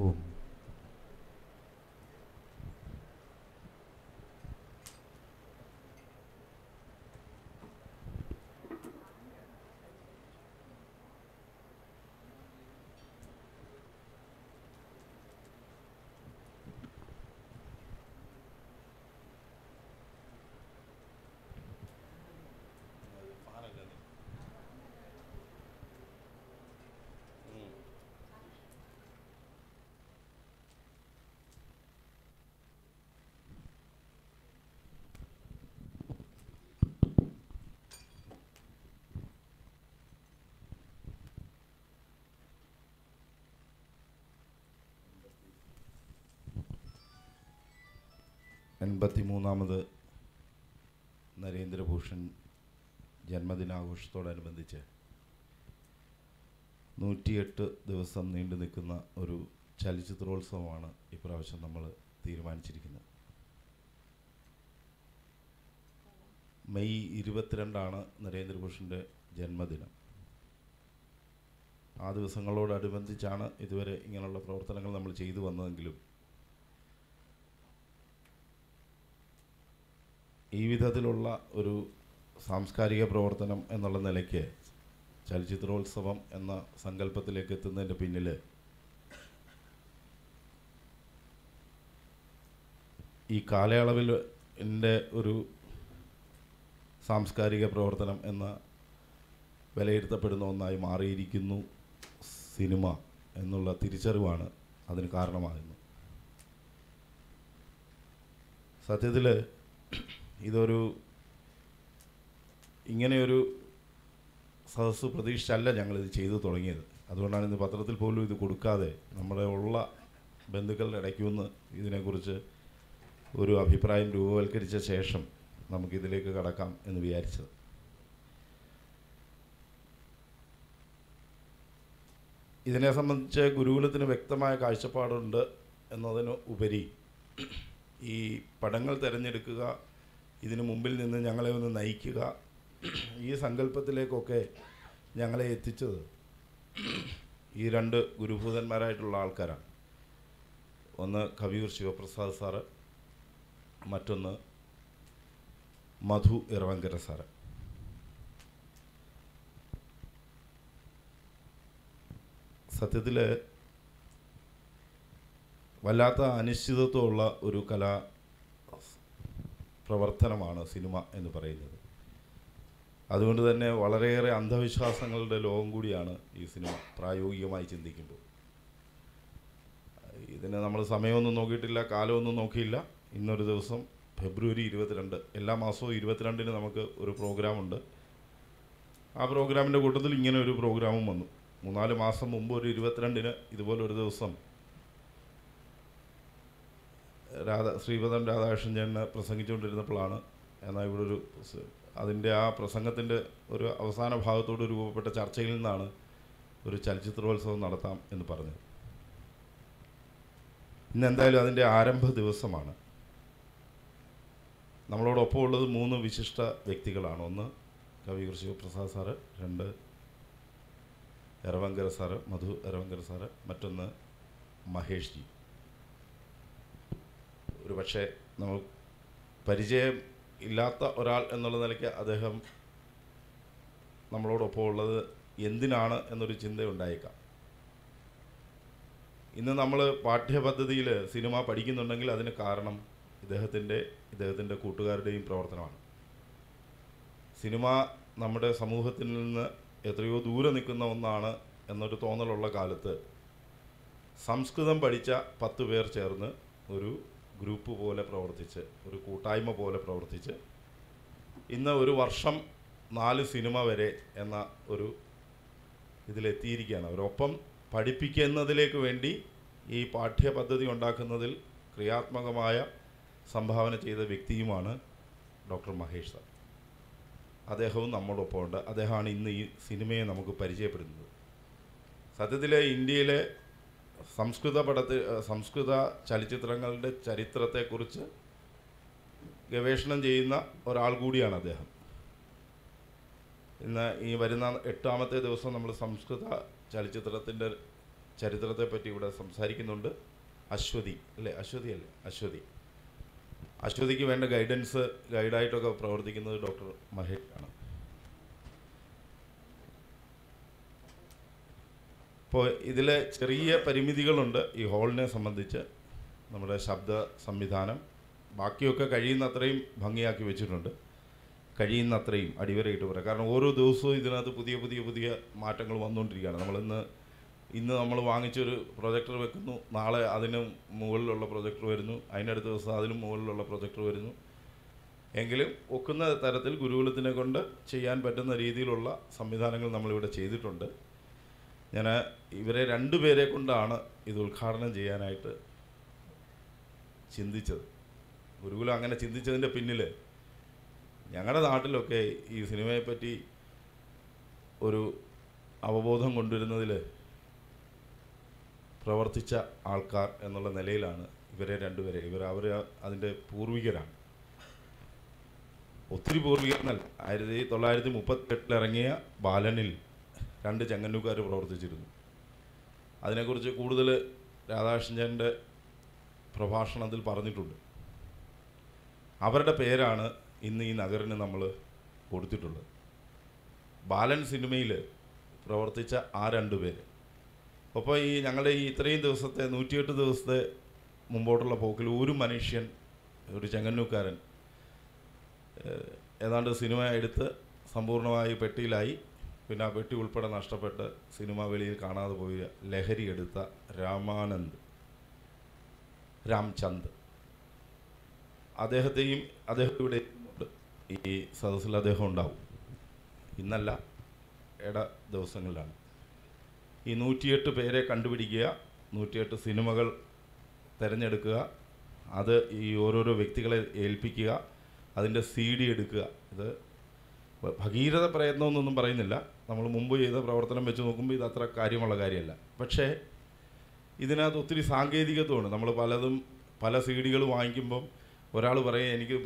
o എൺപത്തി മൂന്നാമത് നരേന്ദ്രഭൂഷൺ ജന്മദിനാഘോഷത്തോടനുബന്ധിച്ച് നൂറ്റിയെട്ട് ദിവസം നീണ്ടു നിൽക്കുന്ന ഒരു ചലച്ചിത്രോത്സവമാണ് ഇപ്രാവശ്യം നമ്മൾ തീരുമാനിച്ചിരിക്കുന്നത് മെയ് ഇരുപത്തിരണ്ടാണ് നരേന്ദ്രഭൂഷൻ്റെ ജന്മദിനം ആ ദിവസങ്ങളോടനുബന്ധിച്ചാണ് ഇതുവരെ ഇങ്ങനെയുള്ള പ്രവർത്തനങ്ങൾ നമ്മൾ ചെയ്തു വന്നതെങ്കിലും ഈ വിധത്തിലുള്ള ഒരു സാംസ്കാരിക പ്രവർത്തനം എന്നുള്ള നിലയ്ക്ക് ചലച്ചിത്രോത്സവം എന്ന സങ്കല്പത്തിലേക്ക് എത്തുന്നതിൻ്റെ പിന്നിൽ ഈ കാലയളവിൽ എൻ്റെ ഒരു സാംസ്കാരിക പ്രവർത്തനം എന്ന വിലയിരുത്തപ്പെടുന്ന ഒന്നായി മാറിയിരിക്കുന്നു സിനിമ എന്നുള്ള തിരിച്ചറിവാണ് അതിന് കാരണമാകുന്നത് സത്യത്തിൽ ഇതൊരു ഇങ്ങനെയൊരു സദസ്സ് പ്രതീക്ഷിച്ചല്ല ഞങ്ങളിത് ചെയ്തു തുടങ്ങിയത് അതുകൊണ്ടാണ് ഇന്ന് പത്രത്തിൽ പോലും ഇത് കൊടുക്കാതെ നമ്മുടെ ഉള്ള ബന്ധുക്കളുടെ ഇടയ്ക്ക് വന്ന് ഇതിനെക്കുറിച്ച് ഒരു അഭിപ്രായം രൂപവൽക്കരിച്ച ശേഷം നമുക്കിതിലേക്ക് കടക്കാം എന്ന് വിചാരിച്ചത് ഇതിനെ സംബന്ധിച്ച് ഗുരുകുലത്തിന് വ്യക്തമായ കാഴ്ചപ്പാടുണ്ട് എന്നതിന് ഉപരി ഈ പടങ്ങൾ തിരഞ്ഞെടുക്കുക ഇതിനു മുമ്പിൽ നിന്ന് ഞങ്ങളെ ഒന്ന് നയിക്കുക ഈ സങ്കല്പത്തിലേക്കൊക്കെ ഞങ്ങളെ എത്തിച്ചത് ഈ രണ്ട് ഗുരുഭൂതന്മാരായിട്ടുള്ള ആൾക്കാരാണ് ഒന്ന് കവിയൂർ ശിവപ്രസാദ് സാറ് മറ്റൊന്ന് മധു ഇറവങ്കര സാറ് സത്യത്തിൽ വല്ലാത്ത അനിശ്ചിതത്വമുള്ള ഒരു കലാ പ്രവർത്തനമാണ് സിനിമ എന്ന് പറയുന്നത് അതുകൊണ്ട് തന്നെ വളരെയേറെ അന്ധവിശ്വാസങ്ങളുടെ ലോകം കൂടിയാണ് ഈ സിനിമ പ്രായോഗികമായി ചിന്തിക്കുമ്പോൾ ഇതിന് നമ്മൾ സമയമൊന്നും നോക്കിയിട്ടില്ല കാലമൊന്നും നോക്കിയില്ല ഇന്നൊരു ദിവസം ഫെബ്രുവരി ഇരുപത്തിരണ്ട് എല്ലാ മാസവും ഇരുപത്തിരണ്ടിന് നമുക്ക് ഒരു പ്രോഗ്രാമുണ്ട് ആ പ്രോഗ്രാമിൻ്റെ കൂട്ടത്തിൽ ഇങ്ങനെ ഒരു പ്രോഗ്രാമും വന്നു മൂന്നാല് മാസം മുമ്പ് ഒരു ഇരുപത്തിരണ്ടിന് ഇതുപോലൊരു ദിവസം രാധ ശ്രീപദം രാധാകൃഷ്ണൻ ചേട്ടന് പ്രസംഗിച്ചുകൊണ്ടിരുന്നപ്പോഴാണ് എന്നാൽ ഇവിടെ ഒരു അതിൻ്റെ ആ പ്രസംഗത്തിൻ്റെ ഒരു അവസാന ഭാഗത്തോട് രൂപപ്പെട്ട ചർച്ചയിൽ നിന്നാണ് ഒരു ചലച്ചിത്രോത്സവം നടത്താം എന്ന് പറഞ്ഞത് ഇന്ന് എന്തായാലും അതിൻ്റെ ആരംഭ ദിവസമാണ് നമ്മളോടൊപ്പം ഉള്ളത് മൂന്ന് വിശിഷ്ട വ്യക്തികളാണ് ഒന്ന് കവി പ്രസാദ് സാറ് രണ്ട് എരവങ്കര സാറ് മധു എരവങ്കര സാറ് മറ്റൊന്ന് മഹേഷ് ജി ഒരു പക്ഷേ നമ്മൾ പരിചയം ഇല്ലാത്ത ഒരാൾ എന്നുള്ള നിലയ്ക്ക് അദ്ദേഹം നമ്മളോടൊപ്പം ഉള്ളത് എന്തിനാണ് എന്നൊരു ചിന്തയുണ്ടായേക്കാം ഇന്ന് നമ്മൾ പാഠ്യപദ്ധതിയിൽ സിനിമ പഠിക്കുന്നുണ്ടെങ്കിൽ അതിന് കാരണം ഇദ്ദേഹത്തിൻ്റെ ഇദ്ദേഹത്തിൻ്റെ കൂട്ടുകാരുടെയും പ്രവർത്തനമാണ് സിനിമ നമ്മുടെ സമൂഹത്തിൽ നിന്ന് എത്രയോ ദൂരെ നിൽക്കുന്ന ഒന്നാണ് എന്നൊരു തോന്നലുള്ള കാലത്ത് സംസ്കൃതം പഠിച്ച പത്ത് പേർ ചേർന്ന് ഒരു ഗ്രൂപ്പ് പോലെ പ്രവർത്തിച്ച് ഒരു കൂട്ടായ്മ പോലെ പ്രവർത്തിച്ച് ഇന്ന് ഒരു വർഷം നാല് സിനിമ വരെ എന്ന ഒരു ഇതിലെത്തിയിരിക്കുകയാണ് അവരൊപ്പം പഠിപ്പിക്കുന്നതിലേക്ക് വേണ്ടി ഈ പാഠ്യപദ്ധതി ഉണ്ടാക്കുന്നതിൽ ക്രിയാത്മകമായ സംഭാവന ചെയ്ത വ്യക്തിയുമാണ് ഡോക്ടർ മഹേഷ് സാർ അദ്ദേഹവും നമ്മളൊപ്പമുണ്ട് അദ്ദേഹമാണ് ഇന്ന് ഈ സിനിമയെ നമുക്ക് പരിചയപ്പെടുന്നത് സത്യത്തിൽ ഇന്ത്യയിലെ സംസ്കൃത പടത്തിൽ സംസ്കൃത ചലച്ചിത്രങ്ങളുടെ ചരിത്രത്തെക്കുറിച്ച് ഗവേഷണം ചെയ്യുന്ന ഒരാൾ കൂടിയാണ് അദ്ദേഹം ഇന്ന് ഈ വരുന്ന എട്ടാമത്തെ ദിവസം നമ്മൾ സംസ്കൃത ചലച്ചിത്രത്തിൻ്റെ ചരിത്രത്തെപ്പറ്റി ഇവിടെ സംസാരിക്കുന്നുണ്ട് അശ്വതി അല്ലേ അശ്വതി അല്ലേ അശ്വതി അശ്വതിക്ക് വേണ്ട ഗൈഡൻസ് ഗൈഡായിട്ടൊക്കെ പ്രവർത്തിക്കുന്നത് ഡോക്ടർ മഹേഷ് ആണ് അപ്പോൾ ഇതിൽ ചെറിയ പരിമിതികളുണ്ട് ഈ ഹോളിനെ സംബന്ധിച്ച് നമ്മുടെ ശബ്ദ സംവിധാനം ബാക്കിയൊക്കെ കഴിയുന്നത്രയും ഭംഗിയാക്കി വെച്ചിട്ടുണ്ട് കഴിയുന്നത്രയും അത്രയും അടിവരയിട്ട് പറയാം കാരണം ഓരോ ദിവസവും ഇതിനകത്ത് പുതിയ പുതിയ പുതിയ മാറ്റങ്ങൾ വന്നുകൊണ്ടിരിക്കുകയാണ് നമ്മളിന്ന് ഇന്ന് നമ്മൾ വാങ്ങിച്ചൊരു പ്രൊജക്ടർ വെക്കുന്നു നാളെ അതിന് മുകളിലുള്ള പ്രൊജക്ടർ വരുന്നു അതിനടുത്ത ദിവസം അതിന് മുകളിലുള്ള പ്രൊജക്ടർ വരുന്നു എങ്കിലും ഒക്കുന്ന തരത്തിൽ ഗുരുകുലത്തിനെ കൊണ്ട് ചെയ്യാൻ പറ്റുന്ന രീതിയിലുള്ള സംവിധാനങ്ങൾ നമ്മളിവിടെ ചെയ്തിട്ടുണ്ട് ഞാൻ ഇവരെ രണ്ടുപേരെ കൊണ്ടാണ് ഇത് ഉദ്ഘാടനം ചെയ്യാനായിട്ട് ചിന്തിച്ചത് ഗുരുകുലം അങ്ങനെ ചിന്തിച്ചതിൻ്റെ പിന്നിൽ ഞങ്ങളുടെ നാട്ടിലൊക്കെ ഈ സിനിമയെപ്പറ്റി ഒരു അവബോധം കൊണ്ടുവരുന്നതിൽ പ്രവർത്തിച്ച ആൾക്കാർ എന്നുള്ള നിലയിലാണ് ഇവരെ രണ്ടുപേരെ ഇവർ അവർ അതിൻ്റെ പൂർവികരാണ് ഒത്തിരി പൂർവികർ എന്നാൽ ആയിരത്തി തൊള്ളായിരത്തി മുപ്പത്തെട്ടിലിറങ്ങിയ ബാലനിൽ രണ്ട് ചെങ്ങന്നൂക്കാർ പ്രവർത്തിച്ചിരുന്നു അതിനെക്കുറിച്ച് കൂടുതൽ രാധാകൃഷ്ണൻ്റെ പ്രഭാഷണത്തിൽ പറഞ്ഞിട്ടുണ്ട് അവരുടെ പേരാണ് ഇന്ന് ഈ നഗറിന് നമ്മൾ കൊടുത്തിട്ടുള്ളത് ബാലൻ സിനിമയിൽ പ്രവർത്തിച്ച ആ രണ്ട് പേര് അപ്പോൾ ഈ ഞങ്ങളുടെ ഈ ഇത്രയും ദിവസത്തെ നൂറ്റിയെട്ട് ദിവസത്തെ മുമ്പോട്ടുള്ള പോക്കിൽ ഒരു മനുഷ്യൻ ഒരു ചെങ്ങന്നൂക്കാരൻ ഏതാണ്ട് സിനിമ എടുത്ത് സമ്പൂർണമായി പെട്ടിയിലായി പിന്നെ ആ പെട്ടി ഉൾപ്പെടെ നഷ്ടപ്പെട്ട് സിനിമ വെളിയിൽ കാണാതെ പോയ ലഹരി എടുത്ത രാമാനന്ദ് രാംചന്ദ് അദ്ദേഹത്തെയും അദ്ദേഹം ഇവിടെ ഈ സദസ്സിൽ അദ്ദേഹം ഉണ്ടാവും ഇന്നല്ല ഇട ദിവസങ്ങളിലാണ് ഈ നൂറ്റിയെട്ട് പേരെ കണ്ടുപിടിക്കുക നൂറ്റിയെട്ട് സിനിമകൾ തിരഞ്ഞെടുക്കുക അത് ഈ ഓരോരോ വ്യക്തികളെ ഏൽപ്പിക്കുക അതിൻ്റെ സി ഡി എടുക്കുക ഇത് ഭഗീരഥ പ്രയത്നമെന്നൊന്നും പറയുന്നില്ല നമ്മൾ മുമ്പ് ചെയ്ത പ്രവർത്തനം വെച്ച് നോക്കുമ്പോൾ ഇത് അത്ര കാര്യമുള്ള കാര്യമല്ല പക്ഷേ ഇതിനകത്ത് ഒത്തിരി സാങ്കേതികത്വമാണ് നമ്മൾ പലതും പല സി ഡികൾ വാങ്ങിക്കുമ്പം ഒരാൾ പറയും എനിക്ക്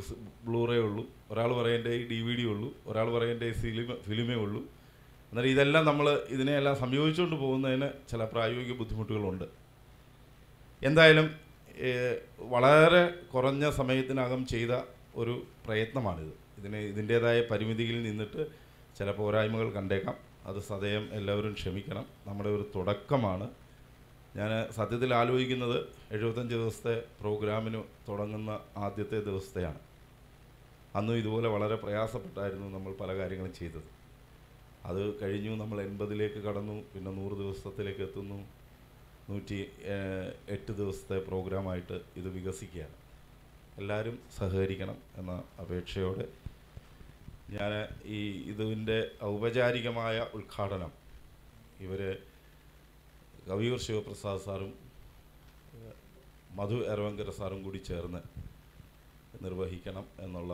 ബ്ലൂറേ ഉള്ളൂ ഒരാൾ പറയും എൻ്റെ ഡി വി ഡി ഉള്ളൂ ഒരാൾ പറയും എൻ്റെ സിനിമ ഫിലിമേ ഉള്ളൂ എന്നാൽ ഇതെല്ലാം നമ്മൾ ഇതിനെയെല്ലാം സംയോജിച്ചുകൊണ്ട് പോകുന്നതിന് ചില പ്രായോഗിക ബുദ്ധിമുട്ടുകളുണ്ട് എന്തായാലും വളരെ കുറഞ്ഞ സമയത്തിനകം ചെയ്ത ഒരു പ്രയത്നമാണിത് ഇതിന് ഇതിൻ്റേതായ പരിമിതിയിൽ നിന്നിട്ട് ചില പോരായ്മകൾ കണ്ടേക്കാം അത് സദയം എല്ലാവരും ക്ഷമിക്കണം നമ്മുടെ ഒരു തുടക്കമാണ് ഞാൻ സത്യത്തിൽ ആലോചിക്കുന്നത് എഴുപത്തഞ്ച് ദിവസത്തെ പ്രോഗ്രാമിന് തുടങ്ങുന്ന ആദ്യത്തെ ദിവസത്തെയാണ് അന്നും ഇതുപോലെ വളരെ പ്രയാസപ്പെട്ടായിരുന്നു നമ്മൾ പല കാര്യങ്ങളും ചെയ്തത് അത് കഴിഞ്ഞു നമ്മൾ എൺപതിലേക്ക് കടന്നു പിന്നെ നൂറ് ദിവസത്തിലേക്ക് എത്തുന്നു നൂറ്റി എട്ട് ദിവസത്തെ പ്രോഗ്രാമായിട്ട് ഇത് വികസിക്കുകയാണ് എല്ലാവരും സഹകരിക്കണം എന്ന അപേക്ഷയോടെ ഞാൻ ഈ ഇതിൻ്റെ ഔപചാരികമായ ഉദ്ഘാടനം ഇവർ കവിയൂർ ശിവപ്രസാദ് സാറും മധു എരവങ്കര സാറും കൂടി ചേർന്ന് നിർവഹിക്കണം എന്നുള്ള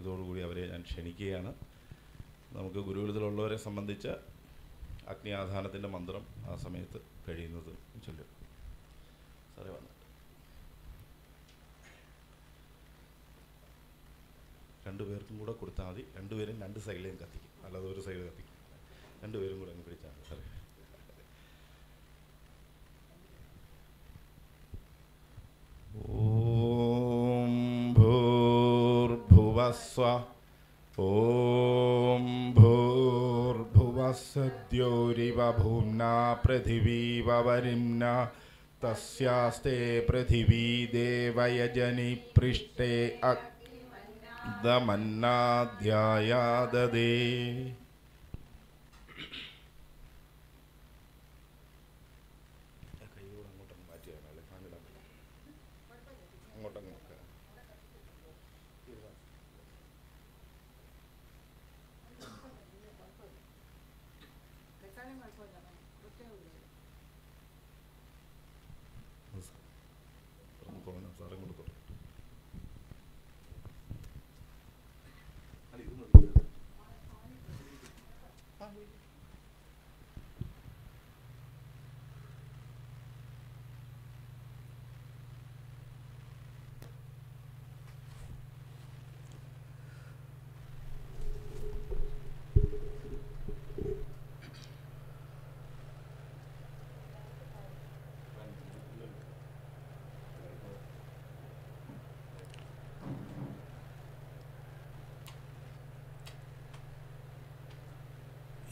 ഇതോടുകൂടി അവരെ ഞാൻ ക്ഷണിക്കുകയാണ് നമുക്ക് ഗുരുവിലുള്ളവരെ സംബന്ധിച്ച അഗ്നി ആധാനത്തിൻ്റെ മന്ത്രം ആ സമയത്ത് കഴിയുന്നത് ചൊല്ലും സാറേ വന്നു രണ്ടുപേർക്കും കൂടെ കൊടുത്താൽ മതി രണ്ടുപേരും രണ്ട് സൈഡിലേയും കത്തിക്കും അല്ലാതെ ഒരു സൈഡ് കത്തിക്കും രണ്ടുപേരും കൂടെ അങ്ങ് പിടിച്ചാൽ മതി സാറേ ഓം ഭൂർഭുവസ്വ ഓം ഭൂർഭുവസ്സദ്യോരിവ ഭൂമ്ന പൃഥിവീവരിംന തസ്യാസ്തേ പൃഥിവീ ദേവയജനി പൃഷ്ടേ അക് दमन्नाध्यायाददे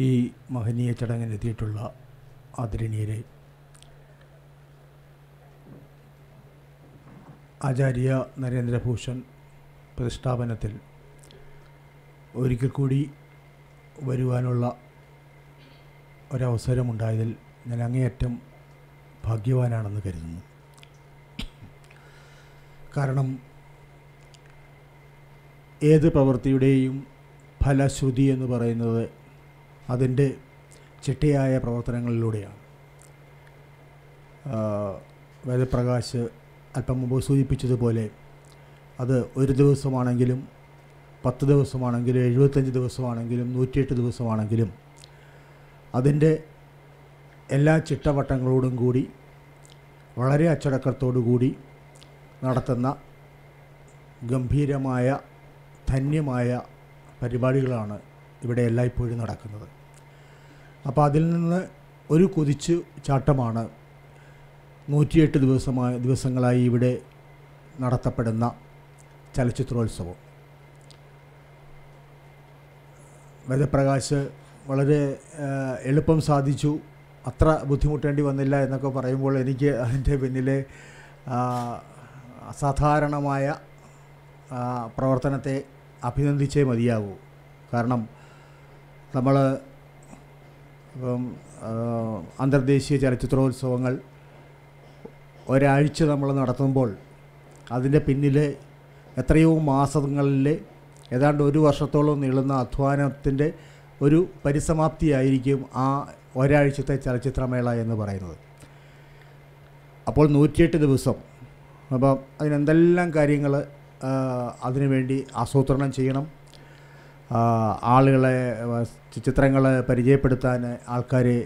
ഈ മഹനീയ ചടങ്ങിനെത്തിയിട്ടുള്ള ആദരണീയരെ ആചാര്യ നരേന്ദ്രഭൂഷൺ പ്രതിഷ്ഠാപനത്തിൽ ഒരിക്കൽ കൂടി വരുവാനുള്ള ഒരവസരമുണ്ടായതിൽ ഞാൻ അങ്ങേയറ്റം ഭാഗ്യവാനാണെന്ന് കരുതുന്നു കാരണം ഏത് പ്രവൃത്തിയുടെയും ഫലശ്രുതി എന്ന് പറയുന്നത് അതിൻ്റെ ചിട്ടയായ പ്രവർത്തനങ്ങളിലൂടെയാണ് വേദപ്രകാശ് അല്പം മുമ്പ് സൂചിപ്പിച്ചതുപോലെ അത് ഒരു ദിവസമാണെങ്കിലും പത്ത് ദിവസമാണെങ്കിലും എഴുപത്തഞ്ച് ദിവസമാണെങ്കിലും നൂറ്റിയെട്ട് ദിവസമാണെങ്കിലും അതിൻ്റെ എല്ലാ ചിട്ടവട്ടങ്ങളോടും കൂടി വളരെ അച്ചടക്കത്തോടു കൂടി നടത്തുന്ന ഗംഭീരമായ ധന്യമായ പരിപാടികളാണ് ഇവിടെ എല്ലായ്പ്പോഴും നടക്കുന്നത് അപ്പോൾ അതിൽ നിന്ന് ഒരു കുതിച്ചു ചാട്ടമാണ് നൂറ്റിയെട്ട് ദിവസമായ ദിവസങ്ങളായി ഇവിടെ നടത്തപ്പെടുന്ന ചലച്ചിത്രോത്സവം വേദപ്രകാശ് വളരെ എളുപ്പം സാധിച്ചു അത്ര ബുദ്ധിമുട്ടേണ്ടി വന്നില്ല എന്നൊക്കെ പറയുമ്പോൾ എനിക്ക് അതിൻ്റെ പിന്നിലെ അസാധാരണമായ പ്രവർത്തനത്തെ അഭിനന്ദിച്ചേ മതിയാകൂ കാരണം നമ്മൾ ഇപ്പം അന്തർദേശീയ ചലച്ചിത്രോത്സവങ്ങൾ ഒരാഴ്ച നമ്മൾ നടത്തുമ്പോൾ അതിൻ്റെ പിന്നിൽ എത്രയോ മാസങ്ങളിൽ ഏതാണ്ട് ഒരു വർഷത്തോളം നീളുന്ന അധ്വാനത്തിൻ്റെ ഒരു പരിസമാപ്തിയായിരിക്കും ആ ഒരാഴ്ചത്തെ ചലച്ചിത്രമേള എന്ന് പറയുന്നത് അപ്പോൾ നൂറ്റിയെട്ട് ദിവസം അപ്പം അതിനെന്തെല്ലാം കാര്യങ്ങൾ അതിനുവേണ്ടി ആസൂത്രണം ചെയ്യണം ആളുകളെ ചിത്രങ്ങൾ പരിചയപ്പെടുത്താൻ ആൾക്കാരെ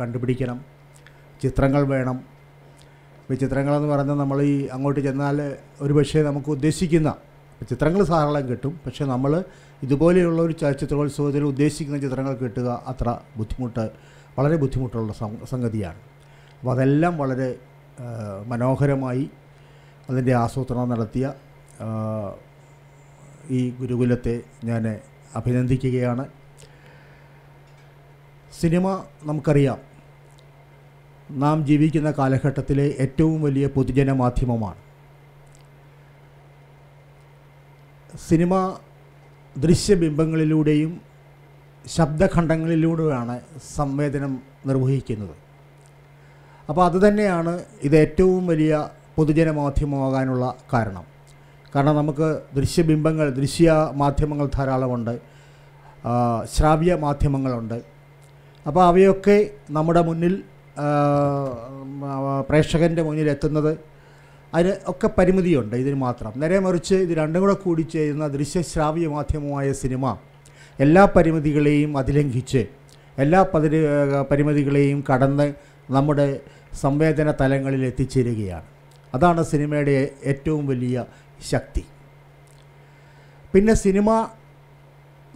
കണ്ടുപിടിക്കണം ചിത്രങ്ങൾ വേണം ചിത്രങ്ങളെന്ന് പറഞ്ഞാൽ നമ്മൾ ഈ അങ്ങോട്ട് ചെന്നാൽ ഒരു പക്ഷേ നമുക്ക് ഉദ്ദേശിക്കുന്ന ചിത്രങ്ങൾ സാധാരണ കിട്ടും പക്ഷേ നമ്മൾ ഇതുപോലെയുള്ള ഒരു ചലച്ചിത്രോത്സവത്തിൽ ഉദ്ദേശിക്കുന്ന ചിത്രങ്ങൾ കിട്ടുക അത്ര ബുദ്ധിമുട്ട് വളരെ ബുദ്ധിമുട്ടുള്ള സംഗതിയാണ് അപ്പോൾ അതെല്ലാം വളരെ മനോഹരമായി അതിൻ്റെ ആസൂത്രണം നടത്തിയ ഈ ഗുരുകുലത്തെ ഞാൻ അഭിനന്ദിക്കുകയാണ് സിനിമ നമുക്കറിയാം നാം ജീവിക്കുന്ന കാലഘട്ടത്തിലെ ഏറ്റവും വലിയ പൊതുജന മാധ്യമമാണ് സിനിമ ദൃശ്യബിംബങ്ങളിലൂടെയും ശബ്ദഖണ്ഡങ്ങളിലൂടെയാണ് സംവേദനം നിർവഹിക്കുന്നത് അപ്പോൾ അതുതന്നെയാണ് ഇത് ഏറ്റവും വലിയ പൊതുജന മാധ്യമമാകാനുള്ള കാരണം കാരണം നമുക്ക് ദൃശ്യബിംബങ്ങൾ ദൃശ്യ മാധ്യമങ്ങൾ ധാരാളമുണ്ട് ശ്രാവ്യ മാധ്യമങ്ങളുണ്ട് അപ്പോൾ അവയൊക്കെ നമ്മുടെ മുന്നിൽ പ്രേക്ഷകൻ്റെ മുന്നിൽ എത്തുന്നത് അതിന് ഒക്കെ പരിമിതിയുണ്ട് ഇതിന് മാത്രം നേരെ മറിച്ച് ഇത് രണ്ടും കൂടെ കൂടി ചെയ്യുന്ന ദൃശ്യശ്രാവ്യ മാധ്യമമായ സിനിമ എല്ലാ പരിമിതികളെയും അതിലംഘിച്ച് എല്ലാ പതിരി പരിമിതികളെയും കടന്ന് നമ്മുടെ സംവേദന തലങ്ങളിൽ എത്തിച്ചേരുകയാണ് അതാണ് സിനിമയുടെ ഏറ്റവും വലിയ ശക്തി പിന്നെ സിനിമ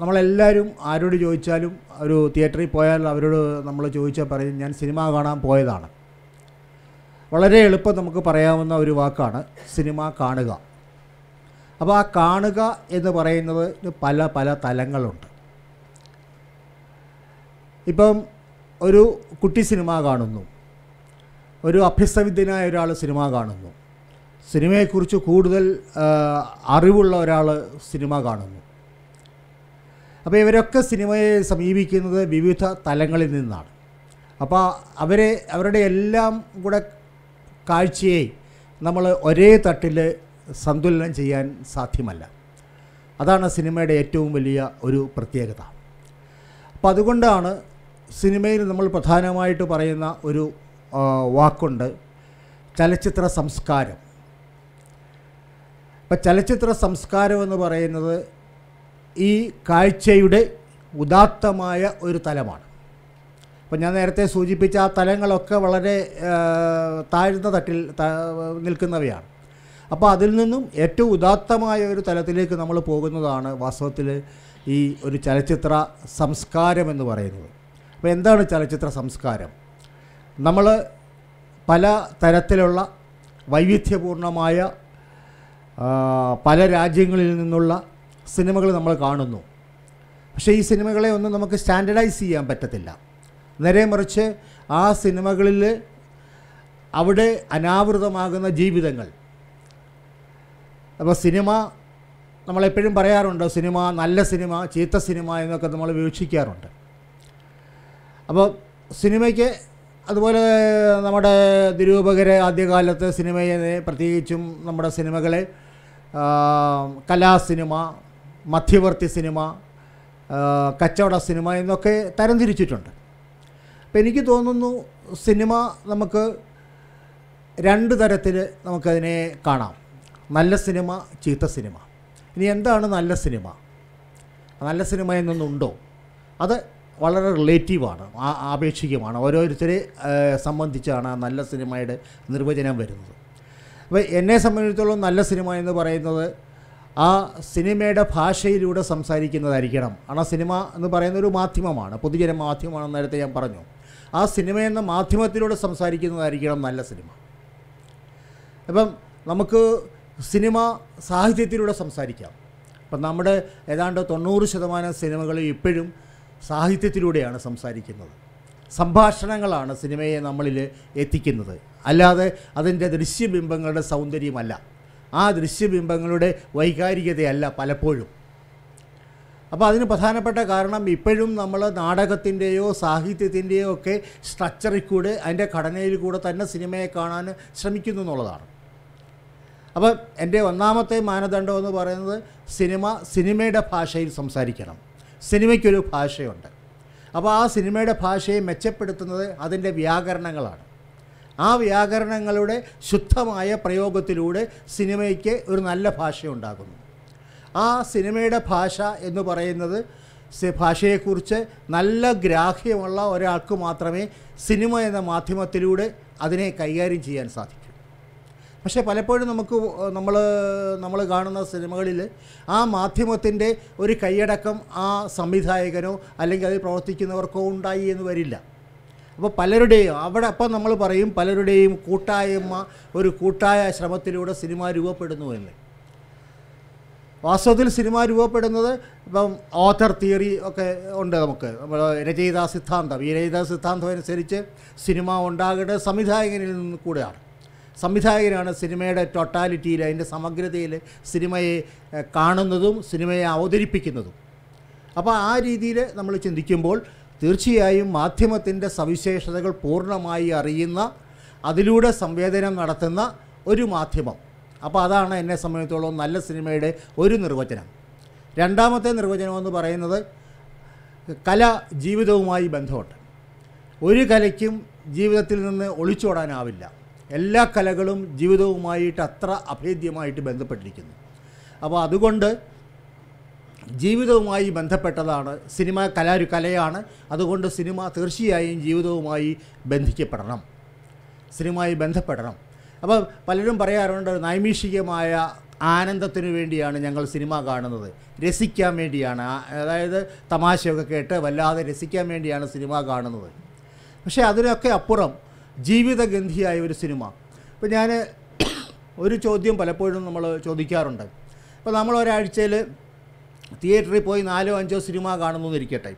നമ്മളെല്ലാവരും ആരോട് ചോദിച്ചാലും ഒരു തിയേറ്ററിൽ പോയാൽ അവരോട് നമ്മൾ ചോദിച്ചാൽ പറയും ഞാൻ സിനിമ കാണാൻ പോയതാണ് വളരെ എളുപ്പം നമുക്ക് പറയാവുന്ന ഒരു വാക്കാണ് സിനിമ കാണുക അപ്പോൾ ആ കാണുക എന്ന് പറയുന്നത് പല പല തലങ്ങളുണ്ട് ഇപ്പം ഒരു കുട്ടി സിനിമ കാണുന്നു ഒരു അഭ്യസ്തവിദ്യനായ ഒരാൾ സിനിമ കാണുന്നു സിനിമയെക്കുറിച്ച് കൂടുതൽ അറിവുള്ള ഒരാൾ സിനിമ കാണുന്നു അപ്പോൾ ഇവരൊക്കെ സിനിമയെ സമീപിക്കുന്നത് വിവിധ തലങ്ങളിൽ നിന്നാണ് അപ്പോൾ അവരെ അവരുടെ എല്ലാം കൂടെ കാഴ്ചയെ നമ്മൾ ഒരേ തട്ടിൽ സന്തുലനം ചെയ്യാൻ സാധ്യമല്ല അതാണ് സിനിമയുടെ ഏറ്റവും വലിയ ഒരു പ്രത്യേകത അപ്പം അതുകൊണ്ടാണ് സിനിമയിൽ നമ്മൾ പ്രധാനമായിട്ട് പറയുന്ന ഒരു വാക്കുണ്ട് ചലച്ചിത്ര സംസ്കാരം അപ്പം ചലച്ചിത്ര സംസ്കാരം എന്ന് പറയുന്നത് ഈ കാഴ്ചയുടെ ഉദാത്തമായ ഒരു തലമാണ് അപ്പം ഞാൻ നേരത്തെ സൂചിപ്പിച്ച ആ തലങ്ങളൊക്കെ വളരെ താഴ്ന്ന തട്ടിൽ നിൽക്കുന്നവയാണ് അപ്പോൾ അതിൽ നിന്നും ഏറ്റവും ഉദാത്തമായ ഒരു തലത്തിലേക്ക് നമ്മൾ പോകുന്നതാണ് വാസ്തവത്തിൽ ഈ ഒരു ചലച്ചിത്ര സംസ്കാരം എന്ന് പറയുന്നത് അപ്പോൾ എന്താണ് ചലച്ചിത്ര സംസ്കാരം നമ്മൾ പല തരത്തിലുള്ള വൈവിധ്യപൂർണമായ പല രാജ്യങ്ങളിൽ നിന്നുള്ള സിനിമകൾ നമ്മൾ കാണുന്നു പക്ഷേ ഈ സിനിമകളെ ഒന്നും നമുക്ക് സ്റ്റാൻഡർഡൈസ് ചെയ്യാൻ പറ്റത്തില്ല നേരെ മറിച്ച് ആ സിനിമകളിൽ അവിടെ അനാവൃതമാകുന്ന ജീവിതങ്ങൾ അപ്പോൾ സിനിമ നമ്മളെപ്പോഴും പറയാറുണ്ട് സിനിമ നല്ല സിനിമ ചീത്ത സിനിമ എന്നൊക്കെ നമ്മൾ വീക്ഷിക്കാറുണ്ട് അപ്പോൾ സിനിമയ്ക്ക് അതുപോലെ നമ്മുടെ നിരൂപകരെ ആദ്യകാലത്ത് സിനിമയെ പ്രത്യേകിച്ചും നമ്മുടെ സിനിമകളെ കലാസിനിമ മധ്യവർത്തി സിനിമ കച്ചവട സിനിമ എന്നൊക്കെ തരംതിരിച്ചിട്ടുണ്ട് അപ്പം എനിക്ക് തോന്നുന്നു സിനിമ നമുക്ക് രണ്ട് തരത്തിൽ നമുക്കതിനെ കാണാം നല്ല സിനിമ ചീത്ത സിനിമ ഇനി എന്താണ് നല്ല സിനിമ നല്ല സിനിമ എന്നൊന്നുണ്ടോ അത് വളരെ റിലേറ്റീവാണ് ആപേക്ഷികമാണ് ഓരോരുത്തരെ സംബന്ധിച്ചാണ് നല്ല സിനിമയുടെ നിർവചനം വരുന്നത് അപ്പോൾ എന്നെ സംബന്ധിച്ചിടത്തോളം നല്ല സിനിമ എന്ന് പറയുന്നത് ആ സിനിമയുടെ ഭാഷയിലൂടെ സംസാരിക്കുന്നതായിരിക്കണം ആ സിനിമ എന്ന് പറയുന്ന ഒരു മാധ്യമമാണ് പൊതുജന മാധ്യമമാണെന്ന് നേരത്തെ ഞാൻ പറഞ്ഞു ആ സിനിമ എന്ന മാധ്യമത്തിലൂടെ സംസാരിക്കുന്നതായിരിക്കണം നല്ല സിനിമ അപ്പം നമുക്ക് സിനിമ സാഹിത്യത്തിലൂടെ സംസാരിക്കാം അപ്പം നമ്മുടെ ഏതാണ്ട് തൊണ്ണൂറ് ശതമാനം സിനിമകൾ ഇപ്പോഴും സാഹിത്യത്തിലൂടെയാണ് സംസാരിക്കുന്നത് സംഭാഷണങ്ങളാണ് സിനിമയെ നമ്മളിൽ എത്തിക്കുന്നത് അല്ലാതെ അതിൻ്റെ ദൃശ്യബിംബങ്ങളുടെ സൗന്ദര്യമല്ല ആ ദൃശ്യബിംബങ്ങളുടെ വൈകാരികതയല്ല പലപ്പോഴും അപ്പോൾ അതിന് പ്രധാനപ്പെട്ട കാരണം ഇപ്പോഴും നമ്മൾ നാടകത്തിൻ്റെയോ സാഹിത്യത്തിൻ്റെയോ ഒക്കെ സ്ട്രക്ചറിൽ കൂടെ അതിൻ്റെ ഘടനയിൽ കൂടെ തന്നെ സിനിമയെ കാണാൻ ശ്രമിക്കുന്നു എന്നുള്ളതാണ് അപ്പോൾ എൻ്റെ ഒന്നാമത്തെ മാനദണ്ഡം എന്ന് പറയുന്നത് സിനിമ സിനിമയുടെ ഭാഷയിൽ സംസാരിക്കണം സിനിമയ്ക്കൊരു ഭാഷയുണ്ട് അപ്പോൾ ആ സിനിമയുടെ ഭാഷയെ മെച്ചപ്പെടുത്തുന്നത് അതിൻ്റെ വ്യാകരണങ്ങളാണ് ആ വ്യാകരണങ്ങളുടെ ശുദ്ധമായ പ്രയോഗത്തിലൂടെ സിനിമയ്ക്ക് ഒരു നല്ല ഭാഷയുണ്ടാകുന്നു ആ സിനിമയുടെ ഭാഷ എന്ന് പറയുന്നത് ഭാഷയെക്കുറിച്ച് നല്ല ഗ്രാഹ്യമുള്ള ഒരാൾക്ക് മാത്രമേ സിനിമ എന്ന മാധ്യമത്തിലൂടെ അതിനെ കൈകാര്യം ചെയ്യാൻ സാധിക്കൂ പക്ഷേ പലപ്പോഴും നമുക്ക് നമ്മൾ നമ്മൾ കാണുന്ന സിനിമകളിൽ ആ മാധ്യമത്തിൻ്റെ ഒരു കൈയടക്കം ആ സംവിധായകനോ അല്ലെങ്കിൽ അതിൽ പ്രവർത്തിക്കുന്നവർക്കോ ഉണ്ടായി എന്ന് വരില്ല അപ്പോൾ പലരുടെയും അവിടെ അപ്പം നമ്മൾ പറയും പലരുടെയും കൂട്ടായ്മ ഒരു കൂട്ടായ ശ്രമത്തിലൂടെ സിനിമ രൂപപ്പെടുന്നു എന്ന് വാസ്തവത്തിൽ സിനിമ രൂപപ്പെടുന്നത് ഇപ്പം ഓഥർ തിയറി ഒക്കെ ഉണ്ട് നമുക്ക് നമ്മൾ രചയിതാ സിദ്ധാന്തം ഈ രചയിതാ സിദ്ധാന്തം അനുസരിച്ച് സിനിമ ഉണ്ടാകേണ്ടത് സംവിധായകനിൽ നിന്ന് കൂടെയാണ് സംവിധായകനാണ് സിനിമയുടെ ടോട്ടാലിറ്റിയിൽ അതിൻ്റെ സമഗ്രതയിൽ സിനിമയെ കാണുന്നതും സിനിമയെ അവതരിപ്പിക്കുന്നതും അപ്പോൾ ആ രീതിയിൽ നമ്മൾ ചിന്തിക്കുമ്പോൾ തീർച്ചയായും മാധ്യമത്തിൻ്റെ സവിശേഷതകൾ പൂർണ്ണമായി അറിയുന്ന അതിലൂടെ സംവേദനം നടത്തുന്ന ഒരു മാധ്യമം അപ്പോൾ അതാണ് എന്നെ സംബന്ധിച്ചോളം നല്ല സിനിമയുടെ ഒരു നിർവചനം രണ്ടാമത്തെ നിർവചനം എന്ന് പറയുന്നത് കല ജീവിതവുമായി ബന്ധമുണ്ട് ഒരു കലയ്ക്കും ജീവിതത്തിൽ നിന്ന് ഒളിച്ചോടാനാവില്ല എല്ലാ കലകളും ജീവിതവുമായിട്ട് അത്ര അഭേദ്യമായിട്ട് ബന്ധപ്പെട്ടിരിക്കുന്നു അപ്പോൾ അതുകൊണ്ട് ജീവിതവുമായി ബന്ധപ്പെട്ടതാണ് സിനിമ കല ഒരു കലയാണ് അതുകൊണ്ട് സിനിമ തീർച്ചയായും ജീവിതവുമായി ബന്ധിക്കപ്പെടണം സിനിമയുമായി ബന്ധപ്പെടണം അപ്പോൾ പലരും പറയാറുണ്ട് നൈമിഷികമായ ആനന്ദത്തിനു വേണ്ടിയാണ് ഞങ്ങൾ സിനിമ കാണുന്നത് രസിക്കാൻ വേണ്ടിയാണ് അതായത് തമാശയൊക്കെ കേട്ട് വല്ലാതെ രസിക്കാൻ വേണ്ടിയാണ് സിനിമ കാണുന്നത് പക്ഷേ അതിനൊക്കെ അപ്പുറം ജീവിതഗന്ധിയായ ഒരു സിനിമ ഇപ്പം ഞാൻ ഒരു ചോദ്യം പലപ്പോഴും നമ്മൾ ചോദിക്കാറുണ്ട് ഇപ്പോൾ നമ്മൾ ഒരാഴ്ചയിൽ തിയേറ്ററിൽ പോയി നാലോ അഞ്ചോ സിനിമ കാണുന്നു എന്നിരിക്കട്ടെ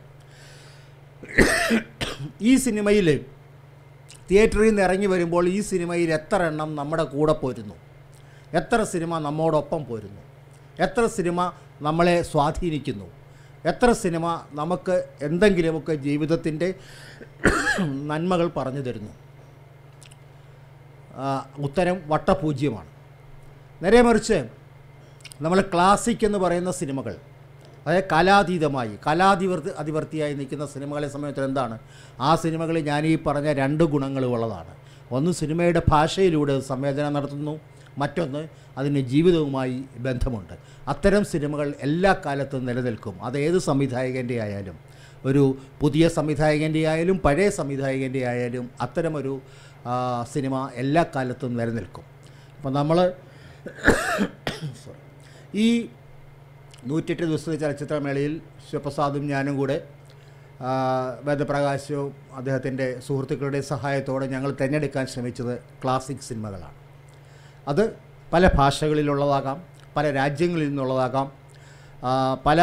ഈ സിനിമയിൽ തിയേറ്ററിൽ നിന്ന് ഇറങ്ങി വരുമ്പോൾ ഈ സിനിമയിൽ എത്ര എണ്ണം നമ്മുടെ കൂടെ പോരുന്നു എത്ര സിനിമ നമ്മോടൊപ്പം പോരുന്നു എത്ര സിനിമ നമ്മളെ സ്വാധീനിക്കുന്നു എത്ര സിനിമ നമുക്ക് എന്തെങ്കിലുമൊക്കെ ജീവിതത്തിൻ്റെ നന്മകൾ പറഞ്ഞു തരുന്നു ഉത്തരം വട്ടപൂജ്യമാണ് നേരെ മറിച്ച് നമ്മൾ ക്ലാസിക് എന്ന് പറയുന്ന സിനിമകൾ അതായത് കലാതീതമായി കലാധിവർത്തി അധിവർത്തിയായി നിൽക്കുന്ന സിനിമകളെ സംബന്ധിച്ചിടത്തോളം എന്താണ് ആ സിനിമകളിൽ ഞാൻ ഈ പറഞ്ഞ രണ്ട് ഗുണങ്ങളുമുള്ളതാണ് ഒന്ന് സിനിമയുടെ ഭാഷയിലൂടെ സംവേദനം നടത്തുന്നു മറ്റൊന്ന് അതിന് ജീവിതവുമായി ബന്ധമുണ്ട് അത്തരം സിനിമകൾ എല്ലാ കാലത്തും നിലനിൽക്കും അതേത് ഏത് സംവിധായകൻ്റെ ആയാലും ഒരു പുതിയ സംവിധായകൻ്റെ ആയാലും പഴയ സംവിധായകൻ്റെ ആയാലും അത്തരമൊരു സിനിമ എല്ലാ കാലത്തും നിലനിൽക്കും അപ്പോൾ നമ്മൾ ഈ നൂറ്റെട്ട് ദിവസത്തെ ചലച്ചിത്രമേളയിൽ ശിവപ്രസാദും ഞാനും കൂടെ വേദപ്രകാശവും അദ്ദേഹത്തിൻ്റെ സുഹൃത്തുക്കളുടെ സഹായത്തോടെ ഞങ്ങൾ തിരഞ്ഞെടുക്കാൻ ശ്രമിച്ചത് ക്ലാസിക് സിനിമകളാണ് അത് പല ഭാഷകളിലുള്ളതാകാം പല രാജ്യങ്ങളിൽ നിന്നുള്ളതാകാം പല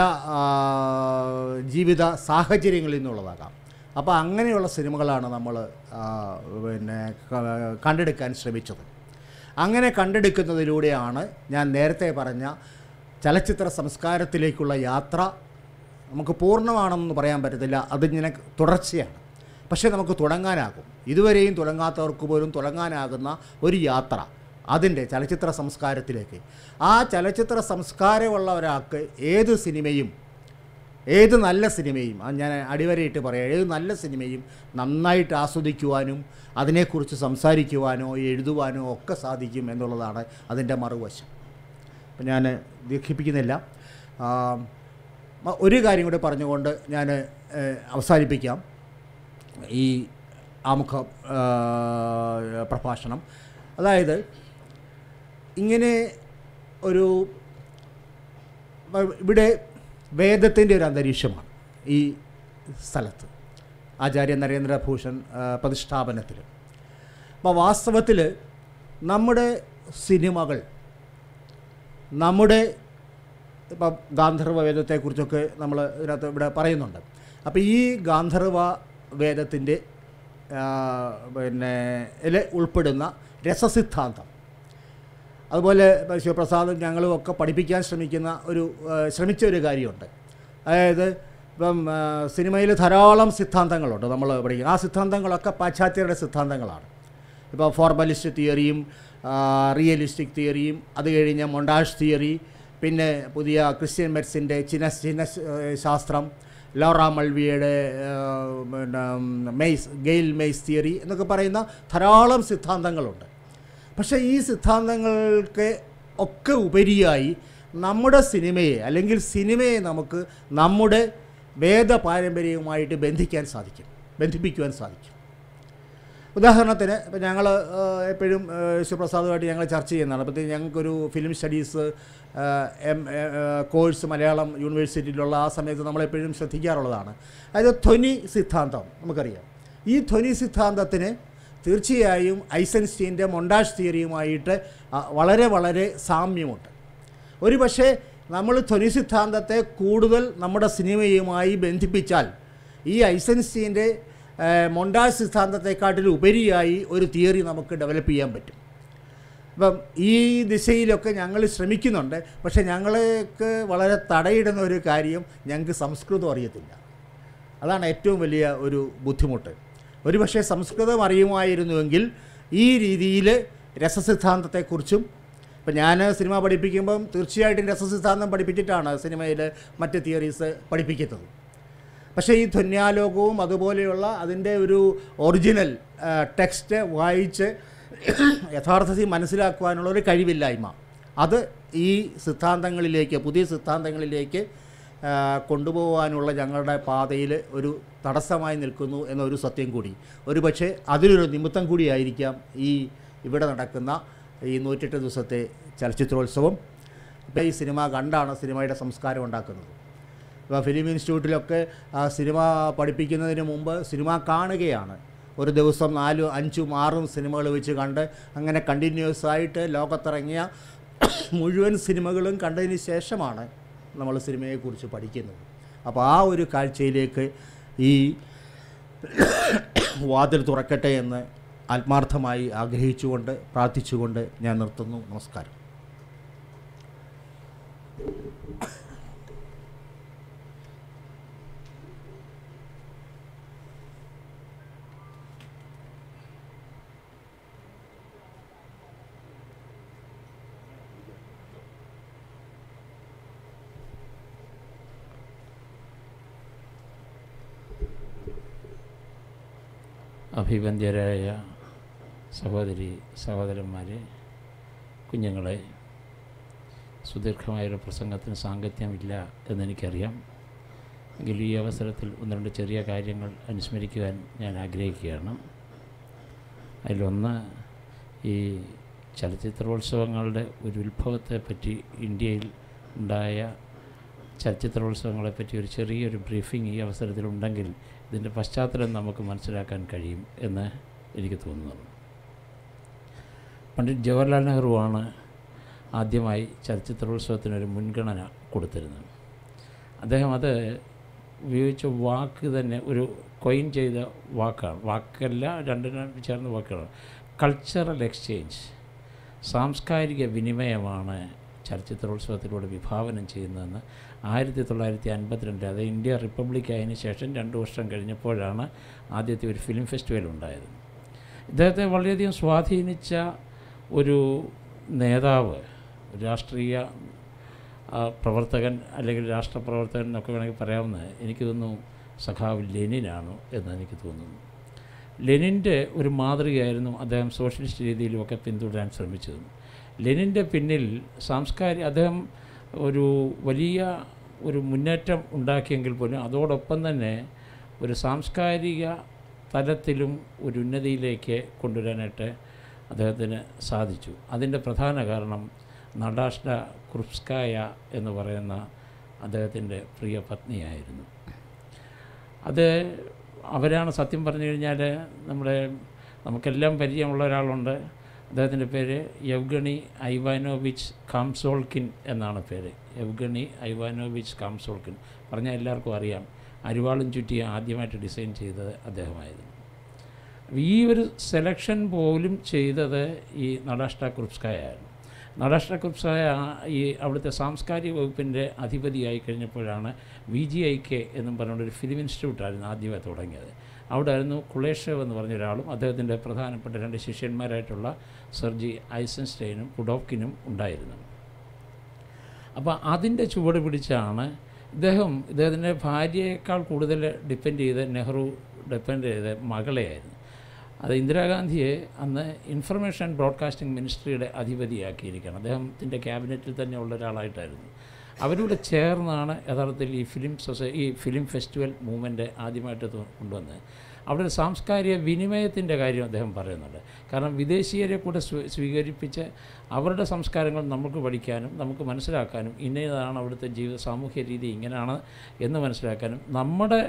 ജീവിത സാഹചര്യങ്ങളിൽ നിന്നുള്ളതാകാം അപ്പോൾ അങ്ങനെയുള്ള സിനിമകളാണ് നമ്മൾ പിന്നെ കണ്ടെടുക്കാൻ ശ്രമിച്ചത് അങ്ങനെ കണ്ടെടുക്കുന്നതിലൂടെയാണ് ഞാൻ നേരത്തെ പറഞ്ഞ ചലച്ചിത്ര സംസ്കാരത്തിലേക്കുള്ള യാത്ര നമുക്ക് പൂർണ്ണമാണെന്ന് പറയാൻ പറ്റത്തില്ല അതിങ്ങനെ തുടർച്ചയാണ് പക്ഷേ നമുക്ക് തുടങ്ങാനാകും ഇതുവരെയും തുടങ്ങാത്തവർക്ക് പോലും തുടങ്ങാനാകുന്ന ഒരു യാത്ര അതിൻ്റെ ചലച്ചിത്ര സംസ്കാരത്തിലേക്ക് ആ ചലച്ചിത്ര സംസ്കാരമുള്ള ഒരാൾക്ക് ഏത് സിനിമയും ഏത് നല്ല സിനിമയും ഞാൻ അടിവരയിട്ട് പറയാം ഏത് നല്ല സിനിമയും നന്നായിട്ട് ആസ്വദിക്കുവാനും അതിനെക്കുറിച്ച് സംസാരിക്കുവാനോ എഴുതുവാനോ ഒക്കെ സാധിക്കും എന്നുള്ളതാണ് അതിൻ്റെ മറുവശം അപ്പം ഞാൻ ദീർഘിപ്പിക്കുന്നില്ല ഒരു കാര്യം കൂടെ പറഞ്ഞുകൊണ്ട് ഞാൻ അവസാനിപ്പിക്കാം ഈ ആമുഖ പ്രഭാഷണം അതായത് ഇങ്ങനെ ഒരു ഇവിടെ വേദത്തിൻ്റെ ഒരു അന്തരീക്ഷമാണ് ഈ സ്ഥലത്ത് ആചാര്യ നരേന്ദ്രഭൂഷൺ പ്രതിഷ്ഠാപനത്തിൽ അപ്പോൾ വാസ്തവത്തിൽ നമ്മുടെ സിനിമകൾ നമ്മുടെ ഇപ്പം ഗാന്ധർവ വേദത്തെക്കുറിച്ചൊക്കെ നമ്മൾ ഇതിനകത്ത് ഇവിടെ പറയുന്നുണ്ട് അപ്പോൾ ഈ ഗാന്ധർവ വേദത്തിൻ്റെ പിന്നെ ഉൾപ്പെടുന്ന രസസിദ്ധാന്തം അതുപോലെ ശിവപ്രസാദ് ഞങ്ങളും ഒക്കെ പഠിപ്പിക്കാൻ ശ്രമിക്കുന്ന ഒരു ശ്രമിച്ച ഒരു കാര്യമുണ്ട് അതായത് ഇപ്പം സിനിമയിൽ ധാരാളം സിദ്ധാന്തങ്ങളുണ്ട് നമ്മൾ പഠിക്കുന്നത് ആ സിദ്ധാന്തങ്ങളൊക്കെ പാശ്ചാത്യരുടെ സിദ്ധാന്തങ്ങളാണ് ഇപ്പോൾ ഫോർമലിസ്റ്റ് തിയറിയും റിയലിസ്റ്റിക് തിയറിയും അത് കഴിഞ്ഞ മൊണ്ടാഷ് തിയറി പിന്നെ പുതിയ ക്രിസ്ത്യൻ മെഡ്സിൻ്റെ ചിന ചിന ശാസ്ത്രം ലോറ മൾവിയുടെ പിന്നെ മെയ്സ് ഗെയിൽ മെയ്സ് തിയറി എന്നൊക്കെ പറയുന്ന ധാരാളം സിദ്ധാന്തങ്ങളുണ്ട് പക്ഷേ ഈ സിദ്ധാന്തങ്ങൾക്ക് ഒക്കെ ഉപരിയായി നമ്മുടെ സിനിമയെ അല്ലെങ്കിൽ സിനിമയെ നമുക്ക് നമ്മുടെ വേദ പാരമ്പര്യവുമായിട്ട് ബന്ധിക്കാൻ സാധിക്കും ബന്ധിപ്പിക്കുവാൻ സാധിക്കും ഉദാഹരണത്തിന് ഇപ്പം ഞങ്ങൾ എപ്പോഴും ശിവപ്രസാദുമായിട്ട് ഞങ്ങൾ ചർച്ച ചെയ്യുന്നതാണ് അപ്പോൾ ഞങ്ങൾക്കൊരു film studies M course Malayalam യൂണിവേഴ്സിറ്റിയിലുള്ള ആ സമയത്ത് നമ്മളെപ്പോഴും ശ്രദ്ധിക്കാറുള്ളതാണ് അതായത് ധ്വനി സിദ്ധാന്തം നമുക്കറിയാം ഈ ധ്വനി സിദ്ധാന്തത്തിന് തീർച്ചയായും ഐസൻസ്റ്റീൻ്റെ മൊണ്ടാഷ് തിയറിയുമായിട്ട് വളരെ വളരെ സാമ്യമുണ്ട് ഒരു പക്ഷേ നമ്മൾ ധ്വനി സിദ്ധാന്തത്തെ കൂടുതൽ നമ്മുടെ സിനിമയുമായി ബന്ധിപ്പിച്ചാൽ ഈ ഐസൻസ്റ്റീൻ്റെ മൊണ്ടാഷ് സിദ്ധാന്തത്തെക്കാട്ടിൽ ഉപരിയായി ഒരു തിയറി നമുക്ക് ഡെവലപ്പ് ചെയ്യാൻ പറ്റും അപ്പം ഈ ദിശയിലൊക്കെ ഞങ്ങൾ ശ്രമിക്കുന്നുണ്ട് പക്ഷേ ഞങ്ങൾക്ക് വളരെ തടയിടുന്ന ഒരു കാര്യം ഞങ്ങൾക്ക് സംസ്കൃതം അറിയത്തില്ല അതാണ് ഏറ്റവും വലിയ ഒരു ബുദ്ധിമുട്ട് ഒരുപക്ഷെ സംസ്കൃതം അറിയുമായിരുന്നുവെങ്കിൽ ഈ രീതിയിൽ രസസിദ്ധാന്തത്തെക്കുറിച്ചും ഇപ്പം ഞാൻ സിനിമ പഠിപ്പിക്കുമ്പം തീർച്ചയായിട്ടും രസസിദ്ധാന്തം പഠിപ്പിച്ചിട്ടാണ് സിനിമയിൽ മറ്റ് തിയറീസ് പഠിപ്പിക്കുന്നത് പക്ഷേ ഈ ധന്യാലോകവും അതുപോലെയുള്ള അതിൻ്റെ ഒരു ഒറിജിനൽ ടെക്സ്റ്റ് വായിച്ച് യഥാർത്ഥത്തിൽ മനസ്സിലാക്കുവാനുള്ള ഒരു കഴിവില്ലായ്മ അത് ഈ സിദ്ധാന്തങ്ങളിലേക്ക് പുതിയ സിദ്ധാന്തങ്ങളിലേക്ക് കൊണ്ടുപോകാനുള്ള ഞങ്ങളുടെ പാതയിൽ ഒരു തടസ്സമായി നിൽക്കുന്നു എന്നൊരു സത്യം കൂടി ഒരുപക്ഷെ അതിലൊരു നിമിത്തം കൂടിയായിരിക്കാം ഈ ഇവിടെ നടക്കുന്ന ഈ നൂറ്റെട്ട് ദിവസത്തെ ചലച്ചിത്രോത്സവം ഇപ്പോൾ ഈ സിനിമ കണ്ടാണ് സിനിമയുടെ സംസ്കാരം ഉണ്ടാക്കുന്നത് ഇപ്പോൾ ഫിലിം ഇൻസ്റ്റിറ്റ്യൂട്ടിലൊക്കെ സിനിമ പഠിപ്പിക്കുന്നതിന് മുമ്പ് സിനിമ കാണുകയാണ് ഒരു ദിവസം നാലും അഞ്ചും ആറും സിനിമകൾ വെച്ച് കണ്ട് അങ്ങനെ കണ്ടിന്യൂസ് ആയിട്ട് ലോകത്തിറങ്ങിയ മുഴുവൻ സിനിമകളും കണ്ടതിന് ശേഷമാണ് നമ്മൾ സിനിമയെക്കുറിച്ച് പഠിക്കുന്നത് അപ്പോൾ ആ ഒരു കാഴ്ചയിലേക്ക് ഈ വാതിൽ തുറക്കട്ടെ എന്ന് ആത്മാർത്ഥമായി ആഗ്രഹിച്ചുകൊണ്ട് പ്രാർത്ഥിച്ചുകൊണ്ട് ഞാൻ നിർത്തുന്നു നമസ്കാരം അഭിവന്ദ്യരായ സഹോദരി സഹോദരന്മാരെ കുഞ്ഞുങ്ങളെ സുദീർഘമായൊരു പ്രസംഗത്തിന് സാങ്കത്യമില്ല എന്നെനിക്കറിയാം എങ്കിലും ഈ അവസരത്തിൽ ഒന്ന് രണ്ട് ചെറിയ കാര്യങ്ങൾ അനുസ്മരിക്കുവാൻ ഞാൻ ആഗ്രഹിക്കുകയാണ് അതിലൊന്ന് ഈ ചലച്ചിത്രോത്സവങ്ങളുടെ ഒരു ഉത്ഭവത്തെപ്പറ്റി ഇന്ത്യയിൽ ഉണ്ടായ ചലച്ചിത്രോത്സവങ്ങളെപ്പറ്റി ഒരു ചെറിയൊരു ബ്രീഫിംഗ് ഈ അവസരത്തിലുണ്ടെങ്കിൽ ഇതിൻ്റെ പശ്ചാത്തലം നമുക്ക് മനസ്സിലാക്കാൻ കഴിയും എന്ന് എനിക്ക് തോന്നുന്നു പണ്ഡിറ്റ് ജവഹർലാൽ നെഹ്റുവാണ് ആദ്യമായി ചലച്ചിത്രോത്സവത്തിനൊരു മുൻഗണന കൊടുത്തിരുന്നത് അദ്ദേഹം അത് ഉപയോഗിച്ച വാക്ക് തന്നെ ഒരു കൊയിൻ ചെയ്ത വാക്കാണ് വാക്കല്ല രണ്ടിനും ചേർന്ന വാക്കുകളാണ് കൾച്ചറൽ എക്സ്ചേഞ്ച് സാംസ്കാരിക വിനിമയമാണ് ചലച്ചിത്രോത്സവത്തിലൂടെ വിഭാവനം ചെയ്യുന്നതെന്ന് ആയിരത്തി തൊള്ളായിരത്തി അൻപത്തിരണ്ടിൽ അത് ഇന്ത്യ റിപ്പബ്ലിക് ആയതിനു ശേഷം രണ്ട് വർഷം കഴിഞ്ഞപ്പോഴാണ് ആദ്യത്തെ ഒരു ഫിലിം ഫെസ്റ്റിവൽ ഉണ്ടായത് ഇദ്ദേഹത്തെ വളരെയധികം സ്വാധീനിച്ച ഒരു നേതാവ് രാഷ്ട്രീയ പ്രവർത്തകൻ അല്ലെങ്കിൽ രാഷ്ട്രപ്രവർത്തകൻ എന്നൊക്കെ വേണമെങ്കിൽ പറയാവുന്നത് എനിക്ക് തോന്നുന്നു സഖാവ് ലെനിനാണ് എന്ന് എനിക്ക് തോന്നുന്നു ലെനിൻ്റെ ഒരു മാതൃകയായിരുന്നു അദ്ദേഹം സോഷ്യലിസ്റ്റ് രീതിയിലുമൊക്കെ പിന്തുടരാൻ ശ്രമിച്ചിരുന്നു ലെനിൻ്റെ പിന്നിൽ സാംസ്കാരിക അദ്ദേഹം ഒരു വലിയ ഒരു മുന്നേറ്റം ഉണ്ടാക്കിയെങ്കിൽ പോലും അതോടൊപ്പം തന്നെ ഒരു സാംസ്കാരിക തലത്തിലും ഒരു ഉന്നതിയിലേക്ക് കൊണ്ടുവരാനായിട്ട് അദ്ദേഹത്തിന് സാധിച്ചു അതിൻ്റെ പ്രധാന കാരണം നടാഷ്ട ക്രുപ്സ്കായ എന്ന് പറയുന്ന അദ്ദേഹത്തിൻ്റെ പ്രിയ പത്നിയായിരുന്നു അത് അവരാണ് സത്യം പറഞ്ഞു കഴിഞ്ഞാൽ നമ്മുടെ നമുക്കെല്ലാം പരിചയമുള്ള ഒരാളുണ്ട് അദ്ദേഹത്തിൻ്റെ പേര് യവ്ഗണി ഐവാനോവിച്ച് കാംസോൾക്കിൻ എന്നാണ് പേര് യവ്ഗണി ഐവാനോവിച്ച് കാംസോൾക്കിൻ പറഞ്ഞാൽ എല്ലാവർക്കും അറിയാം അരിവാളും ചുറ്റി ആദ്യമായിട്ട് ഡിസൈൻ ചെയ്തത് അദ്ദേഹമായിരുന്നു ഈ ഒരു സെലക്ഷൻ പോലും ചെയ്തത് ഈ നടാഷ്ട ആയിരുന്നു നടാഷ്ട ക്രുപ്സ്കായ ഈ അവിടുത്തെ സാംസ്കാരിക വകുപ്പിൻ്റെ അധിപതിയായി കഴിഞ്ഞപ്പോഴാണ് വി ജി ഐ കെ എന്നും പറഞ്ഞുകൊണ്ടൊരു ഫിലിം ഇൻസ്റ്റിറ്റ്യൂട്ടായിരുന്നു ആദ്യമേ തുടങ്ങിയത് അവിടെ ആയിരുന്നു കുളേഷേവ് എന്ന് പറഞ്ഞ ഒരാളും അദ്ദേഹത്തിൻ്റെ പ്രധാനപ്പെട്ട രണ്ട് ശിഷ്യന്മാരായിട്ടുള്ള സർജി ഐസൻസ്റ്റൈനും കുഡോക്കിനും ഉണ്ടായിരുന്നു അപ്പോൾ അതിൻ്റെ ചുവട് പിടിച്ചാണ് ഇദ്ദേഹം ഇദ്ദേഹത്തിൻ്റെ ഭാര്യയേക്കാൾ കൂടുതൽ ഡിപ്പെൻഡ് ചെയ്ത് നെഹ്റു ഡിപ്പെൻഡ് ചെയ്ത മകളെയായിരുന്നു അത് ഇന്ദിരാഗാന്ധിയെ അന്ന് ഇൻഫർമേഷൻ ബ്രോഡ്കാസ്റ്റിംഗ് മിനിസ്ട്രിയുടെ അധിപതിയാക്കിയിരിക്കുകയാണ് അദ്ദേഹത്തിൻ്റെ ക്യാബിനറ്റിൽ തന്നെയുള്ള ഒരാളായിട്ടായിരുന്നു അവരൂടെ ചേർന്നാണ് യഥാർത്ഥത്തിൽ ഈ ഫിലിം സൊസൈ ഈ ഫിലിം ഫെസ്റ്റിവൽ മൂവ്മെൻറ്റ് ആദ്യമായിട്ട് കൊണ്ടുവന്നത് അവിടെ ഒരു സാംസ്കാരിക വിനിമയത്തിൻ്റെ കാര്യം അദ്ദേഹം പറയുന്നുണ്ട് കാരണം വിദേശീയരെ കൂടെ സ്വീകരിപ്പിച്ച് അവരുടെ സംസ്കാരങ്ങൾ നമുക്ക് പഠിക്കാനും നമുക്ക് മനസ്സിലാക്കാനും ഇന്നതാണ് അവിടുത്തെ ജീവിത സാമൂഹ്യ രീതി ഇങ്ങനെയാണ് എന്ന് മനസ്സിലാക്കാനും നമ്മുടെ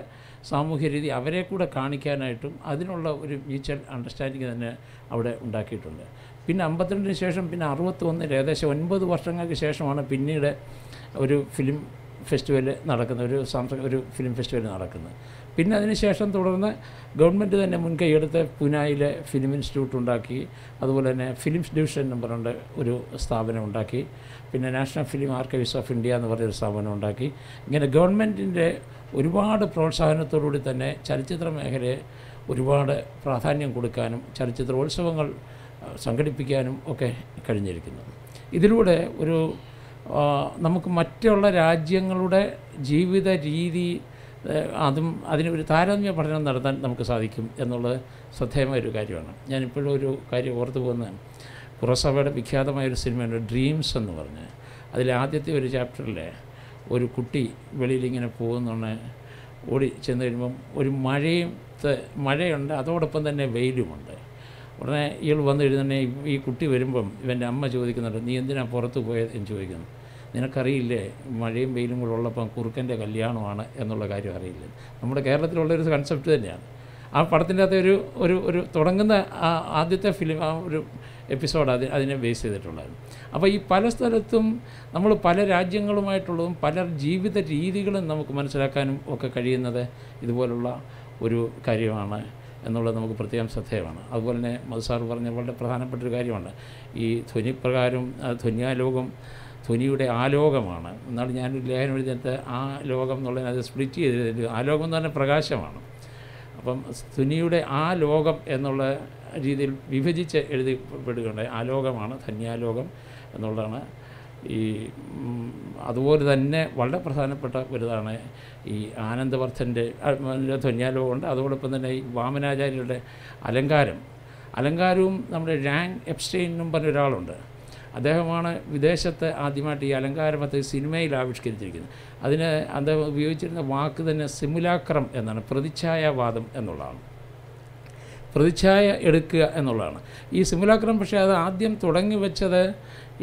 സാമൂഹ്യ രീതി അവരെ കൂടെ കാണിക്കാനായിട്ടും അതിനുള്ള ഒരു മ്യൂച്വൽ അണ്ടർസ്റ്റാൻഡിങ് തന്നെ അവിടെ ഉണ്ടാക്കിയിട്ടുണ്ട് പിന്നെ അമ്പത്തിരണ്ടിന് ശേഷം പിന്നെ അറുപത്തൊന്നിൽ ഏകദേശം ഒൻപത് വർഷങ്ങൾക്ക് ശേഷമാണ് പിന്നീട് ഒരു ഫിലിം ഫെസ്റ്റിവൽ നടക്കുന്ന ഒരു സാംസങ് ഒരു ഫിലിം ഫെസ്റ്റിവൽ നടക്കുന്നത് പിന്നെ അതിനുശേഷം തുടർന്ന് ഗവൺമെൻറ് തന്നെ മുൻകൈയെടുത്ത് പുനായിലെ ഫിലിം ഇൻസ്റ്റിറ്റ്യൂട്ട് ഉണ്ടാക്കി അതുപോലെ തന്നെ ഫിലിംസ് ഡിവിഷൻ എന്ന് പറഞ്ഞുകൊണ്ട് ഒരു സ്ഥാപനം ഉണ്ടാക്കി പിന്നെ national film archives of India എന്ന് പറഞ്ഞൊരു സ്ഥാപനം ഉണ്ടാക്കി ഇങ്ങനെ ഗവൺമെൻറ്റിൻ്റെ ഒരുപാട് പ്രോത്സാഹനത്തോടുകൂടി തന്നെ ചലച്ചിത്ര മേഖലയെ ഒരുപാട് പ്രാധാന്യം കൊടുക്കാനും ചലച്ചിത്രോത്സവങ്ങൾ സംഘടിപ്പിക്കാനും ഒക്കെ കഴിഞ്ഞിരിക്കുന്നു ഇതിലൂടെ ഒരു നമുക്ക് മറ്റുള്ള രാജ്യങ്ങളുടെ ജീവിത രീതി അതും അതിനൊരു താരതമ്യ പഠനം നടത്താൻ നമുക്ക് സാധിക്കും എന്നുള്ളത് ശ്രദ്ധേയമായ ഒരു കാര്യമാണ് ഞാനിപ്പോഴും ഒരു കാര്യം ഓർത്തു പോകുന്നത് കുറസഭയുടെ വിഖ്യാതമായ ഒരു സിനിമയുണ്ട് ഡ്രീംസ് എന്ന് പറഞ്ഞ് അതിലെ ആദ്യത്തെ ഒരു ചാപ്റ്ററിൽ ഒരു കുട്ടി വെളിയിലിങ്ങനെ പോകുന്നുണ്ട് ഓടി ചെന്ന് കഴിയുമ്പം ഒരു മഴയും മഴയുണ്ട് അതോടൊപ്പം തന്നെ വെയിലുമുണ്ട് ഉടനെ ഇയാൾ വന്ന് എഴുതണേ ഈ കുട്ടി വരുമ്പം ഇവൻ്റെ അമ്മ ചോദിക്കുന്നുണ്ട് നീ എന്തിനാണ് പുറത്ത് പോയത് എന്ന് ചോദിക്കുന്നു നിനക്കറിയില്ലേ മഴയും വെയിലും കൂടെ ഉള്ളപ്പം കുറുക്കൻ്റെ കല്യാണമാണ് എന്നുള്ള കാര്യം അറിയില്ല നമ്മുടെ കേരളത്തിലുള്ളൊരു കൺസെപ്റ്റ് തന്നെയാണ് ആ പടത്തിൻ്റെ അകത്ത് ഒരു ഒരു ഒരു തുടങ്ങുന്ന ആ ആദ്യത്തെ ഫിലിം ആ ഒരു എപ്പിസോഡ് അത് അതിനെ ബേസ് ചെയ്തിട്ടുള്ളത് അപ്പോൾ ഈ പല സ്ഥലത്തും നമ്മൾ പല രാജ്യങ്ങളുമായിട്ടുള്ളതും പല ജീവിത രീതികളും നമുക്ക് മനസ്സിലാക്കാനും ഒക്കെ കഴിയുന്നത് ഇതുപോലുള്ള ഒരു കാര്യമാണ് എന്നുള്ളത് നമുക്ക് പ്രത്യേകം ശ്രദ്ധേയമാണ് അതുപോലെ തന്നെ മധുസാർ പറഞ്ഞ വളരെ പ്രധാനപ്പെട്ട ഒരു കാര്യമാണ് ഈ ധ്വനിപ്രകാരം ധ്വനിയാലോകം ധ്വനിയുടെ ആലോകമാണ് എന്നാൽ ഞാനൊരു ലേഖനം എഴുതിയത് ആ ലോകം അത് സ്പ്ലിറ്റ് ചെയ്ത് ആ ലോകം എന്ന് പറഞ്ഞാൽ പ്രകാശമാണ് അപ്പം ധ്വനിയുടെ ആ ലോകം എന്നുള്ള രീതിയിൽ വിഭജിച്ച് എഴുതിപ്പെടുകയുണ്ടായി ആ ലോകമാണ് ധന്യാലോകം എന്നുള്ളതാണ് ഈ അതുപോലെ തന്നെ വളരെ പ്രധാനപ്പെട്ട ഒരിതാണ് ഈ ആനന്ദവർദ്ധൻ്റെ ധ്വന്യാലോ ഉണ്ട് അതോടൊപ്പം തന്നെ ഈ വാമനാചാര്യരുടെ അലങ്കാരം അലങ്കാരവും നമ്മുടെ ഴാങ് എപ്സ്റ്റൈനും പറഞ്ഞ ഒരാളുണ്ട് അദ്ദേഹമാണ് വിദേശത്ത് ആദ്യമായിട്ട് ഈ അലങ്കാരമത്തെ സിനിമയിൽ ആവിഷ്കരിച്ചിരിക്കുന്നത് അതിന് അദ്ദേഹം ഉപയോഗിച്ചിരുന്ന വാക്ക് തന്നെ സിമുലാക്രം എന്നാണ് പ്രതിച്ഛായാവാദം എന്നുള്ളതാണ് പ്രതിച്ഛായ എടുക്കുക എന്നുള്ളതാണ് ഈ സിമുലാക്രം പക്ഷേ അത് ആദ്യം തുടങ്ങി വെച്ചത്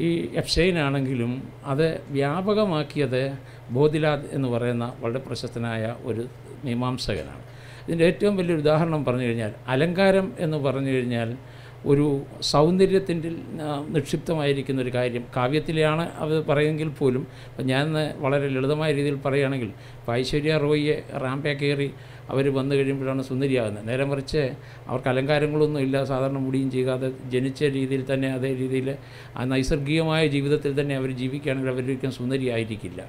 ഈ എഫ്ഷൈനാണെങ്കിലും അത് വ്യാപകമാക്കിയത് ബോധിലാദ് എന്ന് പറയുന്ന വളരെ പ്രശസ്തനായ ഒരു മീമാംസകനാണ് ഇതിൻ്റെ ഏറ്റവും വലിയൊരു ഉദാഹരണം പറഞ്ഞു കഴിഞ്ഞാൽ അലങ്കാരം എന്ന് പറഞ്ഞു കഴിഞ്ഞാൽ ഒരു സൗന്ദര്യത്തിൻ്റെ നിക്ഷിപ്തമായിരിക്കുന്ന ഒരു കാര്യം കാവ്യത്തിലെയാണ് അത് പറയുമെങ്കിൽ പോലും ഇപ്പം ഞാൻ വളരെ ലളിതമായ രീതിയിൽ പറയുകയാണെങ്കിൽ ഇപ്പോൾ ഐശ്വര്യ റോയിയെ റാമ്പേ കയറി അവർ വന്നു കഴിയുമ്പോഴാണ് സുന്ദരിയാകുന്നത് നേരെ മറിച്ച് അവർക്ക് അലങ്കാരങ്ങളൊന്നും ഇല്ല സാധാരണ മുടിയും ചെയ്യാതെ ജനിച്ച രീതിയിൽ തന്നെ അതേ രീതിയിൽ ആ നൈസർഗികമായ ജീവിതത്തിൽ തന്നെ അവർ ജീവിക്കുകയാണെങ്കിൽ അവരൊരിക്കലും സുന്ദരിയായിരിക്കില്ല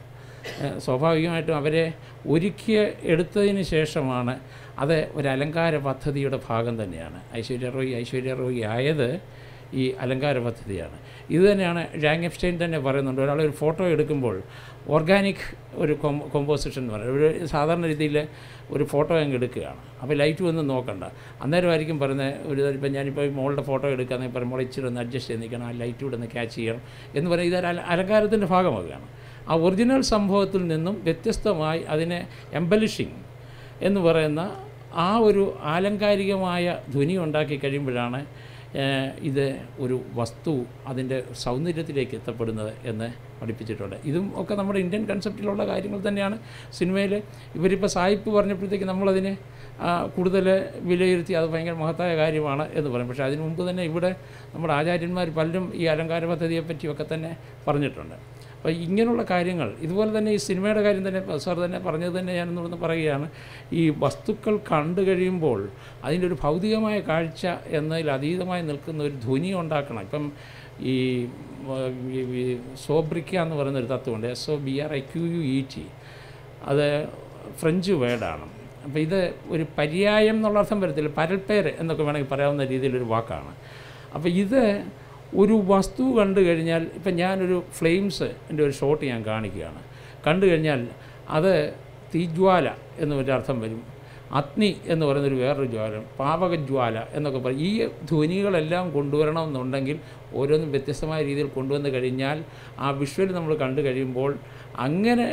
സ്വാഭാവികമായിട്ടും അവരെ ഒരുക്കിയ എടുത്തതിന് ശേഷമാണ് അത് ഒരു അലങ്കാര പദ്ധതിയുടെ ഭാഗം തന്നെയാണ് ഐശ്വര്യ റോയി ഐശ്വര്യ റോയി ആയത് ഈ അലങ്കാര പദ്ധതിയാണ് ഇത് തന്നെയാണ് ജാങ് എഫ്സ്റ്റൈൻ തന്നെ പറയുന്നുണ്ട് ഒരാൾ ഒരു ഫോട്ടോ എടുക്കുമ്പോൾ ഓർഗാനിക് ഒരു കോമ്പോസിഷൻ എന്ന് പറയുന്നത് ഒരു സാധാരണ രീതിയിൽ ഒരു ഫോട്ടോ അങ്ങ് എടുക്കുകയാണ് അപ്പോൾ ലൈറ്റ് വന്ന് നോക്കണ്ട അന്നേരമായിരിക്കും പറയുന്നത് ഒരു ഇപ്പം ഞാനിപ്പോൾ മോളുടെ ഫോട്ടോ എടുക്കുകയാണെങ്കിൽ പറയുമ്പോൾ ഇച്ചിരി ഒന്ന് അഡ്ജസ്റ്റ് ചെയ്ത് നിൽക്കണം ആ ലൈറ്റ് ഇവിടെ നിന്ന് ക്യാച്ച് ചെയ്യണം എന്ന് പറയുന്നത് ഇത് അലങ്കാരത്തിൻ്റെ ഭാഗമാകുകയാണ് ആ ഒറിജിനൽ സംഭവത്തിൽ നിന്നും വ്യത്യസ്തമായി അതിനെ എംബലിഷിങ് എന്ന് പറയുന്ന ആ ഒരു ആലങ്കാരികമായ ധ്വനി ഉണ്ടാക്കി കഴിയുമ്പോഴാണ് ഇത് ഒരു വസ്തു അതിൻ്റെ സൗന്ദര്യത്തിലേക്ക് എത്തപ്പെടുന്നത് എന്ന് പഠിപ്പിച്ചിട്ടുണ്ട് ഇതും ഒക്കെ നമ്മുടെ ഇന്ത്യൻ കൺസെപ്റ്റിലുള്ള കാര്യങ്ങൾ തന്നെയാണ് സിനിമയിൽ ഇവരിപ്പോൾ സായിപ്പ് പറഞ്ഞപ്പോഴത്തേക്ക് നമ്മളതിനെ കൂടുതൽ വിലയിരുത്തി അത് ഭയങ്കര മഹത്തായ കാര്യമാണ് എന്ന് പറയും പക്ഷേ അതിനു മുമ്പ് തന്നെ ഇവിടെ നമ്മുടെ ആചാര്യന്മാർ പലരും ഈ അലങ്കാര പദ്ധതിയെപ്പറ്റിയൊക്കെ തന്നെ പറഞ്ഞിട്ടുണ്ട് അപ്പോൾ ഇങ്ങനെയുള്ള കാര്യങ്ങൾ ഇതുപോലെ തന്നെ ഈ സിനിമയുടെ കാര്യം തന്നെ സാർ തന്നെ പറഞ്ഞത് തന്നെ ഞാനെന്നുള്ളത് പറയുകയാണ് ഈ വസ്തുക്കൾ കണ്ടു കഴിയുമ്പോൾ അതിൻ്റെ ഒരു ഭൗതികമായ കാഴ്ച എന്നതിൽ അതീതമായി നിൽക്കുന്ന ഒരു ധ്വനി ഉണ്ടാക്കണം ഇപ്പം ഈ സോബ്രിക്ക എന്ന് പറയുന്ന ഒരു തത്വമുണ്ട് S O B R I Q U E T അത് ഫ്രഞ്ച് വേർഡാണ് അപ്പോൾ ഇത് ഒരു പര്യായം എന്നുള്ള അർത്ഥം വരത്തില്ല പരൽപ്പേർ എന്നൊക്കെ വേണമെങ്കിൽ പറയാവുന്ന രീതിയിലൊരു വാക്കാണ് അപ്പോൾ ഇത് ഒരു വസ്തു കണ്ടു കഴിഞ്ഞാൽ ഇപ്പം ഞാനൊരു ഫ്ലെയിംസ് എൻ്റെ ഒരു ഷോട്ട് ഞാൻ കാണിക്കുകയാണ് കണ്ടു കഴിഞ്ഞാൽ അത് തീജ്വാല എന്ന് അർത്ഥം വരും അഗ്നി എന്ന് പറയുന്നൊരു വേറൊരു ജ്വാല പാവകജ്വാല എന്നൊക്കെ പറയും ഈ ധ്വനികളെല്ലാം കൊണ്ടുവരണമെന്നുണ്ടെങ്കിൽ ഓരോന്നും വ്യത്യസ്തമായ രീതിയിൽ കൊണ്ടുവന്ന് കഴിഞ്ഞാൽ ആ വിഷ്വൽ നമ്മൾ കണ്ടു കഴിയുമ്പോൾ അങ്ങനെ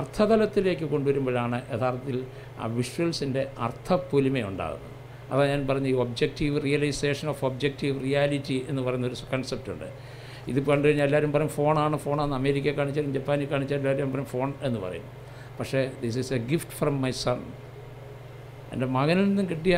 അർത്ഥതലത്തിലേക്ക് കൊണ്ടുവരുമ്പോഴാണ് യഥാർത്ഥത്തിൽ ആ വിഷ്വൽസിൻ്റെ അർത്ഥപ്പൊലിമയുണ്ടാകുന്നത് അതാ ഞാൻ പറഞ്ഞു ഈ objective realisation of objective reality എന്ന് പറയുന്നൊരു കൺസെപ്റ്റ് ഉണ്ട് ഇത് കണ്ടു കഴിഞ്ഞാൽ എല്ലാവരും പറയും ഫോണാണ് ഫോണാണ് അമേരിക്ക കാണിച്ചാലും ജപ്പാനിൽ കാണിച്ചാലും എല്ലാവരും പറയും ഫോൺ എന്ന് പറയും പക്ഷേ this is a gift from my son എൻ്റെ മകനിൽ നിന്നും കിട്ടിയ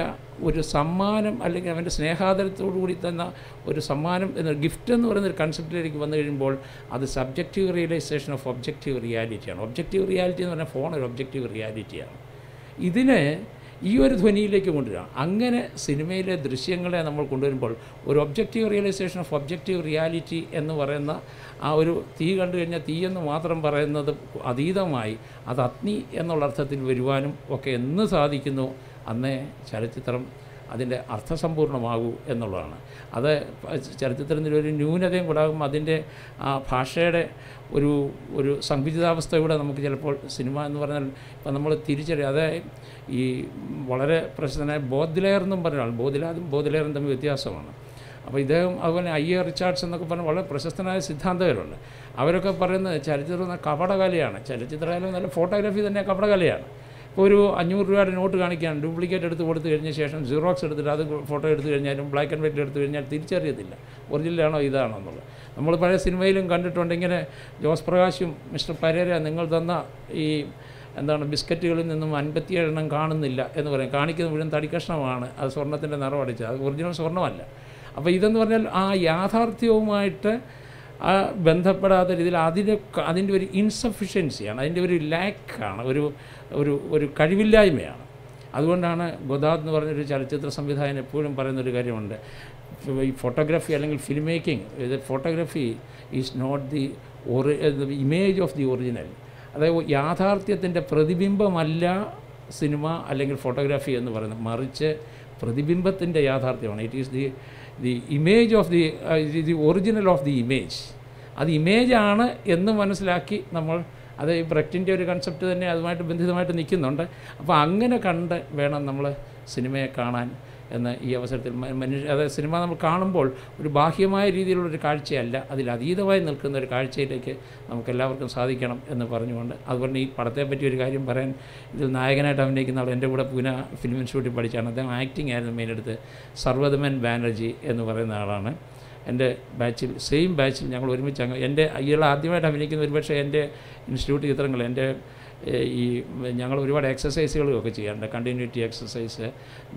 ഒരു സമ്മാനം അല്ലെങ്കിൽ അവൻ്റെ സ്നേഹാദരത്തോടു കൂടി തന്ന ഒരു സമ്മാനം എന്ന ഗിഫ്റ്റ് എന്ന് പറയുന്ന ഒരു കൺസെപ്റ്റിലേക്ക് വന്നു കഴിയുമ്പോൾ അത് സബ്ജക്റ്റീവ് റിയലൈസേഷൻ ഓഫ് ഒബ്ജക്റ്റീവ് റിയാലിറ്റിയാണ് ഒബ്ജക്റ്റീവ് റിയാലിറ്റി എന്ന് പറഞ്ഞാൽ ഫോൺ ഒരു ഒബ്ജക്റ്റീവ് റിയാലിറ്റിയാണ് ഇതിനെ ഈ ഒരു ധ്വനിയിലേക്ക് കൊണ്ടുവരാം അങ്ങനെ സിനിമയിലെ ദൃശ്യങ്ങളെ നമ്മൾ കൊണ്ടുവരുമ്പോൾ ഒരു objective realisation of objective reality എന്ന് പറയുന്ന ആ ഒരു തീ കണ്ടു കഴിഞ്ഞാൽ തീ എന്ന് മാത്രം പറയുന്നത് അതീതമായി അത് അഗ്നി എന്നുള്ള അർത്ഥത്തിൽ വരുവാനും ഒക്കെ എന്ന് സാധിക്കുന്നു അന്നേ ചലച്ചിത്രം അതിൻ്റെ അർത്ഥസമ്പൂർണമാകൂ എന്നുള്ളതാണ് അത് ചലച്ചിത്രത്തിൻ്റെ ഒരു ന്യൂനതയും കൂടാകും അതിൻ്റെ ആ ഭാഷയുടെ ഒരു ഒരു സങ്കുചിതാവസ്ഥയുടെ നമുക്ക് ചിലപ്പോൾ സിനിമ എന്ന് പറഞ്ഞാൽ ഇപ്പം നമ്മൾ തിരിച്ചറിയാതെ ഈ വളരെ പ്രശസ്തനായ ബോധിലെയർ എന്നും പറഞ്ഞാൽ ബോധിലാതും ബോധിലെയറും തമ്മിൽ വ്യത്യാസമാണ് അപ്പോൾ ഇദ്ദേഹം അതുപോലെ അയ്യർ റിച്ചാർഡ്സ് എന്നൊക്കെ പറഞ്ഞ വളരെ പ്രശസ്തനായ സിദ്ധാന്തകരുണ്ട് അവരൊക്കെ പറയുന്നത് ചരിത്രം കപടകലയാണ് ചലച്ചിത്രകാലം നല്ല ഫോട്ടോഗ്രാഫി തന്നെ കപടകലയാണ് ഒരു അഞ്ഞൂറ് രൂപയുടെ നോട്ട് കാണിക്കാൻ ഡ്യൂപ്ലിക്കേറ്റ് എടുത്ത് കൊടുത്തു കഴിഞ്ഞ ശേഷം സിറോക്സ് എടുത്തിട്ട് അത് ഫോട്ടോ എടുത്തു കഴിഞ്ഞാലും ബ്ലാക്ക് ആൻഡ് വൈറ്റ് എടുത്തു കഴിഞ്ഞാൽ തിരിച്ചറിയത്തില്ല ഒറിജിനലാണോ ഇതാണോ എന്നുള്ളത് നമ്മൾ പഴയ സിനിമയിലും കണ്ടിട്ടുണ്ട് ഇങ്ങനെ ജോസ് പ്രകാശും മിസ്റ്റർ പരേര നിങ്ങൾ തന്ന ഈ എന്താണ് ബിസ്ക്കറ്റുകളിൽ നിന്നും അൻപത്തിയേഴ് എണ്ണം കാണുന്നില്ല എന്ന് പറയും കാണിക്കുന്ന മുഴുവൻ തടിക്കഷ്ണമാണ് അത് സ്വർണ്ണത്തിൻ്റെ നിറമടിച്ചത് അത് ഒറിജിനൽ സ്വർണ്ണമല്ല അപ്പോൾ ഇതെന്ന് പറഞ്ഞാൽ ആ യാഥാർത്ഥ്യവുമായിട്ട് ബന്ധപ്പെടാത്ത രീതിയിൽ അതിൻ്റെ അതിൻ്റെ ഒരു ഇൻസഫിഷ്യൻസിയാണ് അതിൻ്റെ ഒരു ലാക്കാണ് ഒരു ഒരു ഒരു കഴിവില്ലായ്മയാണ് അതുകൊണ്ടാണ് ഗോദാദ് എന്ന് പറഞ്ഞൊരു ചലച്ചിത്ര സംവിധായകൻ എപ്പോഴും പറയുന്നൊരു കാര്യമുണ്ട് ഈ ഫോട്ടോഗ്രാഫി അല്ലെങ്കിൽ ഫിലിം മേക്കിംഗ് ഇത് ഫോട്ടോഗ്രാഫി ഈസ് നോട്ട് ദി ഒറി ഇമേജ് ഓഫ് ദി ഒറിജിനൽ അതായത് യാഥാർത്ഥ്യത്തിൻ്റെ പ്രതിബിംബമല്ല സിനിമ അല്ലെങ്കിൽ ഫോട്ടോഗ്രാഫി എന്ന് പറയുന്നത് മറിച്ച് പ്രതിബിംബത്തിൻ്റെ യാഥാർത്ഥ്യമാണ് it is the the image of the the original of the image അത് ഇമേജാണ് എന്ന് മനസ്സിലാക്കി നമ്മൾ അത് ഈ ബ്രക്റ്റിൻ്റെ ഒരു കൺസെപ്റ്റ് തന്നെ അതുമായിട്ട് ബന്ധിതമായിട്ട് നിൽക്കുന്നുണ്ട് അപ്പോൾ അങ്ങനെ കണ്ട് വേണം നമ്മൾ സിനിമയെ കാണാൻ എന്ന് ഈ അവസരത്തിൽ മനുഷ്യ അതായത് സിനിമ നമ്മൾ കാണുമ്പോൾ ഒരു ബാഹ്യമായ രീതിയിലുള്ളൊരു കാഴ്ചയല്ല അതിൽ അതീതമായി നിൽക്കുന്ന ഒരു കാഴ്ചയിലേക്ക് നമുക്കെല്ലാവർക്കും എല്ലാവർക്കും സാധിക്കണം എന്ന് പറഞ്ഞുകൊണ്ട് അതുപോലെ ഈ പടത്തെ പറ്റി ഒരു കാര്യം പറയാൻ ഇതിൽ നായകനായിട്ട് അഭിനയിക്കുന്ന ആൾ എൻ്റെ കൂടെ പൂന ഫിലിം ഇൻസ്റ്റിറ്റ്യൂട്ടിൽ പഠിച്ചാണ് അദ്ദേഹം ആക്ടിംഗ് ആയിരുന്നു മെയിനെടുത്ത് സർവധമൻ ബാനർജി എന്ന് പറയുന്ന ആളാണ് എൻ്റെ ബാച്ചിൽ സെയിം ബാച്ചിൽ ഞങ്ങൾ ഒരുമിച്ച് അങ്ങ് എൻ്റെ ഇയാൾ ആദ്യമായിട്ട് അഭിനയിക്കുന്ന ഒരുപക്ഷെ എൻ്റെ ഇൻസ്റ്റിറ്റ്യൂട്ട് ചിത്രങ്ങൾ എൻ്റെ ഈ ഞങ്ങൾ ഒരുപാട് എക്സസൈസുകളൊക്കെ ചെയ്യാറുണ്ട് കണ്ടിന്യൂറ്റി എക്സസൈസ്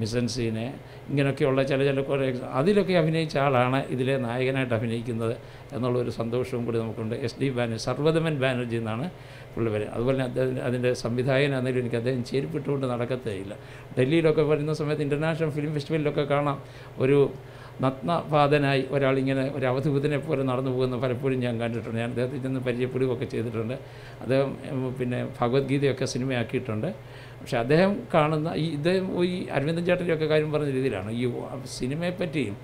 മിസൻസീന് ഇങ്ങനെയൊക്കെയുള്ള ചില ചില കുറേ അതിലൊക്കെ അഭിനയിച്ച ആളാണ് ഇതിലെ നായകനായിട്ട് അഭിനയിക്കുന്നത് എന്നുള്ളൊരു സന്തോഷവും കൂടി നമുക്കുണ്ട് എസ് ഡി ബാനർജി സർവ്വതമൻ ബാനർജി എന്നാണ് പുള്ളി പറയുന്നത് അതുപോലെ അദ്ദേഹം അതിൻ്റെ സംവിധായകനാണെങ്കിലും എനിക്ക് അദ്ദേഹം ചേരിപ്പിട്ടുകൊണ്ട് നടക്കത്തേയില്ല ഡൽഹിയിലൊക്കെ വരുന്ന സമയത്ത് ഇൻ്റർനാഷണൽ ഫിലിം ഫെസ്റ്റിവലിലൊക്കെ കാണാം ഒരു നഗ്നപാതനായി ഒരാളിങ്ങനെ ഒരു അവധൂതനെ പോലെ നടന്നു പോകുന്ന പലപ്പോഴും ഞാൻ കണ്ടിട്ടുണ്ട് ഞാൻ അദ്ദേഹത്തിൽ നിന്ന് പരിചയപ്പെടുകയൊക്കെ ചെയ്തിട്ടുണ്ട് അദ്ദേഹം പിന്നെ ഭഗവത്ഗീതയൊക്കെ സിനിമയാക്കിയിട്ടുണ്ട് പക്ഷേ അദ്ദേഹം കാണുന്ന ഈ ഇദ്ദേഹം ഈ അരവിന്ദൻ ചേട്ടൻ്റെയൊക്കെ കാര്യം പറഞ്ഞ രീതിയിലാണ് ഈ സിനിമയെപ്പറ്റിയും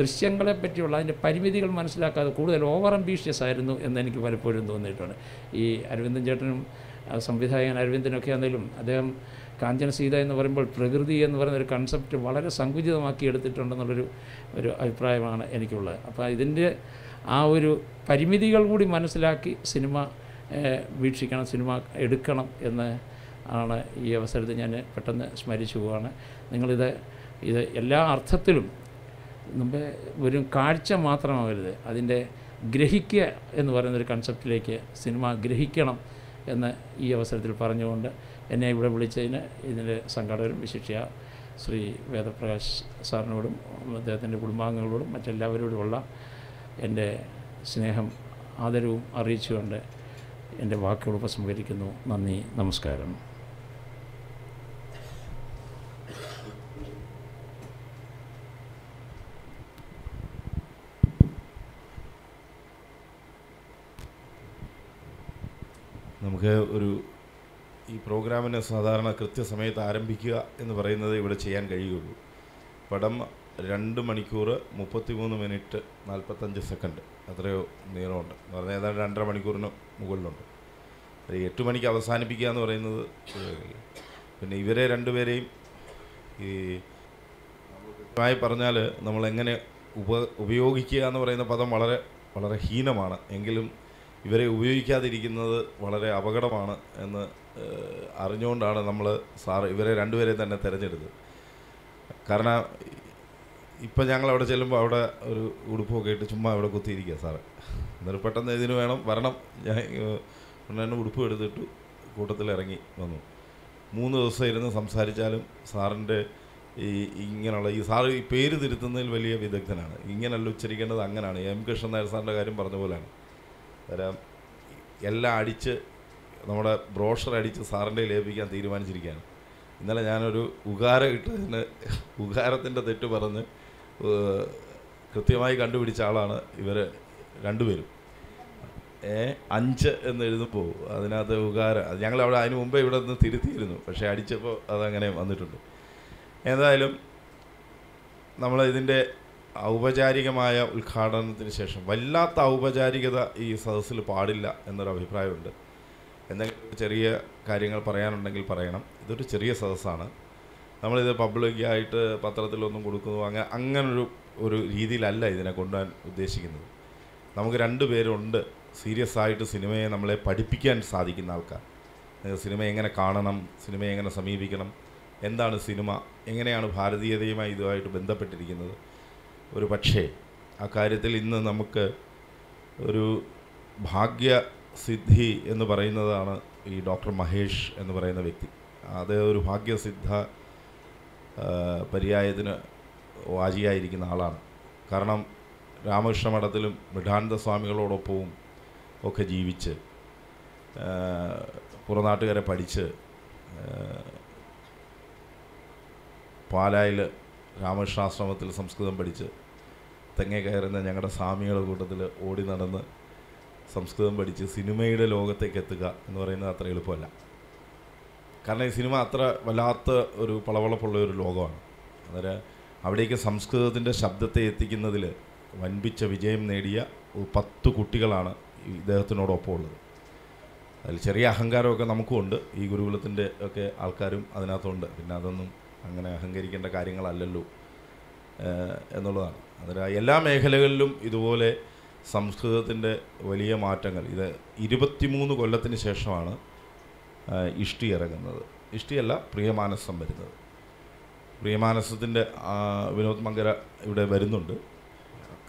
ദൃശ്യങ്ങളെ അതിൻ്റെ പരിമിതികൾ മനസ്സിലാക്കാതെ കൂടുതൽ ഓവർ അംബീഷ്യസ് ആയിരുന്നു എന്നെനിക്ക് പലപ്പോഴും തോന്നിയിട്ടുണ്ട് ഈ അരവിന്ദൻ ചേട്ടനും സംവിധായകൻ അരവിന്ദനൊക്കെ ആണെങ്കിലും അദ്ദേഹം കാഞ്ചന സീത എന്ന് പറയുമ്പോൾ പ്രകൃതി എന്ന് പറയുന്ന ഒരു കൺസെപ്റ്റ് വളരെ സങ്കുചിതമാക്കി എടുത്തിട്ടുണ്ടെന്നുള്ളൊരു ഒരു അഭിപ്രായമാണ് എനിക്കുള്ളത് അപ്പോൾ ഇതിൻ്റെ ആ ഒരു പരിമിതികൾ കൂടി മനസ്സിലാക്കി സിനിമ വീക്ഷിക്കണം സിനിമ എടുക്കണം എന്ന് ആണ് ഈ അവസരത്തിൽ ഞാൻ പെട്ടെന്ന് സ്മരിച്ചു പോവാണ് നിങ്ങളിത് ഇത് എല്ലാ അർത്ഥത്തിലും മുമ്പേ ഒരു കാഴ്ച മാത്രമാവരുത് അതിൻ്റെ ഗ്രഹിക്കുക എന്ന് പറയുന്നൊരു കൺസെപ്റ്റിലേക്ക് സിനിമ ഗ്രഹിക്കണം എന്ന് ഈ അവസരത്തിൽ പറഞ്ഞുകൊണ്ട് എന്നെ ഇവിടെ വിളിച്ചതിന് ഇതിൻ്റെ സംഘാടകരും വിശിഷ്യ ശ്രീ വേദപ്രകാശ് സാറിനോടും അദ്ദേഹത്തിൻ്റെ കുടുംബാംഗങ്ങളോടും മറ്റെല്ലാവരോടുമുള്ള എൻ്റെ സ്നേഹം ആദരവും അറിയിച്ചുകൊണ്ട് എൻ്റെ വാക്കുകൾ ഉപസംഹരിക്കുന്നു നന്ദി നമസ്കാരം നമുക്ക് ഒരു ഈ പ്രോഗ്രാമിന് സാധാരണ കൃത്യസമയത്ത് ആരംഭിക്കുക എന്ന് പറയുന്നത് ഇവിടെ ചെയ്യാൻ കഴിയുള്ളൂ പടം രണ്ട് മണിക്കൂർ മുപ്പത്തിമൂന്ന് മിനിറ്റ് നാൽപ്പത്തഞ്ച് സെക്കൻഡ് അത്രയോ നീളമുണ്ട് എന്ന് പറഞ്ഞാൽ ഏതാണ്ട് രണ്ടര മണിക്കൂറിന് മുകളിലുണ്ട് എട്ട് മണിക്ക് അവസാനിപ്പിക്കുക എന്ന് പറയുന്നത് പിന്നെ ഇവരെ രണ്ടുപേരെയും ഈ ആയി പറഞ്ഞാൽ നമ്മളെങ്ങനെ ഉപ ഉപയോഗിക്കുക എന്ന് പറയുന്ന പദം വളരെ വളരെ ഹീനമാണ് എങ്കിലും ഇവരെ ഉപയോഗിക്കാതിരിക്കുന്നത് വളരെ അപകടമാണ് എന്ന് അറിഞ്ഞുകൊണ്ടാണ് നമ്മൾ സാറ് ഇവരെ രണ്ടുപേരെയും തന്നെ തിരഞ്ഞെടുത്തത് കാരണം ഇപ്പം ഞങ്ങൾ അവിടെ ചെല്ലുമ്പോൾ അവിടെ ഒരു ഉടുപ്പൊക്കെ ഇട്ട് ചുമ്മാ അവിടെ കുത്തിയിരിക്കുക സാറ് എന്നൊരു പെട്ടെന്ന് ഇതിന് വേണം വരണം ഞാൻ ഉടനെ ഉടുപ്പ് എടുത്തിട്ട് കൂട്ടത്തിൽ ഇറങ്ങി വന്നു മൂന്ന് ദിവസം ഇരുന്ന് സംസാരിച്ചാലും സാറിൻ്റെ ഈ ഇങ്ങനെയുള്ള ഈ സാറ് ഈ പേര് തിരുത്തുന്നതിൽ വലിയ വിദഗ്ധനാണ് ഇങ്ങനെയല്ല ഉച്ചരിക്കേണ്ടത് അങ്ങനെയാണ് എം കൃഷ്ണൻ നായർ സാറിൻ്റെ കാര്യം പറഞ്ഞ പോലെയാണ് എല്ലാം അടിച്ച് നമ്മുടെ ബ്രോഷർ അടിച്ച് സാറിൻ്റെ ലേപിക്കാൻ തീരുമാനിച്ചിരിക്കുകയാണ് ഇന്നലെ ഞാനൊരു ഉകാരം ഇട്ടതിന് ഉകാരത്തിൻ്റെ തെറ്റ് പറഞ്ഞ് കൃത്യമായി കണ്ടുപിടിച്ച ആളാണ് ഇവർ രണ്ടുപേരും ഏ അഞ്ച് എന്ന് എഴുതുമ്പോൾ അതിനകത്ത് ഉകാരം ഞങ്ങൾ അവിടെ അതിന് മുമ്പേ ഇവിടെ നിന്ന് തിരുത്തിയിരുന്നു പക്ഷേ അടിച്ചപ്പോൾ അതങ്ങനെ വന്നിട്ടുണ്ട് ഏതായാലും നമ്മൾ ഔപചാരികമായ ഉദ്ഘാടനത്തിന് ശേഷം വല്ലാത്ത ഔപചാരികത ഈ സദസ്സിൽ പാടില്ല എന്നൊരു അഭിപ്രായമുണ്ട് എന്തെങ്കിലും ചെറിയ കാര്യങ്ങൾ പറയാനുണ്ടെങ്കിൽ പറയണം ഇതൊരു ചെറിയ സദസ്സാണ് നമ്മളിത് പബ്ലിക്കായിട്ട് പത്രത്തിലൊന്നും കൊടുക്കുന്നു അങ്ങനെ അങ്ങനൊരു ഒരു രീതിയിലല്ല ഇതിനെ കൊണ്ടുപോകാൻ ഉദ്ദേശിക്കുന്നത് നമുക്ക് രണ്ട് പേരുണ്ട് സീരിയസ് ആയിട്ട് സിനിമയെ നമ്മളെ പഠിപ്പിക്കാൻ സാധിക്കുന്ന ആൾക്കാർ സിനിമ എങ്ങനെ കാണണം സിനിമയെ എങ്ങനെ സമീപിക്കണം എന്താണ് സിനിമ എങ്ങനെയാണ് ഭാരതീയതയുമായി ഇതുമായിട്ട് ബന്ധപ്പെട്ടിരിക്കുന്നത് ഒരു പക്ഷേ ആ കാര്യത്തിൽ ഇന്ന് നമുക്ക് ഒരു ഭാഗ്യ സിദ്ധി എന്ന് പറയുന്നതാണ് ഈ ഡോക്ടർ മഹേഷ് എന്ന് പറയുന്ന വ്യക്തി അദ്ദേഹം ഒരു ഭാഗ്യസിദ്ധ പര്യായത്തിന് വാചിയായിരിക്കുന്ന ആളാണ് കാരണം രാമകൃഷ്ണ മഠത്തിലും മിഠാനന്ദ സ്വാമികളോടൊപ്പവും ഒക്കെ ജീവിച്ച് പുറനാട്ടുകാരെ പഠിച്ച് പാലായിൽ രാമകൃഷ്ണാശ്രമത്തിൽ സംസ്കൃതം പഠിച്ച് തെങ്ങേ കയറുന്ന ഞങ്ങളുടെ സ്വാമികളുടെ കൂട്ടത്തിൽ ഓടി നടന്ന് സംസ്കൃതം പഠിച്ച് സിനിമയുടെ ലോകത്തേക്ക് എത്തുക എന്ന് പറയുന്നത് അത്ര എളുപ്പമല്ല കാരണം ഈ സിനിമ അത്ര വല്ലാത്ത ഒരു പളവളപ്പുള്ള ഒരു ലോകമാണ് അന്നേരം അവിടേക്ക് സംസ്കൃതത്തിൻ്റെ ശബ്ദത്തെ എത്തിക്കുന്നതിൽ വൻപിച്ച വിജയം നേടിയ പത്ത് കുട്ടികളാണ് ഇദ്ദേഹത്തിനോടൊപ്പം ഉള്ളത് അതിൽ ചെറിയ അഹങ്കാരമൊക്കെ നമുക്കുമുണ്ട് ഈ ഗുരുകുലത്തിൻ്റെ ഒക്കെ ആൾക്കാരും അതിനകത്തുണ്ട് പിന്നെ അതൊന്നും അങ്ങനെ അഹങ്കരിക്കേണ്ട കാര്യങ്ങളല്ലല്ലോ എന്നുള്ളതാണ് അതിന് എല്ലാ മേഖലകളിലും ഇതുപോലെ സംസ്കൃതത്തിൻ്റെ വലിയ മാറ്റങ്ങൾ ഇത് ഇരുപത്തിമൂന്ന് കൊല്ലത്തിന് ശേഷമാണ് ഇഷ്ടി ഇറങ്ങുന്നത് ഇഷ്ടിയല്ല പ്രിയമാനസം വരുന്നത് പ്രിയമാനസത്തിൻ്റെ വിനോദ് മങ്കര ഇവിടെ വരുന്നുണ്ട്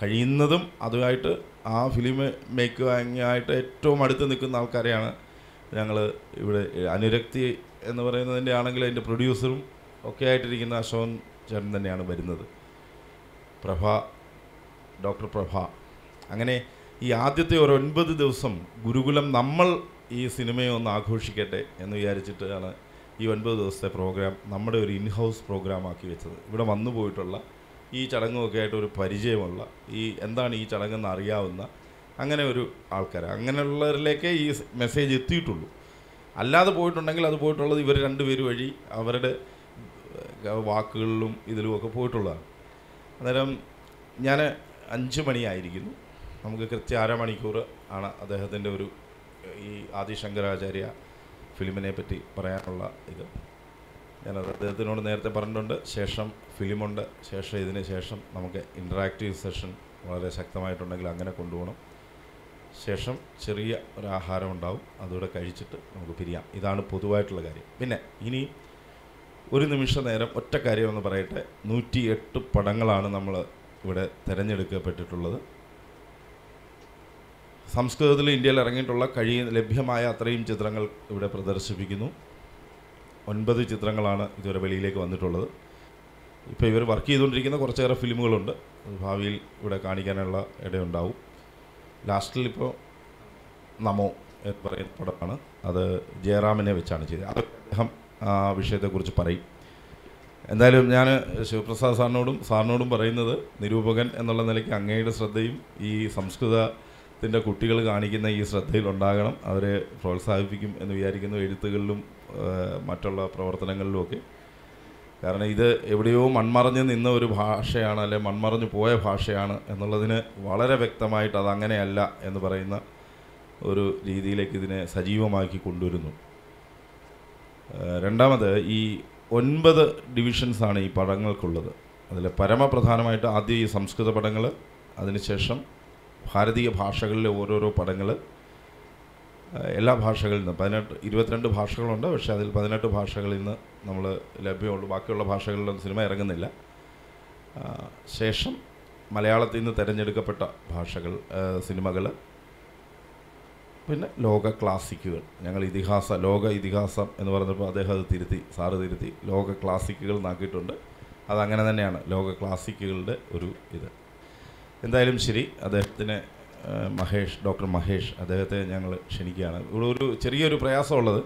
കഴിയുന്നതും അതുമായിട്ട് ആ ഫിലിം മേക്കിങ്ങായിട്ട് ഏറ്റവും അടുത്ത് നിൽക്കുന്ന ആൾക്കാരെയാണ് ഞങ്ങൾ ഇവിടെ അനുരക്തി എന്ന് പറയുന്നതിൻ്റെ ആണെങ്കിൽ അതിൻ്റെ പ്രൊഡ്യൂസറും ഒക്കെ ആയിട്ടിരിക്കുന്ന അശോകൻ ചേട്ടൻ തന്നെയാണ് വരുന്നത് പ്രഭ ഡോക്ടർ പ്രഭ അങ്ങനെ ഈ ആദ്യത്തെ ഒരു ഒൻപത് ദിവസം ഗുരുകുലം നമ്മൾ ഈ സിനിമയെ ഒന്ന് ആഘോഷിക്കട്ടെ എന്ന് വിചാരിച്ചിട്ടാണ് ഈ ഒൻപത് ദിവസത്തെ പ്രോഗ്രാം നമ്മുടെ ഒരു ഇൻഹൗസ് പ്രോഗ്രാമാക്കി വെച്ചത് ഇവിടെ വന്നു പോയിട്ടുള്ള ഈ ചടങ്ങുമൊക്കെ ആയിട്ട് ഒരു പരിചയമുള്ള ഈ എന്താണ് ഈ ചടങ്ങെന്ന് അറിയാവുന്ന അങ്ങനെ ഒരു ആൾക്കാർ അങ്ങനെയുള്ളവരിലേക്ക് ഈ മെസ്സേജ് എത്തിയിട്ടുള്ളൂ അല്ലാതെ പോയിട്ടുണ്ടെങ്കിൽ അത് പോയിട്ടുള്ളത് ഇവർ രണ്ടുപേർ വഴി അവരുടെ വാക്കുകളിലും ഇതിലുമൊക്കെ പോയിട്ടുള്ളതാണ് അന്നേരം ഞാൻ അഞ്ച് മണിയായിരിക്കുന്നു നമുക്ക് കൃത്യ അരമണിക്കൂർ ആണ് അദ്ദേഹത്തിൻ്റെ ഒരു ഈ ആദിശങ്കരാചാര്യ ഫിലിമിനെ പറ്റി പറയാനുള്ള ഇത് ഞാനത് അദ്ദേഹത്തിനോട് നേരത്തെ പറഞ്ഞിട്ടുണ്ട് ശേഷം ഫിലിമുണ്ട് ശേഷം ഇതിന് ശേഷം നമുക്ക് ഇൻറ്ററാക്റ്റീവ് സെഷൻ വളരെ ശക്തമായിട്ടുണ്ടെങ്കിൽ അങ്ങനെ കൊണ്ടുപോകണം ശേഷം ചെറിയ ഒരു ആഹാരം ഉണ്ടാവും അതുകൂടെ കഴിച്ചിട്ട് നമുക്ക് പിരിയാം ഇതാണ് പൊതുവായിട്ടുള്ള കാര്യം പിന്നെ ഇനി ഒരു നിമിഷ നേരം ഒറ്റ കാര്യമെന്ന് പറയട്ടെ എട്ട് പടങ്ങളാണ് നമ്മൾ ഇവിടെ തിരഞ്ഞെടുക്കപ്പെട്ടിട്ടുള്ളത് സംസ്കൃതത്തിൽ ഇന്ത്യയിൽ ഇറങ്ങിയിട്ടുള്ള കഴിയ ലഭ്യമായ അത്രയും ചിത്രങ്ങൾ ഇവിടെ പ്രദർശിപ്പിക്കുന്നു ഒൻപത് ചിത്രങ്ങളാണ് ഇതുവരെ വെളിയിലേക്ക് വന്നിട്ടുള്ളത് ഇപ്പോൾ ഇവർ വർക്ക് ചെയ്തുകൊണ്ടിരിക്കുന്ന കുറച്ചേറെ ഫിലിമുകളുണ്ട് ഭാവിയിൽ ഇവിടെ കാണിക്കാനുള്ള ഇടയുണ്ടാവും ലാസ്റ്റിൽ ഇപ്പോൾ നമോ എന്ന് പറയുന്ന പടമാണ് അത് ജയറാമിനെ വെച്ചാണ് ചെയ്തത് അദ്ദേഹം ആ വിഷയത്തെക്കുറിച്ച് പറയും എന്തായാലും ഞാൻ ശിവപ്രസാദ് സാറിനോടും സാറിനോടും പറയുന്നത് നിരൂപകൻ എന്നുള്ള നിലയ്ക്ക് അങ്ങയുടെ ശ്രദ്ധയും ഈ സംസ്കൃത ഇതിൻ്റെ കുട്ടികൾ കാണിക്കുന്ന ഈ ശ്രദ്ധയിലുണ്ടാകണം അവരെ പ്രോത്സാഹിപ്പിക്കും എന്ന് വിചാരിക്കുന്നു എഴുത്തുകളിലും മറ്റുള്ള പ്രവർത്തനങ്ങളിലുമൊക്കെ കാരണം ഇത് എവിടെയോ മൺമറഞ്ഞ് നിന്ന ഒരു ഭാഷയാണ് അല്ലെ മൺമറഞ്ഞു പോയ ഭാഷയാണ് എന്നുള്ളതിന് വളരെ വ്യക്തമായിട്ട് അതങ്ങനെയല്ല എന്ന് പറയുന്ന ഒരു രീതിയിലേക്ക് ഇതിനെ സജീവമാക്കി കൊണ്ടുവരുന്നു രണ്ടാമത് ഈ ഒൻപത് ഡിവിഷൻസാണ് ഈ പടങ്ങൾക്കുള്ളത് അതിൽ പരമപ്രധാനമായിട്ട് ആദ്യം ഈ സംസ്കൃത പടങ്ങൾ അതിനുശേഷം ഭാരതീയ ഭാഷകളിലെ ഓരോരോ പടങ്ങൾ എല്ലാ ഭാഷകളിൽ നിന്ന് പതിനെട്ട് ഇരുപത്തിരണ്ട് ഭാഷകളുണ്ട് പക്ഷേ അതിൽ പതിനെട്ട് ഭാഷകളിൽ നിന്ന് നമ്മൾ ലഭ്യമുള്ളൂ ബാക്കിയുള്ള ഭാഷകളിലൊന്നും സിനിമ ഇറങ്ങുന്നില്ല ശേഷം മലയാളത്തിൽ നിന്ന് തിരഞ്ഞെടുക്കപ്പെട്ട ഭാഷകൾ സിനിമകൾ പിന്നെ ലോക ക്ലാസിക്കുകൾ ഞങ്ങൾ ഇതിഹാസ ലോക ഇതിഹാസം എന്ന് പറഞ്ഞപ്പോൾ അദ്ദേഹം അത് തിരുത്തി സാറ് തിരുത്തി ലോക ക്ലാസിക്കുകൾ എന്നാക്കിയിട്ടുണ്ട് അതങ്ങനെ തന്നെയാണ് ലോക ക്ലാസിക്കുകളുടെ ഒരു ഇത് എന്തായാലും ശരി അദ്ദേഹത്തിന് മഹേഷ് ഡോക്ടർ മഹേഷ് അദ്ദേഹത്തെ ഞങ്ങൾ ക്ഷണിക്കുകയാണ് ഇവിടെ ഒരു ചെറിയൊരു പ്രയാസമുള്ളത്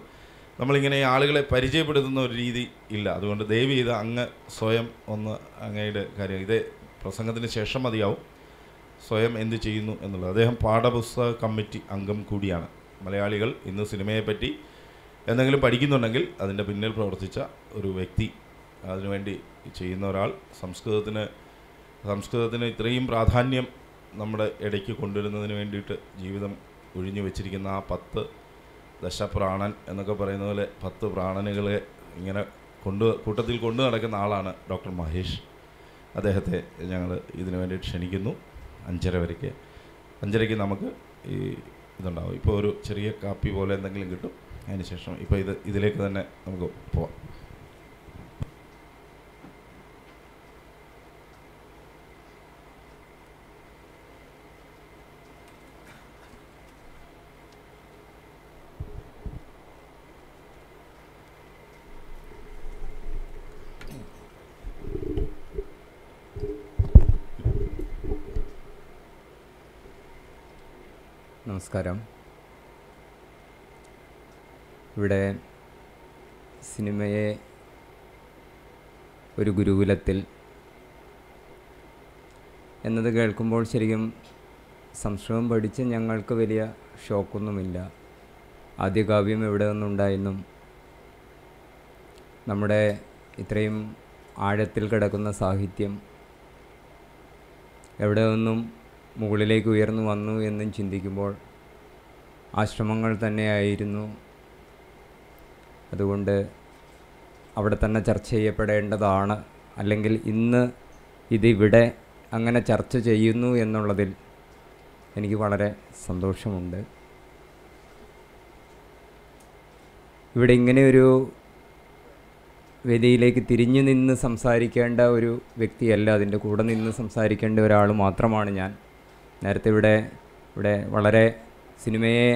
നമ്മളിങ്ങനെ ആളുകളെ പരിചയപ്പെടുത്തുന്ന ഒരു രീതി ഇല്ല അതുകൊണ്ട് ദയവ് ചെയ്ത് അങ്ങ് സ്വയം ഒന്ന് അങ്ങയുടെ കാര്യം ഇതേ പ്രസംഗത്തിന് ശേഷം മതിയാവും സ്വയം എന്ത് ചെയ്യുന്നു എന്നുള്ളത് അദ്ദേഹം പാഠപുസ്തക കമ്മിറ്റി അംഗം കൂടിയാണ് മലയാളികൾ ഇന്ന് സിനിമയെപ്പറ്റി എന്തെങ്കിലും പഠിക്കുന്നുണ്ടെങ്കിൽ അതിൻ്റെ പിന്നിൽ പ്രവർത്തിച്ച ഒരു വ്യക്തി അതിനുവേണ്ടി ചെയ്യുന്ന ഒരാൾ സംസ്കൃതത്തിന് സംസ്കൃതത്തിന് ഇത്രയും പ്രാധാന്യം നമ്മുടെ ഇടയ്ക്ക് കൊണ്ടുവരുന്നതിന് വേണ്ടിയിട്ട് ജീവിതം ഒഴിഞ്ഞു വെച്ചിരിക്കുന്ന ആ പത്ത് ദശപ്രാണൻ എന്നൊക്കെ പറയുന്ന പോലെ പത്ത് പ്രാണനുകളെ ഇങ്ങനെ കൊണ്ടു കൂട്ടത്തിൽ കൊണ്ടു നടക്കുന്ന ആളാണ് ഡോക്ടർ മഹേഷ് അദ്ദേഹത്തെ ഞങ്ങൾ ഇതിനു വേണ്ടിയിട്ട് ക്ഷണിക്കുന്നു അഞ്ചര വരയ്ക്ക് അഞ്ചരയ്ക്ക് നമുക്ക് ഈ ഇതുണ്ടാവും ഇപ്പോൾ ഒരു ചെറിയ കാപ്പി പോലെ എന്തെങ്കിലും കിട്ടും അതിനുശേഷം ഇപ്പോൾ ഇത് ഇതിലേക്ക് തന്നെ നമുക്ക് പോവാം നമസ്കാരം ഇവിടെ സിനിമയെ ഒരു ഗുരുകുലത്തിൽ എന്നത് കേൾക്കുമ്പോൾ ശരിക്കും സംശയം പഠിച്ച് ഞങ്ങൾക്ക് വലിയ ഷോക്കൊന്നുമില്ല ആദ്യ കാവ്യം എവിടെ നിന്നുണ്ടായെന്നും നമ്മുടെ ഇത്രയും ആഴത്തിൽ കിടക്കുന്ന സാഹിത്യം എവിടെ നിന്നും മുകളിലേക്ക് ഉയർന്നു വന്നു എന്നും ചിന്തിക്കുമ്പോൾ ആശ്രമങ്ങൾ തന്നെയായിരുന്നു അതുകൊണ്ട് അവിടെ തന്നെ ചർച്ച ചെയ്യപ്പെടേണ്ടതാണ് അല്ലെങ്കിൽ ഇന്ന് ഇതിവിടെ അങ്ങനെ ചർച്ച ചെയ്യുന്നു എന്നുള്ളതിൽ എനിക്ക് വളരെ സന്തോഷമുണ്ട് ഇവിടെ ഇങ്ങനെയൊരു വേദിയിലേക്ക് തിരിഞ്ഞു നിന്ന് സംസാരിക്കേണ്ട ഒരു വ്യക്തിയല്ല അതിൻ്റെ കൂടെ നിന്ന് സംസാരിക്കേണ്ട ഒരാൾ മാത്രമാണ് ഞാൻ നേരത്തെ ഇവിടെ ഇവിടെ വളരെ സിനിമയെ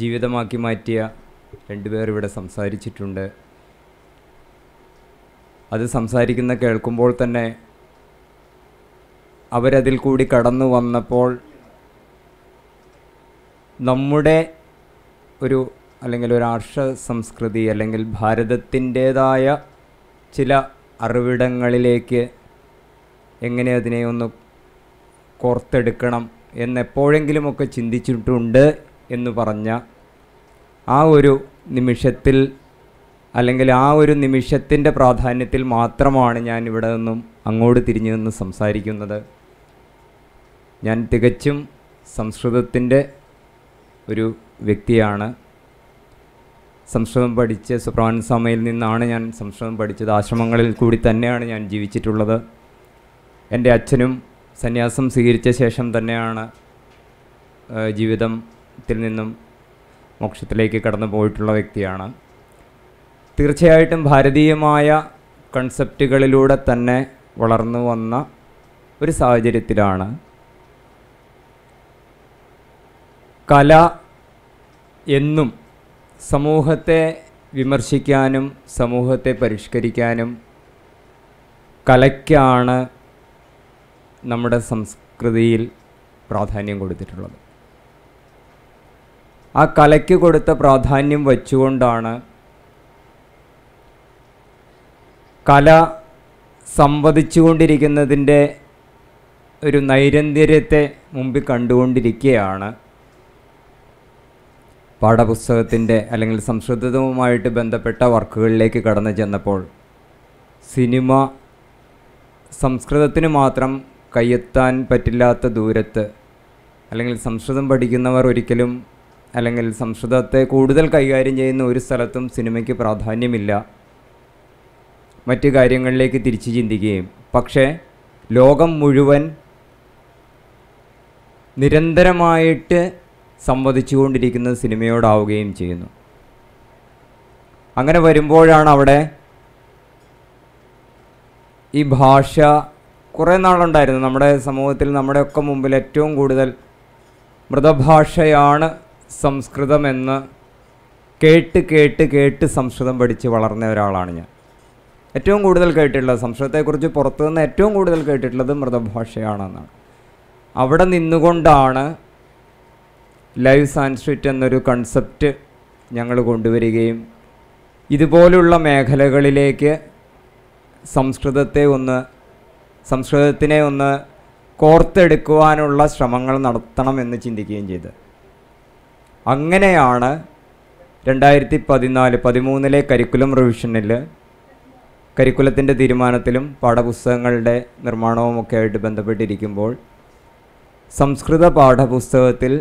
ജീവിതമാക്കി മാറ്റിയ രണ്ടുപേർ ഇവിടെ സംസാരിച്ചിട്ടുണ്ട് അത് സംസാരിക്കുന്ന കേൾക്കുമ്പോൾ തന്നെ അവരതിൽ കൂടി കടന്നു വന്നപ്പോൾ നമ്മുടെ ഒരു അല്ലെങ്കിൽ ഒരു ആർഷ സംസ്കൃതി അല്ലെങ്കിൽ ഭാരതത്തിൻ്റേതായ ചില അറിവിടങ്ങളിലേക്ക് എങ്ങനെ അതിനെ ഒന്ന് കോർത്തെടുക്കണം എന്നെപ്പോഴെങ്കിലുമൊക്കെ ചിന്തിച്ചിട്ടുണ്ട് എന്ന് പറഞ്ഞ ആ ഒരു നിമിഷത്തിൽ അല്ലെങ്കിൽ ആ ഒരു നിമിഷത്തിൻ്റെ പ്രാധാന്യത്തിൽ മാത്രമാണ് ഞാൻ ഇവിടെ നിന്നും അങ്ങോട്ട് തിരിഞ്ഞു നിന്ന് സംസാരിക്കുന്നത് ഞാൻ തികച്ചും സംസ്കൃതത്തിൻ്റെ ഒരു വ്യക്തിയാണ് സംസ്കൃതം പഠിച്ച് സുപ്രഭാൻ സമയിൽ നിന്നാണ് ഞാൻ സംസ്കൃതം പഠിച്ചത് ആശ്രമങ്ങളിൽ കൂടി തന്നെയാണ് ഞാൻ ജീവിച്ചിട്ടുള്ളത് എൻ്റെ അച്ഛനും സന്യാസം സ്വീകരിച്ച ശേഷം തന്നെയാണ് ജീവിതത്തിൽ നിന്നും മോക്ഷത്തിലേക്ക് കടന്നു പോയിട്ടുള്ള വ്യക്തിയാണ് തീർച്ചയായിട്ടും ഭാരതീയമായ കൺസെപ്റ്റുകളിലൂടെ തന്നെ വളർന്നു വന്ന ഒരു സാഹചര്യത്തിലാണ് കല എന്നും സമൂഹത്തെ വിമർശിക്കാനും സമൂഹത്തെ പരിഷ്കരിക്കാനും കലയ്ക്കാണ് നമ്മുടെ സംസ്കൃതിയിൽ പ്രാധാന്യം കൊടുത്തിട്ടുള്ളത് ആ കലയ്ക്ക് കൊടുത്ത പ്രാധാന്യം വച്ചുകൊണ്ടാണ് കല സംവദിച്ചുകൊണ്ടിരിക്കുന്നതിൻ്റെ ഒരു നൈരന്തര്യത്തെ മുമ്പിൽ കണ്ടുകൊണ്ടിരിക്കുകയാണ് പാഠപുസ്തകത്തിൻ്റെ അല്ലെങ്കിൽ സംസ്കൃതവുമായിട്ട് ബന്ധപ്പെട്ട വർക്കുകളിലേക്ക് കടന്നു ചെന്നപ്പോൾ സിനിമ സംസ്കൃതത്തിന് മാത്രം കയ്യെത്താൻ പറ്റില്ലാത്ത ദൂരത്ത് അല്ലെങ്കിൽ സംസ്കൃതം പഠിക്കുന്നവർ ഒരിക്കലും അല്ലെങ്കിൽ സംസ്കൃതത്തെ കൂടുതൽ കൈകാര്യം ചെയ്യുന്ന ഒരു സ്ഥലത്തും സിനിമയ്ക്ക് പ്രാധാന്യമില്ല മറ്റു കാര്യങ്ങളിലേക്ക് തിരിച്ചു ചിന്തിക്കുകയും പക്ഷേ ലോകം മുഴുവൻ നിരന്തരമായിട്ട് സംവദിച്ചുകൊണ്ടിരിക്കുന്നത് സിനിമയോടാവുകയും ചെയ്യുന്നു അങ്ങനെ വരുമ്പോഴാണ് അവിടെ ഈ ഭാഷ കുറേ നാളുണ്ടായിരുന്നു നമ്മുടെ സമൂഹത്തിൽ നമ്മുടെയൊക്കെ മുമ്പിൽ ഏറ്റവും കൂടുതൽ മൃതഭാഷയാണ് സംസ്കൃതമെന്ന് കേട്ട് കേട്ട് കേട്ട് സംസ്കൃതം പഠിച്ച് വളർന്ന ഒരാളാണ് ഞാൻ ഏറ്റവും കൂടുതൽ കേട്ടിട്ടുള്ളത് സംസ്കൃതത്തെക്കുറിച്ച് പുറത്തു നിന്ന് ഏറ്റവും കൂടുതൽ കേട്ടിട്ടുള്ളത് മൃതഭാഷയാണെന്നാണ് അവിടെ നിന്നുകൊണ്ടാണ് ലൈവ് സാൻസ്ക്രിറ്റ് എന്നൊരു കൺസെപ്റ്റ് ഞങ്ങൾ കൊണ്ടുവരികയും ഇതുപോലുള്ള മേഖലകളിലേക്ക് സംസ്കൃതത്തെ ഒന്ന് സംസ്കൃതത്തിനെ ഒന്ന് കോർത്തെടുക്കുവാനുള്ള ശ്രമങ്ങൾ നടത്തണം എന്ന് ചിന്തിക്കുകയും ചെയ്ത് അങ്ങനെയാണ് രണ്ടായിരത്തി പതിനാല് പതിമൂന്നിലെ കരിക്കുലം റിവിഷനിൽ കരിക്കുലത്തിൻ്റെ തീരുമാനത്തിലും പാഠപുസ്തകങ്ങളുടെ നിർമ്മാണവുമൊക്കെ ആയിട്ട് ബന്ധപ്പെട്ടിരിക്കുമ്പോൾ സംസ്കൃത പാഠപുസ്തകത്തിൽ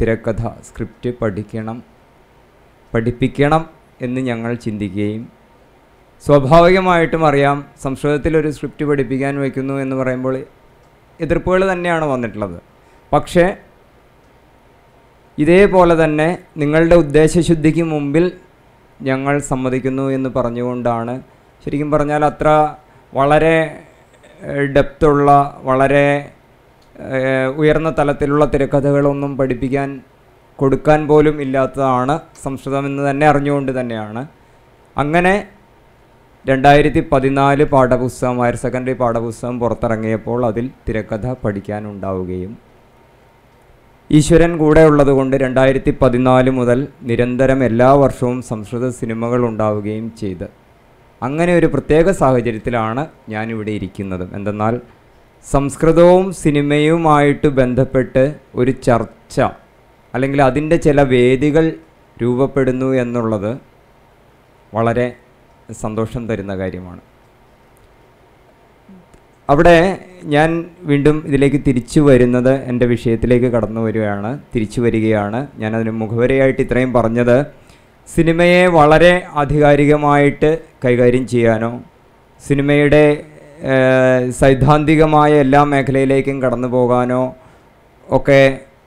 തിരക്കഥ സ്ക്രിപ്റ്റ് പഠിക്കണം പഠിപ്പിക്കണം എന്ന് ഞങ്ങൾ ചിന്തിക്കുകയും സ്വാഭാവികമായിട്ടും അറിയാം സംസ്കൃതത്തിൽ ഒരു സ്ക്രിപ്റ്റ് പഠിപ്പിക്കാൻ വയ്ക്കുന്നു എന്ന് പറയുമ്പോൾ എതിർപ്പുകൾ തന്നെയാണ് വന്നിട്ടുള്ളത് പക്ഷേ ഇതേപോലെ തന്നെ നിങ്ങളുടെ ഉദ്ദേശശുദ്ധിക്ക് മുമ്പിൽ ഞങ്ങൾ സമ്മതിക്കുന്നു എന്ന് പറഞ്ഞുകൊണ്ടാണ് ശരിക്കും പറഞ്ഞാൽ അത്ര വളരെ ഡെപ്തുള്ള വളരെ ഉയർന്ന തലത്തിലുള്ള തിരക്കഥകളൊന്നും പഠിപ്പിക്കാൻ കൊടുക്കാൻ പോലും ഇല്ലാത്തതാണ് സംസ്കൃതം എന്ന് തന്നെ അറിഞ്ഞുകൊണ്ട് തന്നെയാണ് അങ്ങനെ രണ്ടായിരത്തി പതിനാല് പാഠപുസ്തകം ഹയർ സെക്കൻഡറി പാഠപുസ്തകം പുറത്തിറങ്ങിയപ്പോൾ അതിൽ തിരക്കഥ പഠിക്കാനുണ്ടാവുകയും ഈശ്വരൻ കൂടെ ഉള്ളതുകൊണ്ട് രണ്ടായിരത്തി പതിനാല് മുതൽ നിരന്തരം എല്ലാ വർഷവും സംസ്കൃത സിനിമകൾ ഉണ്ടാവുകയും ചെയ്ത് അങ്ങനെ ഒരു പ്രത്യേക സാഹചര്യത്തിലാണ് ഞാനിവിടെ ഇരിക്കുന്നത് എന്തെന്നാൽ സംസ്കൃതവും സിനിമയുമായിട്ട് ബന്ധപ്പെട്ട് ഒരു ചർച്ച അല്ലെങ്കിൽ അതിൻ്റെ ചില വേദികൾ രൂപപ്പെടുന്നു എന്നുള്ളത് വളരെ സന്തോഷം തരുന്ന കാര്യമാണ് അവിടെ ഞാൻ വീണ്ടും ഇതിലേക്ക് തിരിച്ചു വരുന്നത് എൻ്റെ വിഷയത്തിലേക്ക് കടന്നു വരികയാണ് തിരിച്ചു വരികയാണ് ഞാനതിന് മുഖവരയായിട്ട് ഇത്രയും പറഞ്ഞത് സിനിമയെ വളരെ ആധികാരികമായിട്ട് കൈകാര്യം ചെയ്യാനോ സിനിമയുടെ സൈദ്ധാന്തികമായ എല്ലാ മേഖലയിലേക്കും കടന്നു പോകാനോ ഒക്കെ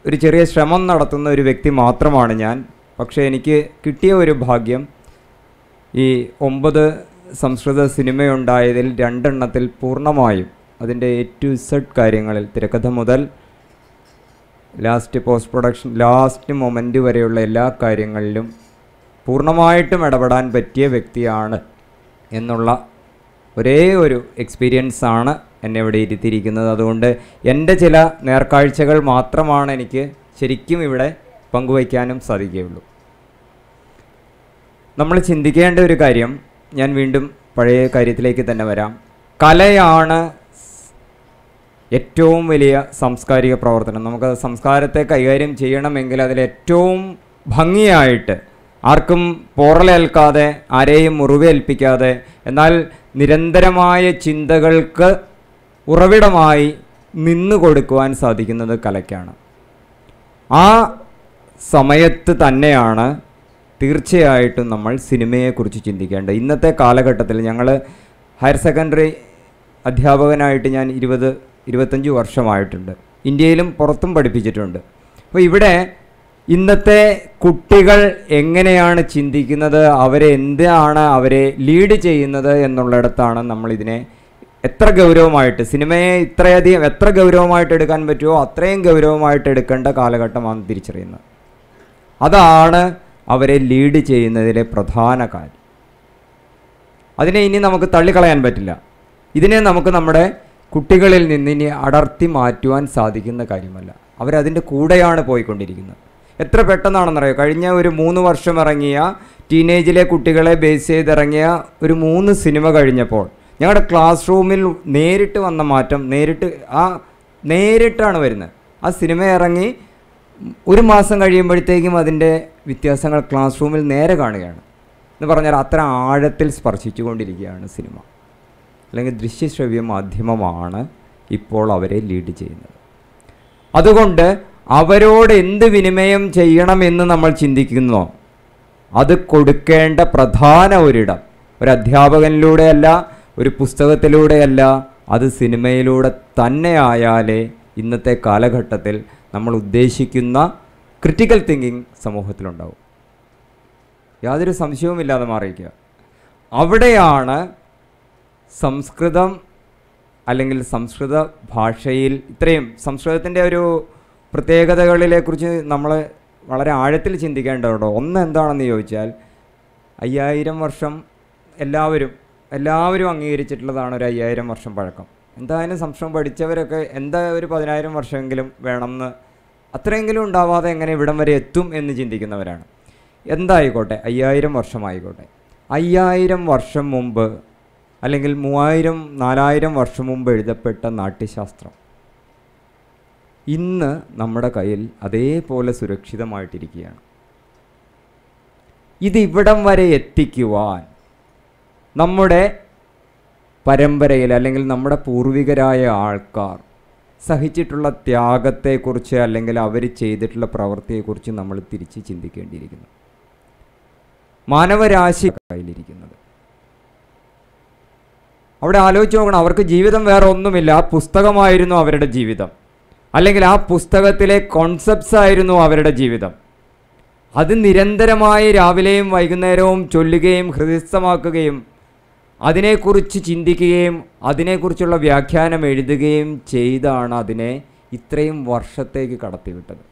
ഒരു ചെറിയ ശ്രമം നടത്തുന്ന ഒരു വ്യക്തി മാത്രമാണ് ഞാൻ പക്ഷേ എനിക്ക് കിട്ടിയ ഒരു ഭാഗ്യം ഈ ഒമ്പത് സംസ്കൃത സിനിമയുണ്ടായതിൽ രണ്ടെണ്ണത്തിൽ പൂർണ്ണമായും അതിൻ്റെ എ ടു സെഡ് കാര്യങ്ങളിൽ തിരക്കഥ മുതൽ last post production last moment വരെയുള്ള എല്ലാ കാര്യങ്ങളിലും പൂർണ്ണമായിട്ടും ഇടപെടാൻ പറ്റിയ വ്യക്തിയാണ് എന്നുള്ള ഒരേ ഒരു എക്സ്പീരിയൻസാണ് എന്നെ ഇവിടെ ഇരുത്തിയിരിക്കുന്നത് അതുകൊണ്ട് എൻ്റെ ചില നേർക്കാഴ്ചകൾ മാത്രമാണ് എനിക്ക് ശരിക്കും ഇവിടെ പങ്കുവയ്ക്കാനും സാധിക്കുകയുള്ളൂ നമ്മൾ ചിന്തിക്കേണ്ട ഒരു കാര്യം ഞാൻ വീണ്ടും പഴയ കാര്യത്തിലേക്ക് തന്നെ വരാം കലയാണ് ഏറ്റവും വലിയ സാംസ്കാരിക പ്രവർത്തനം നമുക്ക് സംസ്കാരത്തെ കൈകാര്യം ചെയ്യണമെങ്കിൽ അതിൽ ഏറ്റവും ഭംഗിയായിട്ട് ആർക്കും പോറലേൽക്കാതെ ആരെയും മുറിവേൽപ്പിക്കാതെ എന്നാൽ നിരന്തരമായ ചിന്തകൾക്ക് ഉറവിടമായി നിന്നു കൊടുക്കുവാൻ സാധിക്കുന്നത് കലയ്ക്കാണ് ആ സമയത്ത് തന്നെയാണ് തീർച്ചയായിട്ടും നമ്മൾ സിനിമയെക്കുറിച്ച് ചിന്തിക്കേണ്ട ഇന്നത്തെ കാലഘട്ടത്തിൽ ഞങ്ങൾ ഹയർ സെക്കൻഡറി അധ്യാപകനായിട്ട് ഞാൻ ഇരുപത് ഇരുപത്തഞ്ച് വർഷമായിട്ടുണ്ട് ഇന്ത്യയിലും പുറത്തും പഠിപ്പിച്ചിട്ടുണ്ട് അപ്പോൾ ഇവിടെ ഇന്നത്തെ കുട്ടികൾ എങ്ങനെയാണ് ചിന്തിക്കുന്നത് അവരെ എന്താണ് അവരെ ലീഡ് ചെയ്യുന്നത് എന്നുള്ളിടത്താണ് നമ്മളിതിനെ എത്ര ഗൗരവമായിട്ട് സിനിമയെ ഇത്രയധികം എത്ര ഗൗരവമായിട്ട് എടുക്കാൻ പറ്റുമോ അത്രയും ഗൗരവമായിട്ട് എടുക്കേണ്ട കാലഘട്ടമാണ് തിരിച്ചറിയുന്നത് അതാണ് അവരെ ലീഡ് ചെയ്യുന്നതിലെ പ്രധാന കാര്യം അതിനെ ഇനി നമുക്ക് തള്ളിക്കളയാൻ പറ്റില്ല ഇതിനെ നമുക്ക് നമ്മുടെ കുട്ടികളിൽ നിന്ന് ഇനി അടർത്തി മാറ്റുവാൻ സാധിക്കുന്ന കാര്യമല്ല അവരതിൻ്റെ കൂടെയാണ് പോയിക്കൊണ്ടിരിക്കുന്നത് എത്ര പെട്ടെന്നാണെന്നറിയോ കഴിഞ്ഞ ഒരു മൂന്ന് വർഷം ഇറങ്ങിയ ടീനേജിലെ കുട്ടികളെ ബേസ് ചെയ്തിറങ്ങിയ ഒരു മൂന്ന് സിനിമ കഴിഞ്ഞപ്പോൾ ഞങ്ങളുടെ ക്ലാസ് റൂമിൽ നേരിട്ട് വന്ന മാറ്റം നേരിട്ട് ആ നേരിട്ടാണ് വരുന്നത് ആ സിനിമ ഇറങ്ങി ഒരു മാസം കഴിയുമ്പോഴത്തേക്കും അതിൻ്റെ വ്യത്യാസങ്ങൾ ക്ലാസ് റൂമിൽ നേരെ കാണുകയാണ് എന്ന് പറഞ്ഞാൽ അത്ര ആഴത്തിൽ സ്പർശിച്ചുകൊണ്ടിരിക്കുകയാണ് സിനിമ അല്ലെങ്കിൽ ദൃശ്യശ്രവ്യ മാധ്യമമാണ് ഇപ്പോൾ അവരെ ലീഡ് ചെയ്യുന്നത് അതുകൊണ്ട് അവരോട് എന്ത് വിനിമയം ചെയ്യണമെന്ന് നമ്മൾ ചിന്തിക്കുന്നോ അത് കൊടുക്കേണ്ട പ്രധാന ഒരിടം ഒരു അധ്യാപകനിലൂടെയല്ല ഒരു പുസ്തകത്തിലൂടെയല്ല അത് സിനിമയിലൂടെ തന്നെ ആയാലേ ഇന്നത്തെ കാലഘട്ടത്തിൽ നമ്മൾ ഉദ്ദേശിക്കുന്ന ക്രിട്ടിക്കൽ തിങ്കിങ് സമൂഹത്തിലുണ്ടാവും യാതൊരു സംശയവുമില്ലാതെ മാറിയിരിക്കുക അവിടെയാണ് സംസ്കൃതം അല്ലെങ്കിൽ സംസ്കൃത ഭാഷയിൽ ഇത്രയും സംസ്കൃതത്തിൻ്റെ ഒരു പ്രത്യേകതകളിലെക്കുറിച്ച് നമ്മൾ വളരെ ആഴത്തിൽ ചിന്തിക്കേണ്ടതുണ്ടോ ഒന്ന് എന്താണെന്ന് ചോദിച്ചാൽ അയ്യായിരം വർഷം എല്ലാവരും എല്ലാവരും അംഗീകരിച്ചിട്ടുള്ളതാണ് ഒരു അയ്യായിരം വർഷം പഴക്കം എന്തായാലും സംശയം പഠിച്ചവരൊക്കെ എന്താ ഒരു പതിനായിരം വർഷമെങ്കിലും വേണമെന്ന് അത്രയെങ്കിലും ഉണ്ടാവാതെ എങ്ങനെ ഇവിടം വരെ എത്തും എന്ന് ചിന്തിക്കുന്നവരാണ് എന്തായിക്കോട്ടെ അയ്യായിരം വർഷമായിക്കോട്ടെ അയ്യായിരം വർഷം മുമ്പ് അല്ലെങ്കിൽ മൂവായിരം നാലായിരം വർഷം മുമ്പ് എഴുതപ്പെട്ട നാട്യശാസ്ത്രം ഇന്ന് നമ്മുടെ കയ്യിൽ അതേപോലെ സുരക്ഷിതമായിട്ടിരിക്കുകയാണ് ഇതിവിടം വരെ എത്തിക്കുവാൻ നമ്മുടെ പരമ്പരയിൽ അല്ലെങ്കിൽ നമ്മുടെ പൂർവികരായ ആൾക്കാർ സഹിച്ചിട്ടുള്ള ത്യാഗത്തെക്കുറിച്ച് അല്ലെങ്കിൽ അവർ ചെയ്തിട്ടുള്ള പ്രവൃത്തിയെക്കുറിച്ച് നമ്മൾ തിരിച്ച് ചിന്തിക്കേണ്ടിയിരിക്കുന്നു മാനവരാശി കയ്യിലിരിക്കുന്നത് അവിടെ ആലോചിച്ച് നോക്കണം അവർക്ക് ജീവിതം വേറെ ഒന്നുമില്ല ആ പുസ്തകമായിരുന്നു അവരുടെ ജീവിതം അല്ലെങ്കിൽ ആ പുസ്തകത്തിലെ കോൺസെപ്റ്റ്സ് ആയിരുന്നു അവരുടെ ജീവിതം അത് നിരന്തരമായി രാവിലെയും വൈകുന്നേരവും ചൊല്ലുകയും ഹൃദയസ്ഥമാക്കുകയും അതിനെക്കുറിച്ച് ചിന്തിക്കുകയും അതിനെക്കുറിച്ചുള്ള വ്യാഖ്യാനം എഴുതുകയും ചെയ്താണ് അതിനെ ഇത്രയും വർഷത്തേക്ക് കടത്തിവിട്ടത്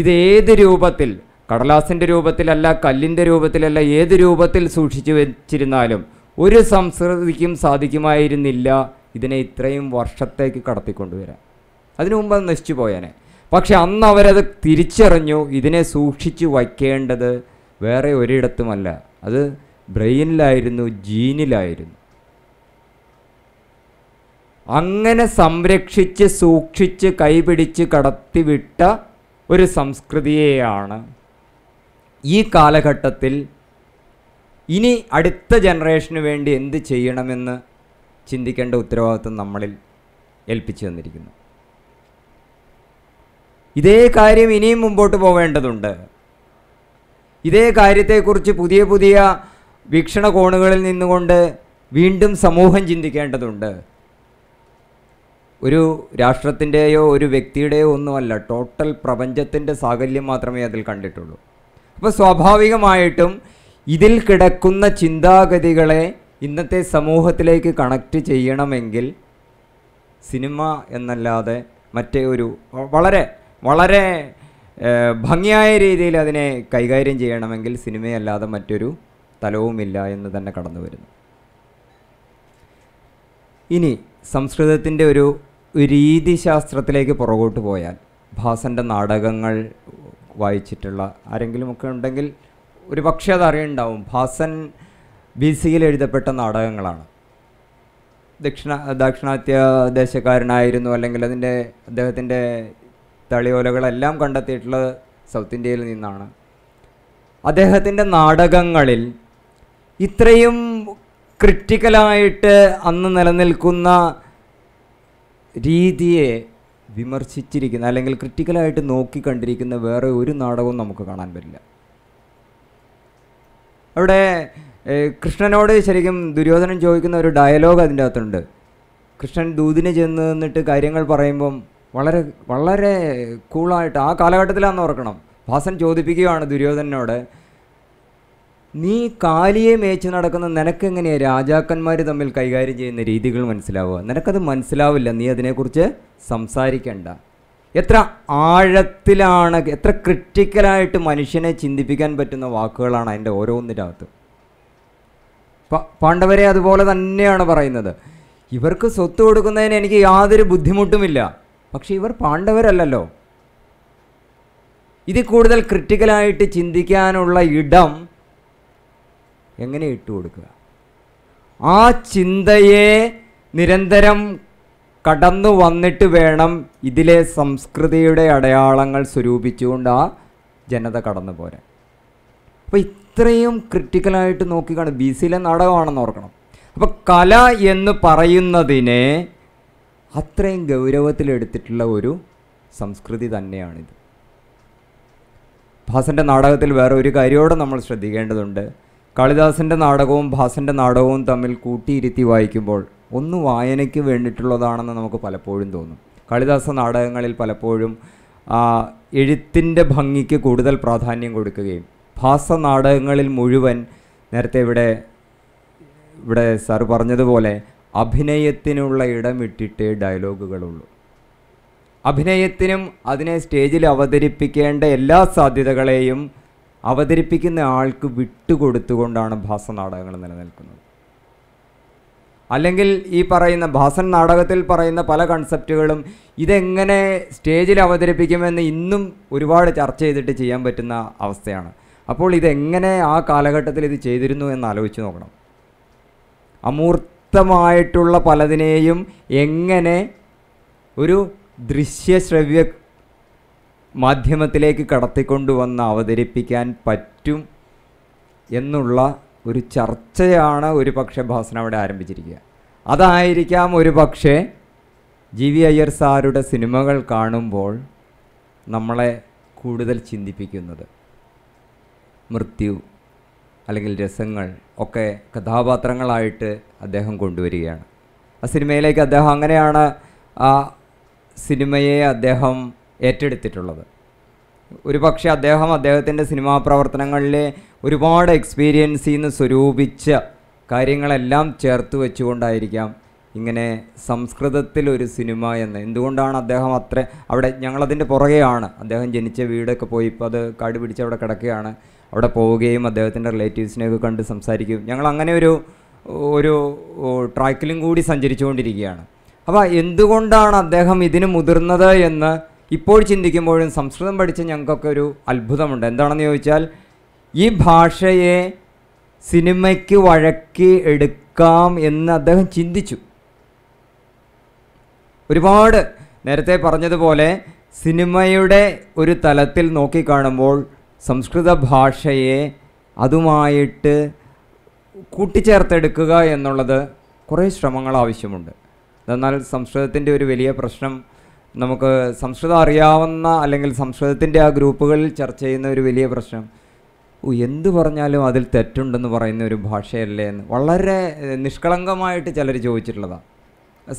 ഇത് ഏത് രൂപത്തിൽ കടലാസിൻ്റെ രൂപത്തിലല്ല കല്ലിൻ്റെ രൂപത്തിലല്ല ഏത് രൂപത്തിൽ സൂക്ഷിച്ചു വെച്ചിരുന്നാലും ഒരു സംസ്കൃതിക്കും സാധിക്കുമായിരുന്നില്ല ഇതിനെ ഇത്രയും വർഷത്തേക്ക് കടത്തിക്കൊണ്ടുവരാൻ അതിനു മുമ്പ് അത് നശിച്ചു പോയാനെ പക്ഷെ അന്ന് അവരത് തിരിച്ചറിഞ്ഞു ഇതിനെ സൂക്ഷിച്ചു വയ്ക്കേണ്ടത് വേറെ ഒരിടത്തുമല്ല അത് ബ്രെയിനിലായിരുന്നു ജീനിലായിരുന്നു അങ്ങനെ സംരക്ഷിച്ച് സൂക്ഷിച്ച് കൈപിടിച്ച് കടത്തിവിട്ട ഒരു സംസ്കൃതിയെയാണ് ഈ കാലഘട്ടത്തിൽ ഇനി അടുത്ത ജനറേഷന് വേണ്ടി എന്ത് ചെയ്യണമെന്ന് ചിന്തിക്കേണ്ട ഉത്തരവാദിത്വം നമ്മളിൽ ഏൽപ്പിച്ചു തന്നിരിക്കുന്നു ഇതേ കാര്യം ഇനിയും മുമ്പോട്ട് പോവേണ്ടതുണ്ട് ഇതേ കാര്യത്തെക്കുറിച്ച് പുതിയ പുതിയ വീക്ഷണകോണുകളിൽ നിന്നുകൊണ്ട് വീണ്ടും സമൂഹം ചിന്തിക്കേണ്ടതുണ്ട് ഒരു രാഷ്ട്രത്തിൻ്റെയോ ഒരു വ്യക്തിയുടെയോ ഒന്നുമല്ല ടോട്ടൽ പ്രപഞ്ചത്തിൻ്റെ സാകല്യം മാത്രമേ അതിൽ കണ്ടിട്ടുള്ളൂ അപ്പോൾ സ്വാഭാവികമായിട്ടും ഇതിൽ കിടക്കുന്ന ചിന്താഗതികളെ ഇന്നത്തെ സമൂഹത്തിലേക്ക് കണക്റ്റ് ചെയ്യണമെങ്കിൽ സിനിമ എന്നല്ലാതെ മറ്റേ ഒരു വളരെ വളരെ ഭംഗിയായ രീതിയിൽ അതിനെ കൈകാര്യം ചെയ്യണമെങ്കിൽ സിനിമയല്ലാതെ മറ്റൊരു തലവുമില്ല എന്ന് തന്നെ കടന്നു വരുന്നു ഇനി സംസ്കൃതത്തിൻ്റെ ഒരു രീതിശാസ്ത്രത്തിലേക്ക് പുറകോട്ട് പോയാൽ ഭാസൻ്റെ നാടകങ്ങൾ വായിച്ചിട്ടുള്ള ആരെങ്കിലുമൊക്കെ ഉണ്ടെങ്കിൽ ഒരു പക്ഷേ അത് അറിയുണ്ടാവും ഭാസൻ ബി സിയിൽ എഴുതപ്പെട്ട നാടകങ്ങളാണ് ദക്ഷിണ ദക്ഷിണാത്യ ദേശക്കാരനായിരുന്നു അല്ലെങ്കിൽ അതിൻ്റെ അദ്ദേഹത്തിൻ്റെ തളിയോലകളെല്ലാം കണ്ടെത്തിയിട്ടുള്ളത് സൗത്ത് ഇന്ത്യയിൽ നിന്നാണ് അദ്ദേഹത്തിൻ്റെ നാടകങ്ങളിൽ ഇത്രയും ക്രിറ്റിക്കലായിട്ട് അന്ന് നിലനിൽക്കുന്ന രീതിയെ വിമർശിച്ചിരിക്കുന്ന അല്ലെങ്കിൽ ക്രിറ്റിക്കലായിട്ട് നോക്കിക്കണ്ടിരിക്കുന്ന വേറെ ഒരു നാടകവും നമുക്ക് കാണാൻ പറ്റില്ല അവിടെ കൃഷ്ണനോട് ശരിക്കും ദുര്യോധനൻ ചോദിക്കുന്ന ഒരു ഡയലോഗ് അതിൻ്റെ അകത്തുണ്ട് കൃഷ്ണൻ ദൂതിനെ ചെന്ന് നിന്നിട്ട് കാര്യങ്ങൾ പറയുമ്പം വളരെ വളരെ കൂളായിട്ട് ആ കാലഘട്ടത്തിലാണെന്ന് ഓർക്കണം വാസൻ ചോദിപ്പിക്കുകയാണ് ദുര്യോധനനോട് നീ കാലിയെ മേച്ചു നടക്കുന്ന നിനക്കെങ്ങനെയാണ് രാജാക്കന്മാർ തമ്മിൽ കൈകാര്യം ചെയ്യുന്ന രീതികൾ മനസ്സിലാവുക നിനക്കത് മനസ്സിലാവില്ല നീ അതിനെക്കുറിച്ച് സംസാരിക്കണ്ട എത്ര ആഴത്തിലാണ് എത്ര ക്രിട്ടിക്കലായിട്ട് മനുഷ്യനെ ചിന്തിപ്പിക്കാൻ പറ്റുന്ന വാക്കുകളാണ് അതിൻ്റെ പ പാണ്ഡവരെ അതുപോലെ തന്നെയാണ് പറയുന്നത് ഇവർക്ക് സ്വത്ത് കൊടുക്കുന്നതിന് എനിക്ക് യാതൊരു ബുദ്ധിമുട്ടുമില്ല പക്ഷെ ഇവർ പാണ്ഡവരല്ലല്ലോ ഇത് കൂടുതൽ ക്രിട്ടിക്കലായിട്ട് ചിന്തിക്കാനുള്ള ഇടം എങ്ങനെ ഇട്ട് കൊടുക്കുക ആ ചിന്തയെ നിരന്തരം കടന്നു വന്നിട്ട് വേണം ഇതിലെ സംസ്കൃതിയുടെ അടയാളങ്ങൾ സ്വരൂപിച്ചുകൊണ്ട് ആ ജനത കടന്നു പോരാൻ അപ്പോൾ ഇത്രയും ക്രിട്ടിക്കലായിട്ട് നോക്കിക്കാണ് ബി സിയിലെ നാടകമാണെന്ന് ഓർക്കണം അപ്പോൾ കല എന്ന് പറയുന്നതിനെ അത്രയും ഗൗരവത്തിലെടുത്തിട്ടുള്ള ഒരു സംസ്കൃതി തന്നെയാണിത് ഭാസൻ്റെ നാടകത്തിൽ വേറെ ഒരു കാര്യമോടെ നമ്മൾ ശ്രദ്ധിക്കേണ്ടതുണ്ട് കാളിദാസൻ്റെ നാടകവും ഭാസൻ്റെ നാടകവും തമ്മിൽ കൂട്ടിയിരുത്തി വായിക്കുമ്പോൾ ഒന്ന് വായനയ്ക്ക് വേണ്ടിയിട്ടുള്ളതാണെന്ന് നമുക്ക് പലപ്പോഴും തോന്നും കാളിദാസ നാടകങ്ങളിൽ പലപ്പോഴും എഴുത്തിൻ്റെ ഭംഗിക്ക് കൂടുതൽ പ്രാധാന്യം കൊടുക്കുകയും ഭാസ നാടകങ്ങളിൽ മുഴുവൻ നേരത്തെ ഇവിടെ ഇവിടെ സാർ പറഞ്ഞതുപോലെ അഭിനയത്തിനുള്ള ഇടമിട്ടിട്ടേ ഡയലോഗുകളുള്ളൂ അഭിനയത്തിനും അതിനെ സ്റ്റേജിൽ അവതരിപ്പിക്കേണ്ട എല്ലാ സാധ്യതകളെയും അവതരിപ്പിക്കുന്ന ആൾക്ക് വിട്ടുകൊടുത്തുകൊണ്ടാണ് നാടകങ്ങൾ നിലനിൽക്കുന്നത് അല്ലെങ്കിൽ ഈ പറയുന്ന ഭാസൻ നാടകത്തിൽ പറയുന്ന പല കൺസെപ്റ്റുകളും ഇതെങ്ങനെ സ്റ്റേജിൽ അവതരിപ്പിക്കുമെന്ന് ഇന്നും ഒരുപാട് ചർച്ച ചെയ്തിട്ട് ചെയ്യാൻ പറ്റുന്ന അവസ്ഥയാണ് അപ്പോൾ ഇതെങ്ങനെ ആ കാലഘട്ടത്തിൽ ഇത് ചെയ്തിരുന്നു എന്ന് ആലോചിച്ച് നോക്കണം അമൂർത്തമായിട്ടുള്ള പലതിനെയും എങ്ങനെ ഒരു ദൃശ്യശ്രവ്യ മാധ്യമത്തിലേക്ക് കടത്തിക്കൊണ്ടുവന്ന് അവതരിപ്പിക്കാൻ പറ്റും എന്നുള്ള ഒരു ചർച്ചയാണ് ഒരു പക്ഷേ ഭാസന അവിടെ ആരംഭിച്ചിരിക്കുക അതായിരിക്കാം ഒരു പക്ഷേ ജി വി അയ്യർ സാറുടെ സിനിമകൾ കാണുമ്പോൾ നമ്മളെ കൂടുതൽ ചിന്തിപ്പിക്കുന്നത് മൃത്യു അല്ലെങ്കിൽ രസങ്ങൾ ഒക്കെ കഥാപാത്രങ്ങളായിട്ട് അദ്ദേഹം കൊണ്ടുവരികയാണ് ആ സിനിമയിലേക്ക് അദ്ദേഹം അങ്ങനെയാണ് ആ സിനിമയെ അദ്ദേഹം ഏറ്റെടുത്തിട്ടുള്ളത് ഒരു പക്ഷേ അദ്ദേഹം അദ്ദേഹത്തിൻ്റെ സിനിമാ പ്രവർത്തനങ്ങളിൽ ഒരുപാട് എക്സ്പീരിയൻസിൽ നിന്ന് സ്വരൂപിച്ച കാര്യങ്ങളെല്ലാം ചേർത്ത് വെച്ചുകൊണ്ടായിരിക്കാം ഇങ്ങനെ സംസ്കൃതത്തിൽ ഒരു സിനിമ എന്ന് എന്തുകൊണ്ടാണ് അദ്ദേഹം അത്ര അവിടെ ഞങ്ങളതിൻ്റെ പുറകെയാണ് അദ്ദേഹം ജനിച്ച വീടൊക്കെ പോയി ഇപ്പോൾ അത് കാട് പിടിച്ച് അവിടെ കിടക്കുകയാണ് അവിടെ പോവുകയും അദ്ദേഹത്തിൻ്റെ റിലേറ്റീവ്സിനെയൊക്കെ കണ്ട് സംസാരിക്കും ഞങ്ങൾ അങ്ങനെ ഒരു ഒരു ട്രാക്കിലും കൂടി സഞ്ചരിച്ചുകൊണ്ടിരിക്കുകയാണ് അപ്പോൾ എന്തുകൊണ്ടാണ് അദ്ദേഹം ഇതിന് മുതിർന്നത് എന്ന് ഇപ്പോൾ ചിന്തിക്കുമ്പോഴും സംസ്കൃതം പഠിച്ച ഞങ്ങൾക്കൊക്കെ ഒരു അത്ഭുതമുണ്ട് എന്താണെന്ന് ചോദിച്ചാൽ ഈ ഭാഷയെ സിനിമയ്ക്ക് വഴക്കി എടുക്കാം എന്ന് അദ്ദേഹം ചിന്തിച്ചു ഒരുപാട് നേരത്തെ പറഞ്ഞതുപോലെ സിനിമയുടെ ഒരു തലത്തിൽ നോക്കിക്കാണുമ്പോൾ സംസ്കൃത ഭാഷയെ അതുമായിട്ട് കൂട്ടിച്ചേർത്തെടുക്കുക എന്നുള്ളത് കുറേ ശ്രമങ്ങൾ ആവശ്യമുണ്ട് എന്നാൽ സംസ്കൃതത്തിൻ്റെ ഒരു വലിയ പ്രശ്നം നമുക്ക് സംസ്കൃതം അറിയാവുന്ന അല്ലെങ്കിൽ സംസ്കൃതത്തിൻ്റെ ആ ഗ്രൂപ്പുകളിൽ ചർച്ച ചെയ്യുന്ന ഒരു വലിയ പ്രശ്നം എന്ത് പറഞ്ഞാലും അതിൽ തെറ്റുണ്ടെന്ന് പറയുന്ന ഒരു ഭാഷയല്ലേ എന്ന് വളരെ നിഷ്കളങ്കമായിട്ട് ചിലർ ചോദിച്ചിട്ടുള്ളതാണ്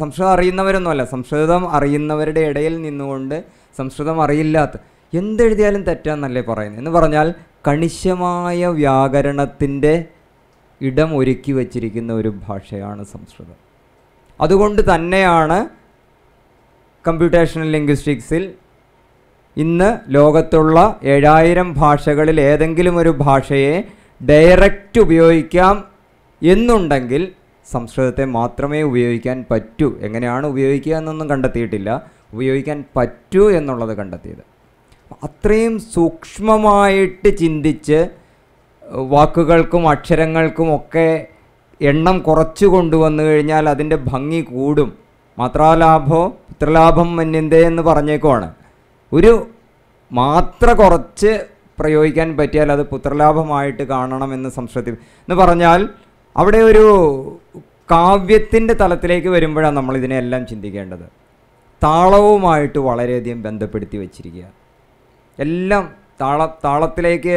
സംസ്കൃതം അറിയുന്നവരൊന്നുമല്ല സംസ്കൃതം അറിയുന്നവരുടെ ഇടയിൽ നിന്നുകൊണ്ട് സംസ്കൃതം അറിയില്ലാത്ത എന്തെഴുതിയാലും തെറ്റാന്നല്ലേ പറയുന്നത് എന്ന് പറഞ്ഞാൽ കണിശമായ വ്യാകരണത്തിൻ്റെ ഇടം ഒരുക്കി വച്ചിരിക്കുന്ന ഒരു ഭാഷയാണ് സംസ്കൃതം അതുകൊണ്ട് തന്നെയാണ് കമ്പ്യൂട്ടേഷണൽ ലിംഗ്വിസ്റ്റിക്സിൽ ഇന്ന് ലോകത്തുള്ള ഏഴായിരം ഭാഷകളിൽ ഏതെങ്കിലും ഒരു ഭാഷയെ ഡയറക്റ്റ് ഉപയോഗിക്കാം എന്നുണ്ടെങ്കിൽ സംസ്കൃതത്തെ മാത്രമേ ഉപയോഗിക്കാൻ പറ്റൂ എങ്ങനെയാണ് ഉപയോഗിക്കുക എന്നൊന്നും കണ്ടെത്തിയിട്ടില്ല ഉപയോഗിക്കാൻ പറ്റൂ എന്നുള്ളത് കണ്ടെത്തിയത് അത്രയും സൂക്ഷ്മമായിട്ട് ചിന്തിച്ച് വാക്കുകൾക്കും അക്ഷരങ്ങൾക്കും ഒക്കെ എണ്ണം കുറച്ചു കൊണ്ടുവന്നു കഴിഞ്ഞാൽ അതിൻ്റെ ഭംഗി കൂടും മാത്രാലാഭോ പുത്രലാഭം മന്യന്തേ എന്ന് പറഞ്ഞേക്കുവാണ് ഒരു മാത്ര കുറച്ച് പ്രയോഗിക്കാൻ പറ്റിയാൽ അത് പുത്രലാഭമായിട്ട് കാണണം എന്ന് സംസ്കൃതി എന്ന് പറഞ്ഞാൽ അവിടെ ഒരു കാവ്യത്തിൻ്റെ തലത്തിലേക്ക് വരുമ്പോഴാണ് നമ്മൾ ഇതിനെല്ലാം ചിന്തിക്കേണ്ടത് താളവുമായിട്ട് വളരെയധികം ബന്ധപ്പെടുത്തി വച്ചിരിക്കുക എല്ലാം താള താളത്തിലേക്ക്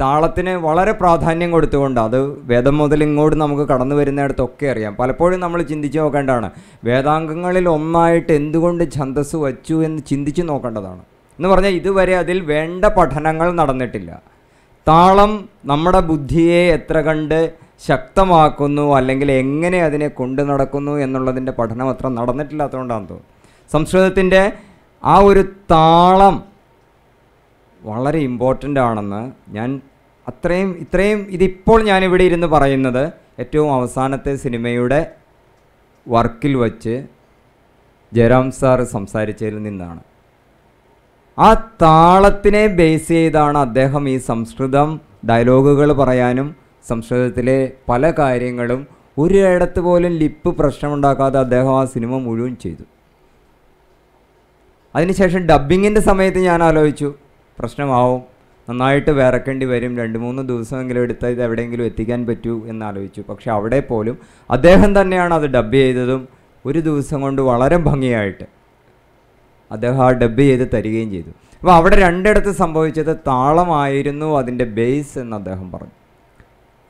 താളത്തിന് വളരെ പ്രാധാന്യം കൊടുത്തുകൊണ്ട് അത് വേദം മുതൽ ഇങ്ങോട്ട് നമുക്ക് കടന്നു വരുന്നിടത്തൊക്കെ അറിയാം പലപ്പോഴും നമ്മൾ ചിന്തിച്ചു നോക്കേണ്ടതാണ് വേദാംഗങ്ങളിൽ ഒന്നായിട്ട് എന്തുകൊണ്ട് ഛന്ദസ് വച്ചു എന്ന് ചിന്തിച്ചു നോക്കേണ്ടതാണ് എന്ന് പറഞ്ഞാൽ ഇതുവരെ അതിൽ വേണ്ട പഠനങ്ങൾ നടന്നിട്ടില്ല താളം നമ്മുടെ ബുദ്ധിയെ എത്ര കണ്ട് ശക്തമാക്കുന്നു അല്ലെങ്കിൽ എങ്ങനെ അതിനെ കൊണ്ടു നടക്കുന്നു എന്നുള്ളതിൻ്റെ പഠനം അത്ര നടന്നിട്ടില്ലാത്തതുകൊണ്ടാണ് തോന്നുന്നു സംസ്കൃതത്തിൻ്റെ ആ ഒരു താളം വളരെ ഇമ്പോർട്ടൻ്റ് ആണെന്ന് ഞാൻ അത്രയും ഇത്രയും ഇതിപ്പോൾ ഞാനിവിടെ ഇരുന്ന് പറയുന്നത് ഏറ്റവും അവസാനത്തെ സിനിമയുടെ വർക്കിൽ വച്ച് ജയറാം സാർ സംസാരിച്ചതിൽ നിന്നാണ് ആ താളത്തിനെ ബേസ് ചെയ്താണ് അദ്ദേഹം ഈ സംസ്കൃതം ഡയലോഗുകൾ പറയാനും സംസ്കൃതത്തിലെ പല കാര്യങ്ങളും ഒരിടത്ത് പോലും ലിപ്പ് പ്രശ്നമുണ്ടാക്കാതെ അദ്ദേഹം ആ സിനിമ മുഴുവൻ ചെയ്തു അതിനുശേഷം ഡബ്ബിങ്ങിൻ്റെ സമയത്ത് ഞാൻ ആലോചിച്ചു പ്രശ്നമാവും നന്നായിട്ട് വിറക്കേണ്ടി വരും രണ്ട് മൂന്ന് ദിവസമെങ്കിലും എടുത്ത് ഇത് എവിടെയെങ്കിലും എത്തിക്കാൻ പറ്റൂ എന്നാലോചിച്ചു പക്ഷെ അവിടെ പോലും അദ്ദേഹം തന്നെയാണ് അത് ഡബ് ചെയ്തതും ഒരു ദിവസം കൊണ്ട് വളരെ ഭംഗിയായിട്ട് അദ്ദേഹം ആ ഡബ് ചെയ്ത് തരികയും ചെയ്തു അപ്പോൾ അവിടെ രണ്ടിടത്ത് സംഭവിച്ചത് താളമായിരുന്നു അതിൻ്റെ ബേസ് എന്ന് അദ്ദേഹം പറഞ്ഞു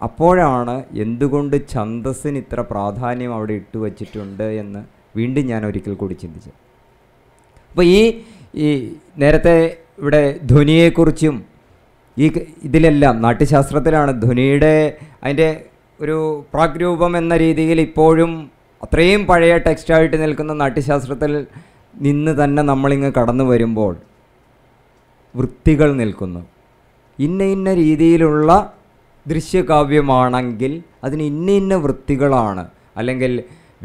അപ്പോഴാണ് എന്തുകൊണ്ട് ഛന്തസ്സിന് ഇത്ര പ്രാധാന്യം അവിടെ വച്ചിട്ടുണ്ട് എന്ന് വീണ്ടും ഞാൻ ഒരിക്കൽ കൂടി ചിന്തിച്ചു അപ്പോൾ ഈ ഈ നേരത്തെ ഇവിടെ ധ്വനിയെക്കുറിച്ചും ഈ ഇതിലെല്ലാം നാട്യശാസ്ത്രത്തിലാണ് ധ്വനിയുടെ അതിൻ്റെ ഒരു പ്രാഗ്രൂപം എന്ന രീതിയിൽ ഇപ്പോഴും അത്രയും പഴയ ടെക്സ്റ്റായിട്ട് നിൽക്കുന്ന നാട്യശാസ്ത്രത്തിൽ നിന്ന് തന്നെ നമ്മളിങ്ങ് കടന്നു വരുമ്പോൾ വൃത്തികൾ നിൽക്കുന്നു ഇന്ന ഇന്ന രീതിയിലുള്ള ദൃശ്യകാവ്യമാണെങ്കിൽ അതിന് ഇന്ന ഇന്ന വൃത്തികളാണ് അല്ലെങ്കിൽ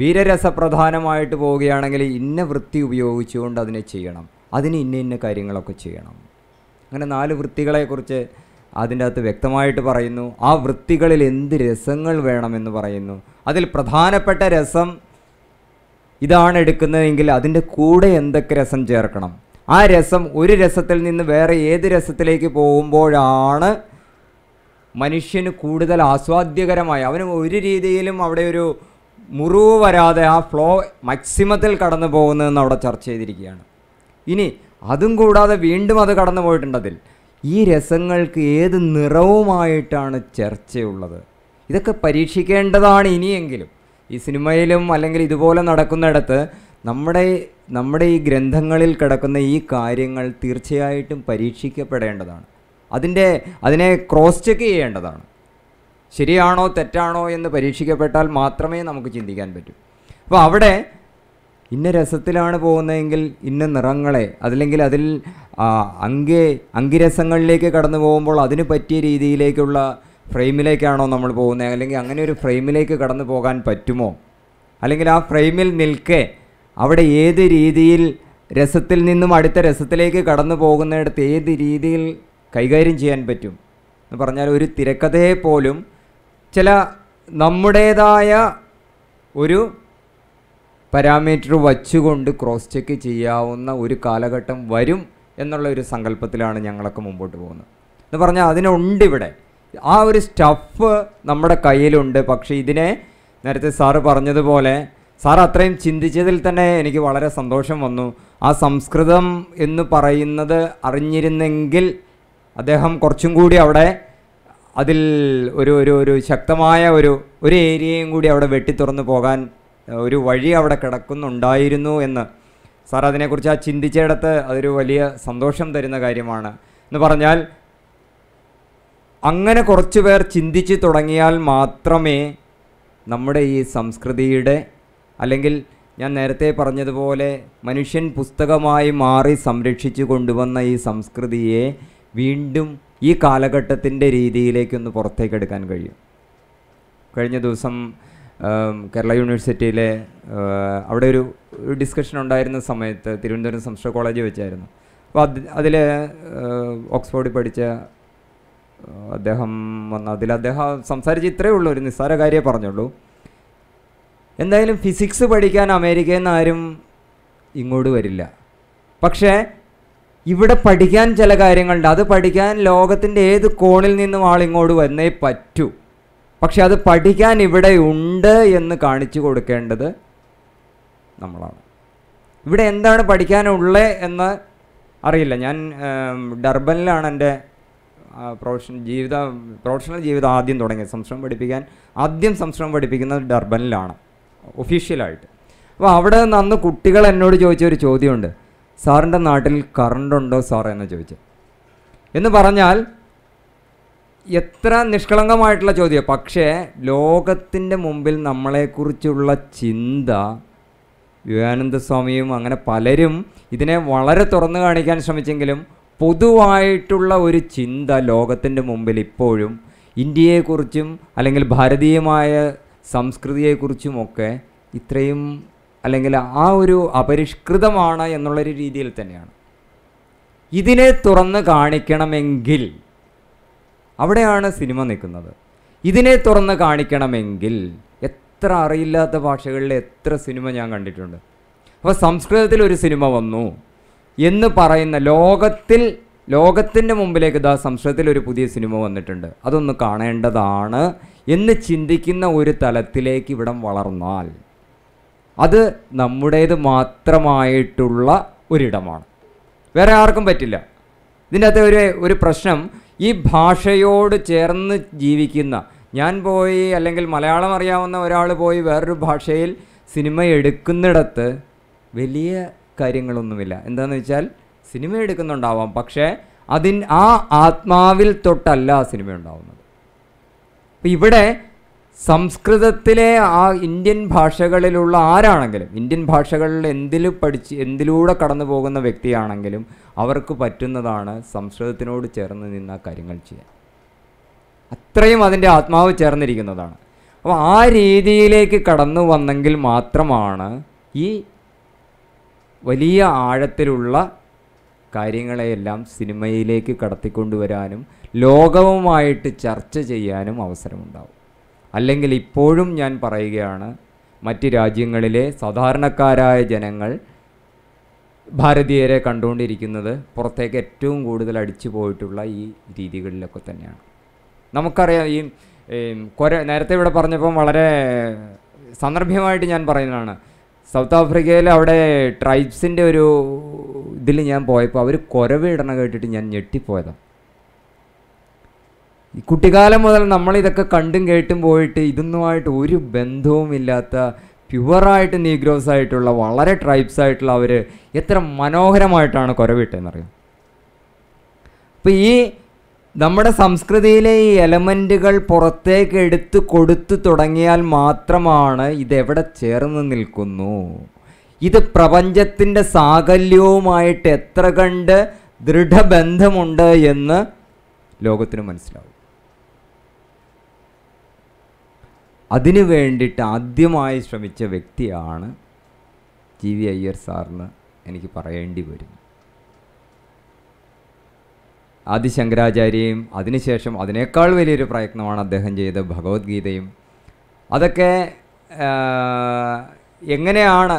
വീരരസപ്രധാനമായിട്ട് പോവുകയാണെങ്കിൽ ഇന്ന വൃത്തി ഉപയോഗിച്ചുകൊണ്ട് അതിനെ ചെയ്യണം അതിന് ഇന്ന ഇന്ന കാര്യങ്ങളൊക്കെ ചെയ്യണം അങ്ങനെ നാല് വൃത്തികളെക്കുറിച്ച് അതിൻ്റെ അകത്ത് വ്യക്തമായിട്ട് പറയുന്നു ആ വൃത്തികളിൽ എന്ത് രസങ്ങൾ വേണമെന്ന് പറയുന്നു അതിൽ പ്രധാനപ്പെട്ട രസം ഇതാണ് എടുക്കുന്നതെങ്കിൽ അതിൻ്റെ കൂടെ എന്തൊക്കെ രസം ചേർക്കണം ആ രസം ഒരു രസത്തിൽ നിന്ന് വേറെ ഏത് രസത്തിലേക്ക് പോകുമ്പോഴാണ് മനുഷ്യന് കൂടുതൽ ആസ്വാദ്യകരമായി അവന് ഒരു രീതിയിലും അവിടെ ഒരു മുറിവ് വരാതെ ആ ഫ്ലോ മാക്സിമത്തിൽ കടന്നു പോകുന്നതെന്ന് അവിടെ ചർച്ച ചെയ്തിരിക്കുകയാണ് ഇനി അതും കൂടാതെ വീണ്ടും അത് കടന്നു പോയിട്ടുണ്ടതിൽ അതിൽ ഈ രസങ്ങൾക്ക് ഏത് നിറവുമായിട്ടാണ് ചർച്ചയുള്ളത് ഇതൊക്കെ പരീക്ഷിക്കേണ്ടതാണ് ഇനിയെങ്കിലും ഈ സിനിമയിലും അല്ലെങ്കിൽ ഇതുപോലെ നടക്കുന്നിടത്ത് നമ്മുടെ നമ്മുടെ ഈ ഗ്രന്ഥങ്ങളിൽ കിടക്കുന്ന ഈ കാര്യങ്ങൾ തീർച്ചയായിട്ടും പരീക്ഷിക്കപ്പെടേണ്ടതാണ് അതിൻ്റെ അതിനെ ക്രോസ് ചെക്ക് ചെയ്യേണ്ടതാണ് ശരിയാണോ തെറ്റാണോ എന്ന് പരീക്ഷിക്കപ്പെട്ടാൽ മാത്രമേ നമുക്ക് ചിന്തിക്കാൻ പറ്റൂ അപ്പോൾ അവിടെ ഇന്ന രസത്തിലാണ് പോകുന്നതെങ്കിൽ ഇന്ന നിറങ്ങളെ അതല്ലെങ്കിൽ അതിൽ അങ്കെ അങ്കിരസങ്ങളിലേക്ക് കടന്നു പോകുമ്പോൾ അതിന് പറ്റിയ രീതിയിലേക്കുള്ള ഫ്രെയിമിലേക്കാണോ നമ്മൾ പോകുന്നത് അല്ലെങ്കിൽ അങ്ങനെ ഒരു ഫ്രെയിമിലേക്ക് കടന്നു പോകാൻ പറ്റുമോ അല്ലെങ്കിൽ ആ ഫ്രെയിമിൽ നിൽക്കെ അവിടെ ഏത് രീതിയിൽ രസത്തിൽ നിന്നും അടുത്ത രസത്തിലേക്ക് കടന്നു പോകുന്നിടത്ത് ഏത് രീതിയിൽ കൈകാര്യം ചെയ്യാൻ പറ്റും എന്ന് പറഞ്ഞാൽ ഒരു തിരക്കഥയെ പോലും ചില നമ്മുടേതായ ഒരു പാരാമീറ്റർ വച്ചുകൊണ്ട് ക്രോസ് ചെക്ക് ചെയ്യാവുന്ന ഒരു കാലഘട്ടം വരും എന്നുള്ള ഒരു സങ്കല്പത്തിലാണ് ഞങ്ങളൊക്കെ മുമ്പോട്ട് പോകുന്നത് എന്ന് പറഞ്ഞാൽ അതിനുണ്ട് ഇവിടെ ആ ഒരു സ്റ്റഫ് നമ്മുടെ കയ്യിലുണ്ട് പക്ഷേ ഇതിനെ നേരത്തെ സാറ് പറഞ്ഞതുപോലെ സാർ അത്രയും ചിന്തിച്ചതിൽ തന്നെ എനിക്ക് വളരെ സന്തോഷം വന്നു ആ സംസ്കൃതം എന്ന് പറയുന്നത് അറിഞ്ഞിരുന്നെങ്കിൽ അദ്ദേഹം കുറച്ചും കൂടി അവിടെ അതിൽ ഒരു ഒരു ഒരു ശക്തമായ ഒരു ഒരു ഏരിയയും കൂടി അവിടെ തുറന്നു പോകാൻ ഒരു വഴി അവിടെ കിടക്കുന്നുണ്ടായിരുന്നു എന്ന് സാർ അതിനെക്കുറിച്ച് ആ ചിന്തിച്ചിടത്ത് അതൊരു വലിയ സന്തോഷം തരുന്ന കാര്യമാണ് എന്ന് പറഞ്ഞാൽ അങ്ങനെ കുറച്ചു പേർ ചിന്തിച്ച് തുടങ്ങിയാൽ മാത്രമേ നമ്മുടെ ഈ സംസ്കൃതിയുടെ അല്ലെങ്കിൽ ഞാൻ നേരത്തെ പറഞ്ഞതുപോലെ മനുഷ്യൻ പുസ്തകമായി മാറി സംരക്ഷിച്ചു കൊണ്ടുവന്ന ഈ സംസ്കൃതിയെ വീണ്ടും ഈ കാലഘട്ടത്തിൻ്റെ രീതിയിലേക്കൊന്ന് പുറത്തേക്കെടുക്കാൻ കഴിയും കഴിഞ്ഞ ദിവസം കേരള യൂണിവേഴ്സിറ്റിയിലെ അവിടെ ഒരു ഡിസ്കഷൻ ഉണ്ടായിരുന്ന സമയത്ത് തിരുവനന്തപുരം സംസ്കൃത കോളേജിൽ വെച്ചായിരുന്നു അപ്പോൾ അത് അതിൽ ഓക്സ്ഫോർഡിൽ പഠിച്ച അദ്ദേഹം വന്ന അതിൽ അദ്ദേഹം സംസാരിച്ച് ഇത്രയേ ഉള്ളൂ ഒരു നിസ്സാര കാര്യമേ പറഞ്ഞുള്ളൂ എന്തായാലും ഫിസിക്സ് പഠിക്കാൻ അമേരിക്കയിൽ നിന്ന് ആരും ഇങ്ങോട്ട് വരില്ല പക്ഷേ ഇവിടെ പഠിക്കാൻ ചില കാര്യങ്ങളുണ്ട് അത് പഠിക്കാൻ ലോകത്തിൻ്റെ ഏത് കോണിൽ നിന്നും ആളിങ്ങോട്ട് വന്നേ പറ്റൂ പക്ഷെ അത് പഠിക്കാൻ ഇവിടെ ഉണ്ട് എന്ന് കാണിച്ചു കൊടുക്കേണ്ടത് നമ്മളാണ് ഇവിടെ എന്താണ് പഠിക്കാനുള്ളത് എന്ന് അറിയില്ല ഞാൻ ഡർബനിലാണ് എൻ്റെ പ്രൊഫഷണൽ ജീവിത പ്രൊഫഷണൽ ജീവിതം ആദ്യം തുടങ്ങിയത് സംസ്കൃതം പഠിപ്പിക്കാൻ ആദ്യം സംസ്കൃതം പഠിപ്പിക്കുന്നത് ഡർബനിലാണ് ഒഫീഷ്യലായിട്ട് അപ്പോൾ അവിടെ നിന്ന് അന്ന് കുട്ടികൾ എന്നോട് ചോദിച്ച ഒരു ചോദ്യമുണ്ട് സാറിൻ്റെ നാട്ടിൽ കറണ്ട് ഉണ്ടോ സാർ എന്ന് ചോദിച്ചു എന്ന് പറഞ്ഞാൽ എത്ര നിഷ്കളങ്കമായിട്ടുള്ള ചോദ്യം പക്ഷേ ലോകത്തിൻ്റെ മുമ്പിൽ നമ്മളെക്കുറിച്ചുള്ള ചിന്ത വിവേകാനന്ദ സ്വാമിയും അങ്ങനെ പലരും ഇതിനെ വളരെ തുറന്നു കാണിക്കാൻ ശ്രമിച്ചെങ്കിലും പൊതുവായിട്ടുള്ള ഒരു ചിന്ത ലോകത്തിൻ്റെ മുമ്പിൽ ഇപ്പോഴും ഇന്ത്യയെക്കുറിച്ചും അല്ലെങ്കിൽ ഭാരതീയമായ സംസ്കൃതിയെക്കുറിച്ചുമൊക്കെ ഇത്രയും അല്ലെങ്കിൽ ആ ഒരു അപരിഷ്കൃതമാണ് എന്നുള്ളൊരു രീതിയിൽ തന്നെയാണ് ഇതിനെ തുറന്ന് കാണിക്കണമെങ്കിൽ അവിടെയാണ് സിനിമ നിൽക്കുന്നത് ഇതിനെ തുറന്ന് കാണിക്കണമെങ്കിൽ എത്ര അറിയില്ലാത്ത ഭാഷകളിൽ എത്ര സിനിമ ഞാൻ കണ്ടിട്ടുണ്ട് അപ്പോൾ സംസ്കൃതത്തിൽ ഒരു സിനിമ വന്നു എന്ന് പറയുന്ന ലോകത്തിൽ ലോകത്തിൻ്റെ മുമ്പിലേക്ക് ഇതാ സംസ്കൃതത്തിൽ ഒരു പുതിയ സിനിമ വന്നിട്ടുണ്ട് അതൊന്ന് കാണേണ്ടതാണ് എന്ന് ചിന്തിക്കുന്ന ഒരു തലത്തിലേക്ക് ഇവിടം വളർന്നാൽ അത് നമ്മുടേത് മാത്രമായിട്ടുള്ള ഒരിടമാണ് വേറെ ആർക്കും പറ്റില്ല ഇതിൻ്റെ അകത്ത് ഒരു ഒരു പ്രശ്നം ഈ ഭാഷയോട് ചേർന്ന് ജീവിക്കുന്ന ഞാൻ പോയി അല്ലെങ്കിൽ മലയാളം അറിയാവുന്ന ഒരാൾ പോയി വേറൊരു ഭാഷയിൽ സിനിമ എടുക്കുന്നിടത്ത് വലിയ കാര്യങ്ങളൊന്നുമില്ല എന്താണെന്ന് വെച്ചാൽ സിനിമ എടുക്കുന്നുണ്ടാവാം പക്ഷേ അതിൻ ആ ആത്മാവിൽ തൊട്ടല്ല ആ സിനിമ ഉണ്ടാവുന്നത് അപ്പം ഇവിടെ സംസ്കൃതത്തിലെ ആ ഇന്ത്യൻ ഭാഷകളിലുള്ള ആരാണെങ്കിലും ഇന്ത്യൻ ഭാഷകളിൽ എന്തിൽ പഠിച്ച് എന്തിലൂടെ കടന്നു പോകുന്ന വ്യക്തിയാണെങ്കിലും അവർക്ക് പറ്റുന്നതാണ് സംസ്കൃതത്തിനോട് ചേർന്ന് നിന്ന കാര്യങ്ങൾ ചെയ്യാൻ അത്രയും അതിൻ്റെ ആത്മാവ് ചേർന്നിരിക്കുന്നതാണ് അപ്പോൾ ആ രീതിയിലേക്ക് കടന്നു വന്നെങ്കിൽ മാത്രമാണ് ഈ വലിയ ആഴത്തിലുള്ള കാര്യങ്ങളെയെല്ലാം സിനിമയിലേക്ക് കടത്തിക്കൊണ്ടുവരാനും ലോകവുമായിട്ട് ചർച്ച ചെയ്യാനും അവസരമുണ്ടാവും അല്ലെങ്കിൽ ഇപ്പോഴും ഞാൻ പറയുകയാണ് മറ്റ് രാജ്യങ്ങളിലെ സാധാരണക്കാരായ ജനങ്ങൾ ഭാരതീയരെ കണ്ടുകൊണ്ടിരിക്കുന്നത് പുറത്തേക്ക് ഏറ്റവും കൂടുതൽ അടിച്ചു പോയിട്ടുള്ള ഈ രീതികളിലൊക്കെ തന്നെയാണ് നമുക്കറിയാം ഈ കുര നേരത്തെ ഇവിടെ പറഞ്ഞപ്പം വളരെ സന്ദർഭ്യമായിട്ട് ഞാൻ പറയുന്നതാണ് സൗത്ത് ആഫ്രിക്കയിൽ അവിടെ ട്രൈബ്സിൻ്റെ ഒരു ഇതിൽ ഞാൻ പോയപ്പോൾ അവർ കുരവ് ഇടണ കേട്ടിട്ട് ഞാൻ ഞെട്ടിപ്പോയതാണ് ഈ കുട്ടിക്കാലം മുതൽ നമ്മളിതൊക്കെ കണ്ടും കേട്ടും പോയിട്ട് ഇതൊന്നുമായിട്ട് ഒരു ബന്ധവുമില്ലാത്ത പ്യുവറായിട്ട് നീഗ്രോസ് ആയിട്ടുള്ള വളരെ ട്രൈബ്സ് ആയിട്ടുള്ള അവർ എത്ര മനോഹരമായിട്ടാണ് കുരവിട്ടെന്നറിയാം അപ്പോൾ ഈ നമ്മുടെ സംസ്കൃതിയിലെ ഈ എലമെൻറ്റുകൾ പുറത്തേക്ക് എടുത്ത് കൊടുത്തു തുടങ്ങിയാൽ മാത്രമാണ് ഇതെവിടെ ചേർന്ന് നിൽക്കുന്നു ഇത് പ്രപഞ്ചത്തിൻ്റെ സാകല്യവുമായിട്ട് എത്ര കണ്ട് ദൃഢബന്ധമുണ്ട് എന്ന് ലോകത്തിന് മനസ്സിലാവും അതിനു വേണ്ടിയിട്ട് ആദ്യമായി ശ്രമിച്ച വ്യക്തിയാണ് ജി വി അയ്യർ സാറിന് എനിക്ക് പറയേണ്ടി വരും ആദി ശങ്കരാചാര്യയും അതിനുശേഷം അതിനേക്കാൾ വലിയൊരു പ്രയത്നമാണ് അദ്ദേഹം ചെയ്ത ഭഗവത്ഗീതയും അതൊക്കെ എങ്ങനെയാണ്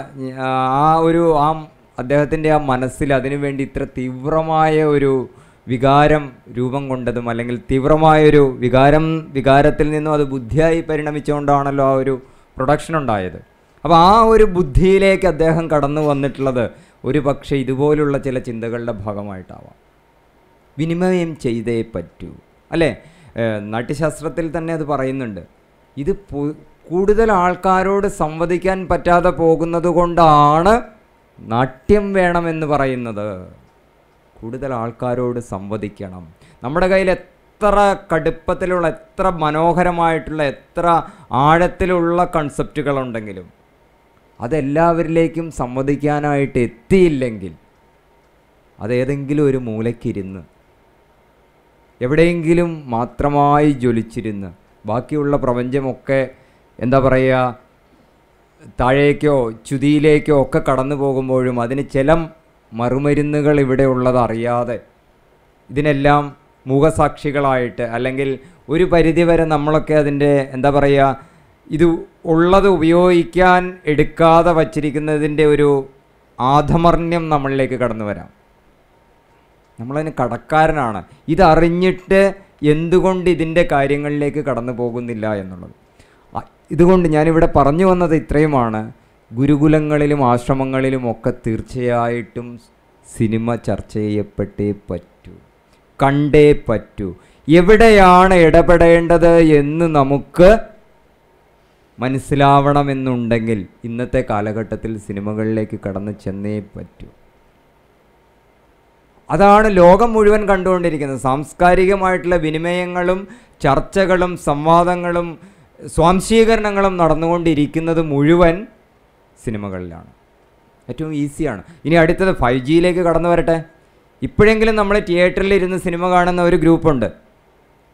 ആ ഒരു ആ അദ്ദേഹത്തിൻ്റെ ആ മനസ്സിൽ അതിനുവേണ്ടി ഇത്ര തീവ്രമായ ഒരു വികാരം രൂപം കൊണ്ടതും അല്ലെങ്കിൽ തീവ്രമായൊരു വികാരം വികാരത്തിൽ നിന്നും അത് ബുദ്ധിയായി പരിണമിച്ചുകൊണ്ടാണല്ലോ ആ ഒരു പ്രൊഡക്ഷൻ ഉണ്ടായത് അപ്പോൾ ആ ഒരു ബുദ്ധിയിലേക്ക് അദ്ദേഹം കടന്നു വന്നിട്ടുള്ളത് ഒരു പക്ഷേ ഇതുപോലുള്ള ചില ചിന്തകളുടെ ഭാഗമായിട്ടാവാം വിനിമയം ചെയ്തേ പറ്റൂ അല്ലേ നാട്യശാസ്ത്രത്തിൽ തന്നെ അത് പറയുന്നുണ്ട് ഇത് കൂടുതൽ ആൾക്കാരോട് സംവദിക്കാൻ പറ്റാതെ പോകുന്നത് കൊണ്ടാണ് നാട്യം വേണമെന്ന് പറയുന്നത് കൂടുതൽ ആൾക്കാരോട് സംവദിക്കണം നമ്മുടെ കയ്യിൽ എത്ര കടുപ്പത്തിലുള്ള എത്ര മനോഹരമായിട്ടുള്ള എത്ര ആഴത്തിലുള്ള കൺസെപ്റ്റുകളുണ്ടെങ്കിലും അതെല്ലാവരിലേക്കും സംവദിക്കാനായിട്ട് എത്തിയില്ലെങ്കിൽ അതേതെങ്കിലും ഒരു മൂലയ്ക്കിരുന്ന് എവിടെയെങ്കിലും മാത്രമായി ജ്വലിച്ചിരുന്ന് ബാക്കിയുള്ള പ്രപഞ്ചമൊക്കെ എന്താ പറയുക താഴേക്കോ ചുതിയിലേക്കോ ഒക്കെ കടന്നു പോകുമ്പോഴും അതിന് ചില മറുമരുന്നുകൾ ഇവിടെ ഉള്ളതറിയാതെ ഇതിനെല്ലാം മുഖസാക്ഷികളായിട്ട് അല്ലെങ്കിൽ ഒരു പരിധിവരെ നമ്മളൊക്കെ അതിൻ്റെ എന്താ പറയുക ഇത് ഉള്ളത് ഉപയോഗിക്കാൻ എടുക്കാതെ വച്ചിരിക്കുന്നതിൻ്റെ ഒരു ആധമർണ്യം നമ്മളിലേക്ക് കടന്നു വരാം നമ്മളതിന് കടക്കാരനാണ് ഇതറിഞ്ഞിട്ട് എന്തുകൊണ്ട് ഇതിൻ്റെ കാര്യങ്ങളിലേക്ക് കടന്നു പോകുന്നില്ല എന്നുള്ളത് ഇതുകൊണ്ട് ഞാനിവിടെ പറഞ്ഞു വന്നത് ഇത്രയുമാണ് ഗുരുകുലങ്ങളിലും ആശ്രമങ്ങളിലും ഒക്കെ തീർച്ചയായിട്ടും സിനിമ ചർച്ച ചെയ്യപ്പെട്ടേ പറ്റൂ കണ്ടേ പറ്റൂ എവിടെയാണ് ഇടപെടേണ്ടത് എന്ന് നമുക്ക് മനസ്സിലാവണമെന്നുണ്ടെങ്കിൽ ഇന്നത്തെ കാലഘട്ടത്തിൽ സിനിമകളിലേക്ക് കടന്നു ചെന്നേ പറ്റൂ അതാണ് ലോകം മുഴുവൻ കണ്ടുകൊണ്ടിരിക്കുന്നത് സാംസ്കാരികമായിട്ടുള്ള വിനിമയങ്ങളും ചർച്ചകളും സംവാദങ്ങളും സ്വാംശീകരണങ്ങളും നടന്നുകൊണ്ടിരിക്കുന്നത് മുഴുവൻ സിനിമകളിലാണ് ഏറ്റവും ഈസിയാണ് ഇനി അടുത്തത് ഫൈവ് ജിയിലേക്ക് കടന്നു വരട്ടെ ഇപ്പോഴെങ്കിലും നമ്മൾ തിയേറ്ററിൽ ഇരുന്ന് സിനിമ കാണുന്ന ഒരു ഗ്രൂപ്പുണ്ട്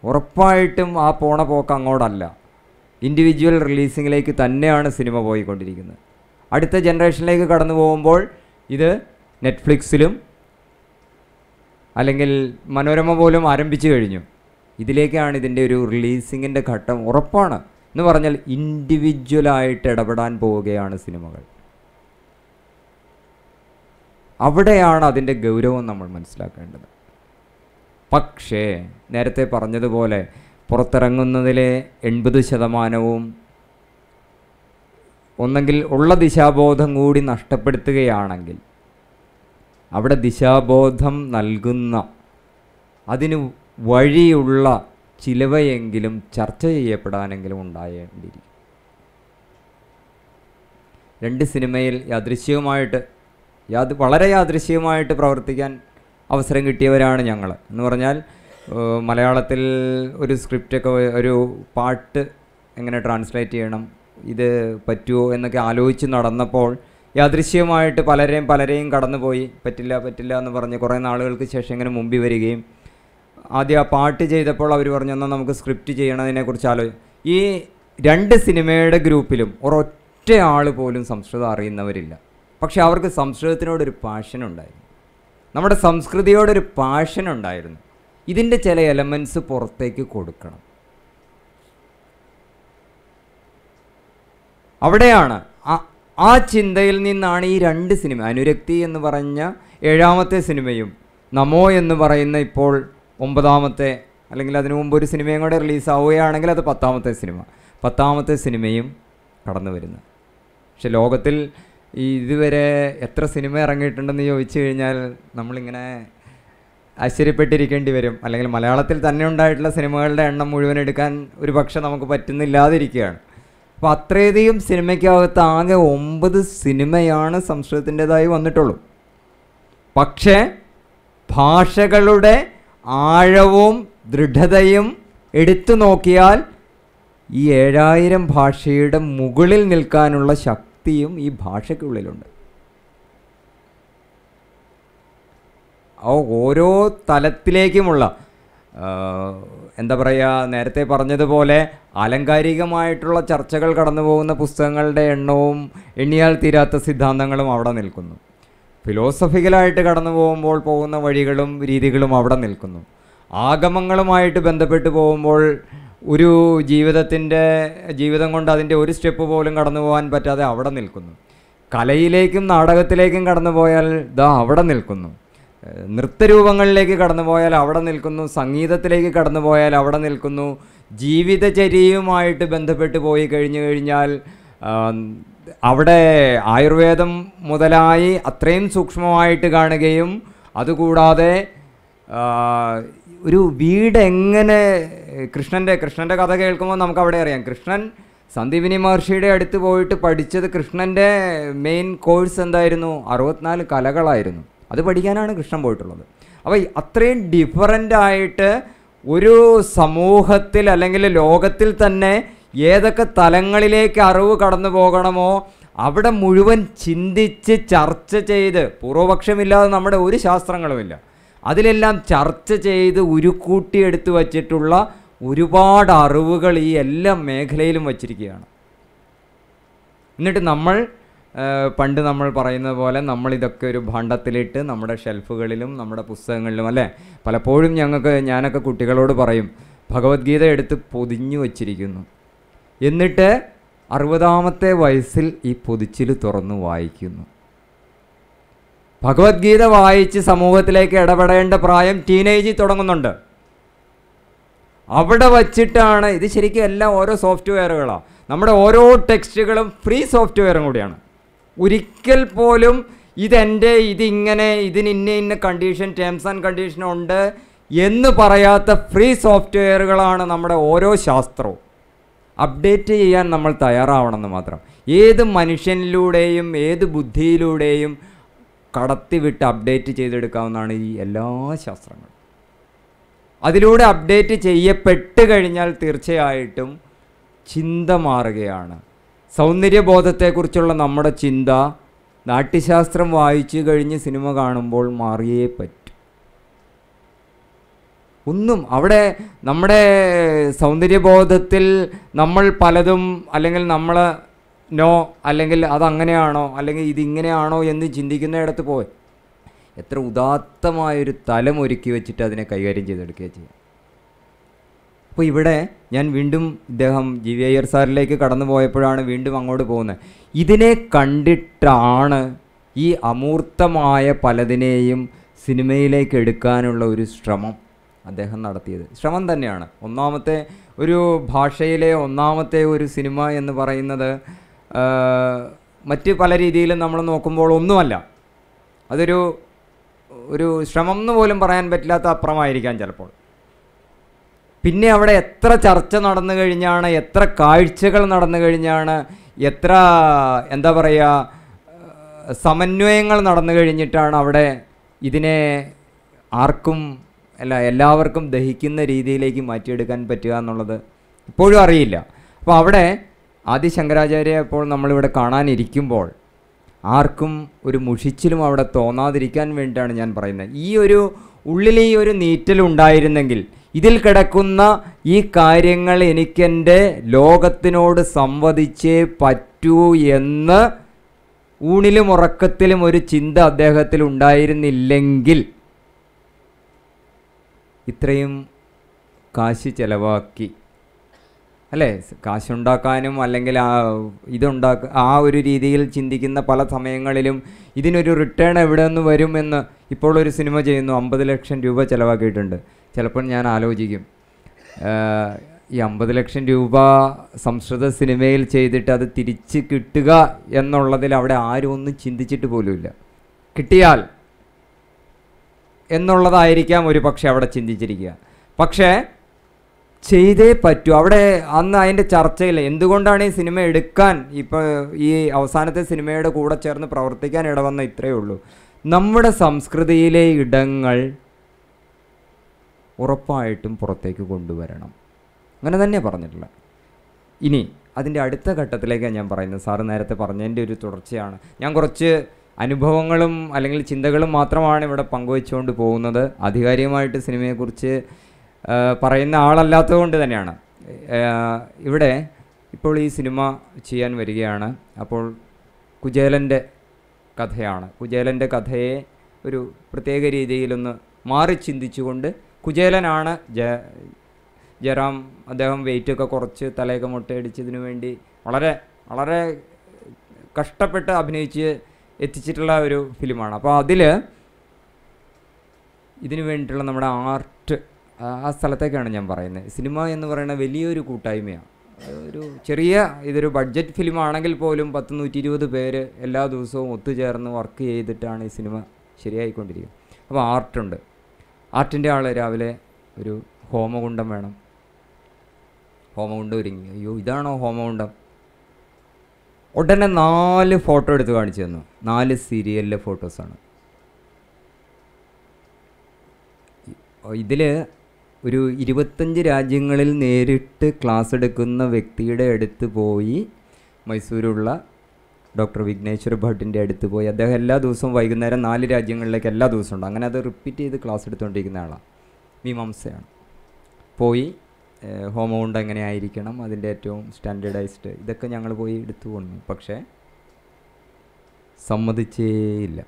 ഉറപ്പായിട്ടും ആ പോണ പോക്ക് അങ്ങോട്ടല്ല ഇൻഡിവിജ്വൽ റിലീസിങ്ങിലേക്ക് തന്നെയാണ് സിനിമ പോയിക്കൊണ്ടിരിക്കുന്നത് അടുത്ത ജനറേഷനിലേക്ക് കടന്നു പോകുമ്പോൾ ഇത് നെറ്റ്ഫ്ലിക്സിലും അല്ലെങ്കിൽ മനോരമ പോലും ആരംഭിച്ചു കഴിഞ്ഞു ഇതിലേക്കാണ് ഇതിൻ്റെ ഒരു റിലീസിങ്ങിൻ്റെ ഘട്ടം ഉറപ്പാണ് എന്ന് പറഞ്ഞാൽ ഇൻഡിവിജ്വലായിട്ട് ഇടപെടാൻ പോവുകയാണ് സിനിമകൾ അവിടെയാണ് അതിൻ്റെ ഗൗരവം നമ്മൾ മനസ്സിലാക്കേണ്ടത് പക്ഷേ നേരത്തെ പറഞ്ഞതുപോലെ പുറത്തിറങ്ങുന്നതിലെ എൺപത് ശതമാനവും ഒന്നെങ്കിൽ ഉള്ള ദിശാബോധം കൂടി നഷ്ടപ്പെടുത്തുകയാണെങ്കിൽ അവിടെ ദിശാബോധം നൽകുന്ന അതിന് വഴിയുള്ള ചിലവയെങ്കിലും ചർച്ച ചെയ്യപ്പെടാനെങ്കിലും ഉണ്ടായേണ്ടിയിരിക്കും രണ്ട് സിനിമയിൽ യാദൃശ്യവുമായിട്ട് യാത് വളരെ യാദൃശ്യവുമായിട്ട് പ്രവർത്തിക്കാൻ അവസരം കിട്ടിയവരാണ് ഞങ്ങൾ എന്ന് പറഞ്ഞാൽ മലയാളത്തിൽ ഒരു സ്ക്രിപ്റ്റൊക്കെ ഒരു പാട്ട് എങ്ങനെ ട്രാൻസ്ലേറ്റ് ചെയ്യണം ഇത് പറ്റുമോ എന്നൊക്കെ ആലോചിച്ച് നടന്നപ്പോൾ യാദൃശ്യമായിട്ട് പലരെയും പലരെയും കടന്നുപോയി പറ്റില്ല പറ്റില്ല എന്ന് പറഞ്ഞ് കുറേ നാളുകൾക്ക് ശേഷം ഇങ്ങനെ മുമ്പി വരികയും ആദ്യം ആ പാട്ട് ചെയ്തപ്പോൾ അവർ പറഞ്ഞു എന്നാൽ നമുക്ക് സ്ക്രിപ്റ്റ് ചെയ്യണതിനെക്കുറിച്ച് ആലോചിക്കും ഈ രണ്ട് സിനിമയുടെ ഗ്രൂപ്പിലും ഒരൊറ്റ ആൾ പോലും സംസ്കൃതം അറിയുന്നവരില്ല പക്ഷെ അവർക്ക് സംസ്കൃതത്തിനോടൊരു പാഷൻ ഉണ്ടായിരുന്നു നമ്മുടെ സംസ്കൃതിയോടൊരു പാഷൻ ഉണ്ടായിരുന്നു ഇതിൻ്റെ ചില എലമെൻസ് പുറത്തേക്ക് കൊടുക്കണം അവിടെയാണ് ആ ചിന്തയിൽ നിന്നാണ് ഈ രണ്ട് സിനിമ അനുരക്തി എന്ന് പറഞ്ഞ ഏഴാമത്തെ സിനിമയും നമോ എന്ന് പറയുന്ന ഇപ്പോൾ ഒമ്പതാമത്തെ അല്ലെങ്കിൽ അതിനു മുമ്പ് ഒരു സിനിമയും കൂടെ റിലീസാവുകയാണെങ്കിൽ അത് പത്താമത്തെ സിനിമ പത്താമത്തെ സിനിമയും കടന്നു വരുന്നു പക്ഷെ ലോകത്തിൽ ഇതുവരെ എത്ര സിനിമ ഇറങ്ങിയിട്ടുണ്ടെന്ന് ചോദിച്ചു കഴിഞ്ഞാൽ നമ്മളിങ്ങനെ ആശ്ചര്യപ്പെട്ടിരിക്കേണ്ടി വരും അല്ലെങ്കിൽ മലയാളത്തിൽ തന്നെ ഉണ്ടായിട്ടുള്ള സിനിമകളുടെ എണ്ണം മുഴുവൻ എടുക്കാൻ ഒരു പക്ഷേ നമുക്ക് പറ്റുന്നില്ലാതിരിക്കുകയാണ് അപ്പോൾ അത്രയധികം സിനിമയ്ക്കകത്ത് ആകെ ഒമ്പത് സിനിമയാണ് സംസ്കൃതത്തിൻ്റെതായി വന്നിട്ടുള്ളൂ പക്ഷേ ഭാഷകളുടെ ആഴവും ദൃഢതയും എടുത്തു നോക്കിയാൽ ഈ ഏഴായിരം ഭാഷയുടെ മുകളിൽ നിൽക്കാനുള്ള ശക്തിയും ഈ ഭാഷയ്ക്കുള്ളിലുണ്ട് ഓരോ തലത്തിലേക്കുമുള്ള എന്താ പറയുക നേരത്തെ പറഞ്ഞതുപോലെ ആലങ്കാരികമായിട്ടുള്ള ചർച്ചകൾ കടന്നു പോകുന്ന പുസ്തകങ്ങളുടെ എണ്ണവും എണ്ണിയാൽ തീരാത്ത സിദ്ധാന്തങ്ങളും അവിടെ നിൽക്കുന്നു ഫിലോസഫിക്കലായിട്ട് കടന്നു പോകുമ്പോൾ പോകുന്ന വഴികളും രീതികളും അവിടെ നിൽക്കുന്നു ആഗമങ്ങളുമായിട്ട് ബന്ധപ്പെട്ട് പോകുമ്പോൾ ഒരു ജീവിതത്തിൻ്റെ ജീവിതം കൊണ്ട് അതിൻ്റെ ഒരു സ്റ്റെപ്പ് പോലും കടന്നു പോകാൻ പറ്റാതെ അവിടെ നിൽക്കുന്നു കലയിലേക്കും നാടകത്തിലേക്കും കടന്നു പോയാൽ ദാ അവിടെ നിൽക്കുന്നു നൃത്തരൂപങ്ങളിലേക്ക് കടന്നു പോയാൽ അവിടെ നിൽക്കുന്നു സംഗീതത്തിലേക്ക് കടന്നു പോയാൽ അവിടെ നിൽക്കുന്നു ജീവിതചര്യയുമായിട്ട് ബന്ധപ്പെട്ട് പോയി കഴിഞ്ഞു കഴിഞ്ഞാൽ അവിടെ ആയുർവേദം മുതലായി അത്രയും സൂക്ഷ്മമായിട്ട് കാണുകയും അതുകൂടാതെ ഒരു വീട് എങ്ങനെ കൃഷ്ണൻ്റെ കൃഷ്ണൻ്റെ കഥ കേൾക്കുമ്പോൾ നമുക്ക് അവിടെ അറിയാം കൃഷ്ണൻ സന്ദീപിനി മഹർഷിയുടെ അടുത്ത് പോയിട്ട് പഠിച്ചത് കൃഷ്ണൻ്റെ മെയിൻ കോഴ്സ് എന്തായിരുന്നു അറുപത്തിനാല് കലകളായിരുന്നു അത് പഠിക്കാനാണ് കൃഷ്ണൻ പോയിട്ടുള്ളത് അപ്പോൾ അത്രയും ഡിഫറൻ്റ് ആയിട്ട് ഒരു സമൂഹത്തിൽ അല്ലെങ്കിൽ ലോകത്തിൽ തന്നെ ഏതൊക്കെ തലങ്ങളിലേക്ക് അറിവ് കടന്നു പോകണമോ അവിടെ മുഴുവൻ ചിന്തിച്ച് ചർച്ച ചെയ്ത് പൂർവപക്ഷമില്ലാതെ നമ്മുടെ ഒരു ശാസ്ത്രങ്ങളുമില്ല അതിലെല്ലാം ചർച്ച ചെയ്ത് ഉരുക്കൂട്ടി എടുത്തു വച്ചിട്ടുള്ള ഒരുപാട് അറിവുകൾ ഈ എല്ലാ മേഖലയിലും വച്ചിരിക്കുകയാണ് എന്നിട്ട് നമ്മൾ പണ്ട് നമ്മൾ പറയുന്ന പോലെ നമ്മൾ ഇതൊക്കെ ഒരു ഭണ്ടത്തിലിട്ട് നമ്മുടെ ഷെൽഫുകളിലും നമ്മുടെ പുസ്തകങ്ങളിലും അല്ലേ പലപ്പോഴും ഞങ്ങൾക്ക് ഞാനൊക്കെ കുട്ടികളോട് പറയും ഭഗവത്ഗീത എടുത്ത് പൊതിഞ്ഞു വച്ചിരിക്കുന്നു എന്നിട്ട് അറുപതാമത്തെ വയസ്സിൽ ഈ പൊതിച്ചിൽ തുറന്നു വായിക്കുന്നു ഭഗവത്ഗീത വായിച്ച് സമൂഹത്തിലേക്ക് ഇടപെടേണ്ട പ്രായം ടീനേജിൽ തുടങ്ങുന്നുണ്ട് അവിടെ വച്ചിട്ടാണ് ഇത് ശരിക്കും എല്ലാം ഓരോ സോഫ്റ്റ്വെയറുകളാണ് നമ്മുടെ ഓരോ ടെക്സ്റ്റുകളും ഫ്രീ സോഫ്റ്റ്വെയറും കൂടിയാണ് ഒരിക്കൽ പോലും ഇതെൻ്റെ ഇതിങ്ങനെ ഇതിന് ഇന്ന ഇന്ന കണ്ടീഷൻ ടേംസ് ആൻഡ് കണ്ടീഷൻ ഉണ്ട് എന്ന് പറയാത്ത ഫ്രീ സോഫ്റ്റ്വെയറുകളാണ് നമ്മുടെ ഓരോ ശാസ്ത്രവും അപ്ഡേറ്റ് ചെയ്യാൻ നമ്മൾ തയ്യാറാവണമെന്ന് മാത്രം ഏത് മനുഷ്യനിലൂടെയും ഏത് ബുദ്ധിയിലൂടെയും കടത്തിവിട്ട് അപ്ഡേറ്റ് ചെയ്തെടുക്കാവുന്നതാണ് ഈ എല്ലാ ശാസ്ത്രങ്ങളും അതിലൂടെ അപ്ഡേറ്റ് ചെയ്യപ്പെട്ട് കഴിഞ്ഞാൽ തീർച്ചയായിട്ടും ചിന്ത മാറുകയാണ് സൗന്ദര്യബോധത്തെക്കുറിച്ചുള്ള നമ്മുടെ ചിന്ത നാട്യശാസ്ത്രം വായിച്ചു കഴിഞ്ഞ് സിനിമ കാണുമ്പോൾ മാറിയേ പറ്റും ഒന്നും അവിടെ നമ്മുടെ സൗന്ദര്യബോധത്തിൽ നമ്മൾ പലതും അല്ലെങ്കിൽ നമ്മൾ നോ അല്ലെങ്കിൽ അതങ്ങനെയാണോ അല്ലെങ്കിൽ ഇതിങ്ങനെയാണോ എന്ന് ചിന്തിക്കുന്നിടത്ത് പോയി എത്ര ഉദാത്തമായൊരു തലം ഒരുക്കി വെച്ചിട്ട് അതിനെ കൈകാര്യം ചെയ്തെടുക്കുക ചെയ്യാം അപ്പോൾ ഇവിടെ ഞാൻ വീണ്ടും ഇദ്ദേഹം ജി വി അയ്യർ സാറിലേക്ക് കടന്നു പോയപ്പോഴാണ് വീണ്ടും അങ്ങോട്ട് പോകുന്നത് ഇതിനെ കണ്ടിട്ടാണ് ഈ അമൂർത്തമായ പലതിനെയും സിനിമയിലേക്ക് എടുക്കാനുള്ള ഒരു ശ്രമം അദ്ദേഹം നടത്തിയത് ശ്രമം തന്നെയാണ് ഒന്നാമത്തെ ഒരു ഭാഷയിലെ ഒന്നാമത്തെ ഒരു സിനിമ എന്ന് പറയുന്നത് മറ്റ് പല രീതിയിലും നമ്മൾ നോക്കുമ്പോൾ ഒന്നുമല്ല അതൊരു ഒരു ശ്രമം എന്ന് പോലും പറയാൻ പറ്റില്ലാത്ത അപ്പുറമായിരിക്കാം ചിലപ്പോൾ പിന്നെ അവിടെ എത്ര ചർച്ച നടന്നു കഴിഞ്ഞാണ് എത്ര കാഴ്ചകൾ നടന്നു കഴിഞ്ഞാണ് എത്ര എന്താ പറയുക സമന്വയങ്ങൾ നടന്നു കഴിഞ്ഞിട്ടാണ് അവിടെ ഇതിനെ ആർക്കും അല്ല എല്ലാവർക്കും ദഹിക്കുന്ന രീതിയിലേക്ക് മാറ്റിയെടുക്കാൻ പറ്റുക എന്നുള്ളത് ഇപ്പോഴും അറിയില്ല അപ്പോൾ അവിടെ ആദി ശങ്കരാചാര്യ ഇപ്പോൾ നമ്മളിവിടെ കാണാനിരിക്കുമ്പോൾ ആർക്കും ഒരു മുഷിച്ചിലും അവിടെ തോന്നാതിരിക്കാൻ വേണ്ടിയിട്ടാണ് ഞാൻ പറയുന്നത് ഈ ഒരു ഉള്ളിൽ ഈ ഒരു നീറ്റലുണ്ടായിരുന്നെങ്കിൽ ഇതിൽ കിടക്കുന്ന ഈ കാര്യങ്ങൾ എനിക്കെൻ്റെ ലോകത്തിനോട് സംവദിച്ചേ പറ്റൂ എന്ന് ഊണിലും ഉറക്കത്തിലും ഒരു ചിന്ത അദ്ദേഹത്തിൽ ഉണ്ടായിരുന്നില്ലെങ്കിൽ ഇത്രയും കാശ് ചിലവാക്കി അല്ലേ കാശുണ്ടാക്കാനും അല്ലെങ്കിൽ ആ ഇതുണ്ടാക്ക ആ ഒരു രീതിയിൽ ചിന്തിക്കുന്ന പല സമയങ്ങളിലും ഇതിനൊരു റിട്ടേൺ എവിടെ നിന്ന് വരുമെന്ന് ഇപ്പോൾ ഒരു സിനിമ ചെയ്യുന്നു അമ്പത് ലക്ഷം രൂപ ചിലവാക്കിയിട്ടുണ്ട് ചിലപ്പോൾ ഞാൻ ആലോചിക്കും ഈ അമ്പത് ലക്ഷം രൂപ സംസ്കൃത സിനിമയിൽ ചെയ്തിട്ട് അത് തിരിച്ച് കിട്ടുക എന്നുള്ളതിൽ അവിടെ ആരും ഒന്നും ചിന്തിച്ചിട്ട് പോലുമില്ല കിട്ടിയാൽ എന്നുള്ളതായിരിക്കാം ഒരു പക്ഷേ അവിടെ ചിന്തിച്ചിരിക്കുക പക്ഷേ ചെയ്തേ പറ്റൂ അവിടെ അന്ന് അതിൻ്റെ ചർച്ചയില്ല എന്തുകൊണ്ടാണ് ഈ സിനിമ എടുക്കാൻ ഇപ്പോൾ ഈ അവസാനത്തെ സിനിമയുടെ കൂടെ ചേർന്ന് പ്രവർത്തിക്കാൻ ഇടവന്ന ഇത്രയേ ഉള്ളൂ നമ്മുടെ സംസ്കൃതിയിലെ ഇടങ്ങൾ ഉറപ്പായിട്ടും പുറത്തേക്ക് കൊണ്ടുവരണം അങ്ങനെ തന്നെ പറഞ്ഞിട്ടുള്ളത് ഇനി അതിൻ്റെ അടുത്ത ഘട്ടത്തിലേക്കാണ് ഞാൻ പറയുന്നത് സാറ് നേരത്തെ പറഞ്ഞതിൻ്റെ ഒരു തുടർച്ചയാണ് ഞാൻ കുറച്ച് അനുഭവങ്ങളും അല്ലെങ്കിൽ ചിന്തകളും മാത്രമാണ് ഇവിടെ പങ്കുവെച്ചുകൊണ്ട് പോകുന്നത് ആധികാരികമായിട്ട് സിനിമയെക്കുറിച്ച് പറയുന്ന ആളല്ലാത്തതുകൊണ്ട് തന്നെയാണ് ഇവിടെ ഇപ്പോൾ ഈ സിനിമ ചെയ്യാൻ വരികയാണ് അപ്പോൾ കുചേലൻ്റെ കഥയാണ് കുചേലൻ്റെ കഥയെ ഒരു പ്രത്യേക രീതിയിലൊന്ന് മാറി ചിന്തിച്ചുകൊണ്ട് കുചേലനാണ് ജ ജയറാം അദ്ദേഹം വെയിറ്റൊക്കെ കുറച്ച് തലയൊക്കെ മുട്ടയടിച്ചതിനു വേണ്ടി വളരെ വളരെ കഷ്ടപ്പെട്ട് അഭിനയിച്ച് എത്തിച്ചിട്ടുള്ള ഒരു ഫിലിമാണ് അപ്പോൾ അതിൽ ഇതിനു വേണ്ടിയിട്ടുള്ള നമ്മുടെ ആർട്ട് ആ സ്ഥലത്തേക്കാണ് ഞാൻ പറയുന്നത് സിനിമ എന്ന് പറയുന്ന വലിയൊരു കൂട്ടായ്മയാണ് ഒരു ചെറിയ ഇതൊരു ബഡ്ജറ്റ് ഫിലിം പോലും പത്ത് നൂറ്റി ഇരുപത് പേര് എല്ലാ ദിവസവും ഒത്തുചേർന്ന് വർക്ക് ചെയ്തിട്ടാണ് ഈ സിനിമ ശരിയായിക്കൊണ്ടിരിക്കുന്നത് അപ്പോൾ ആർട്ടുണ്ട് ആർട്ടിൻ്റെ ആൾ രാവിലെ ഒരു ഹോമകുണ്ടം വേണം ഹോമകുണ്ടം ഒരുങ്ങി അയ്യോ ഇതാണോ ഹോമകുണ്ടം ഉടനെ നാല് ഫോട്ടോ എടുത്ത് കാണിച്ചു തന്നു നാല് സീരിയലിലെ ഫോട്ടോസാണ് ഇതിൽ ഒരു ഇരുപത്തഞ്ച് രാജ്യങ്ങളിൽ നേരിട്ട് ക്ലാസ് എടുക്കുന്ന വ്യക്തിയുടെ അടുത്ത് പോയി മൈസൂരുള്ള ഡോക്ടർ വിഘ്നേശ്വർ ഭട്ടിൻ്റെ അടുത്ത് പോയി അദ്ദേഹം എല്ലാ ദിവസവും വൈകുന്നേരം നാല് രാജ്യങ്ങളിലേക്ക് എല്ലാ ദിവസവും ഉണ്ട് അങ്ങനെ അത് റിപ്പീറ്റ് ചെയ്ത് ക്ലാസ് എടുത്തുകൊണ്ടിരിക്കുന്ന ആളാണ് മീമാംസയാണ് പോയി ഹോമൗണ്ട് എങ്ങനെ ആയിരിക്കണം അതിൻ്റെ ഏറ്റവും സ്റ്റാൻഡേർഡൈസ്ഡ് ഇതൊക്കെ ഞങ്ങൾ പോയി എടുത്തു കൊണ്ടു പക്ഷേ സമ്മതിച്ചേയില്ല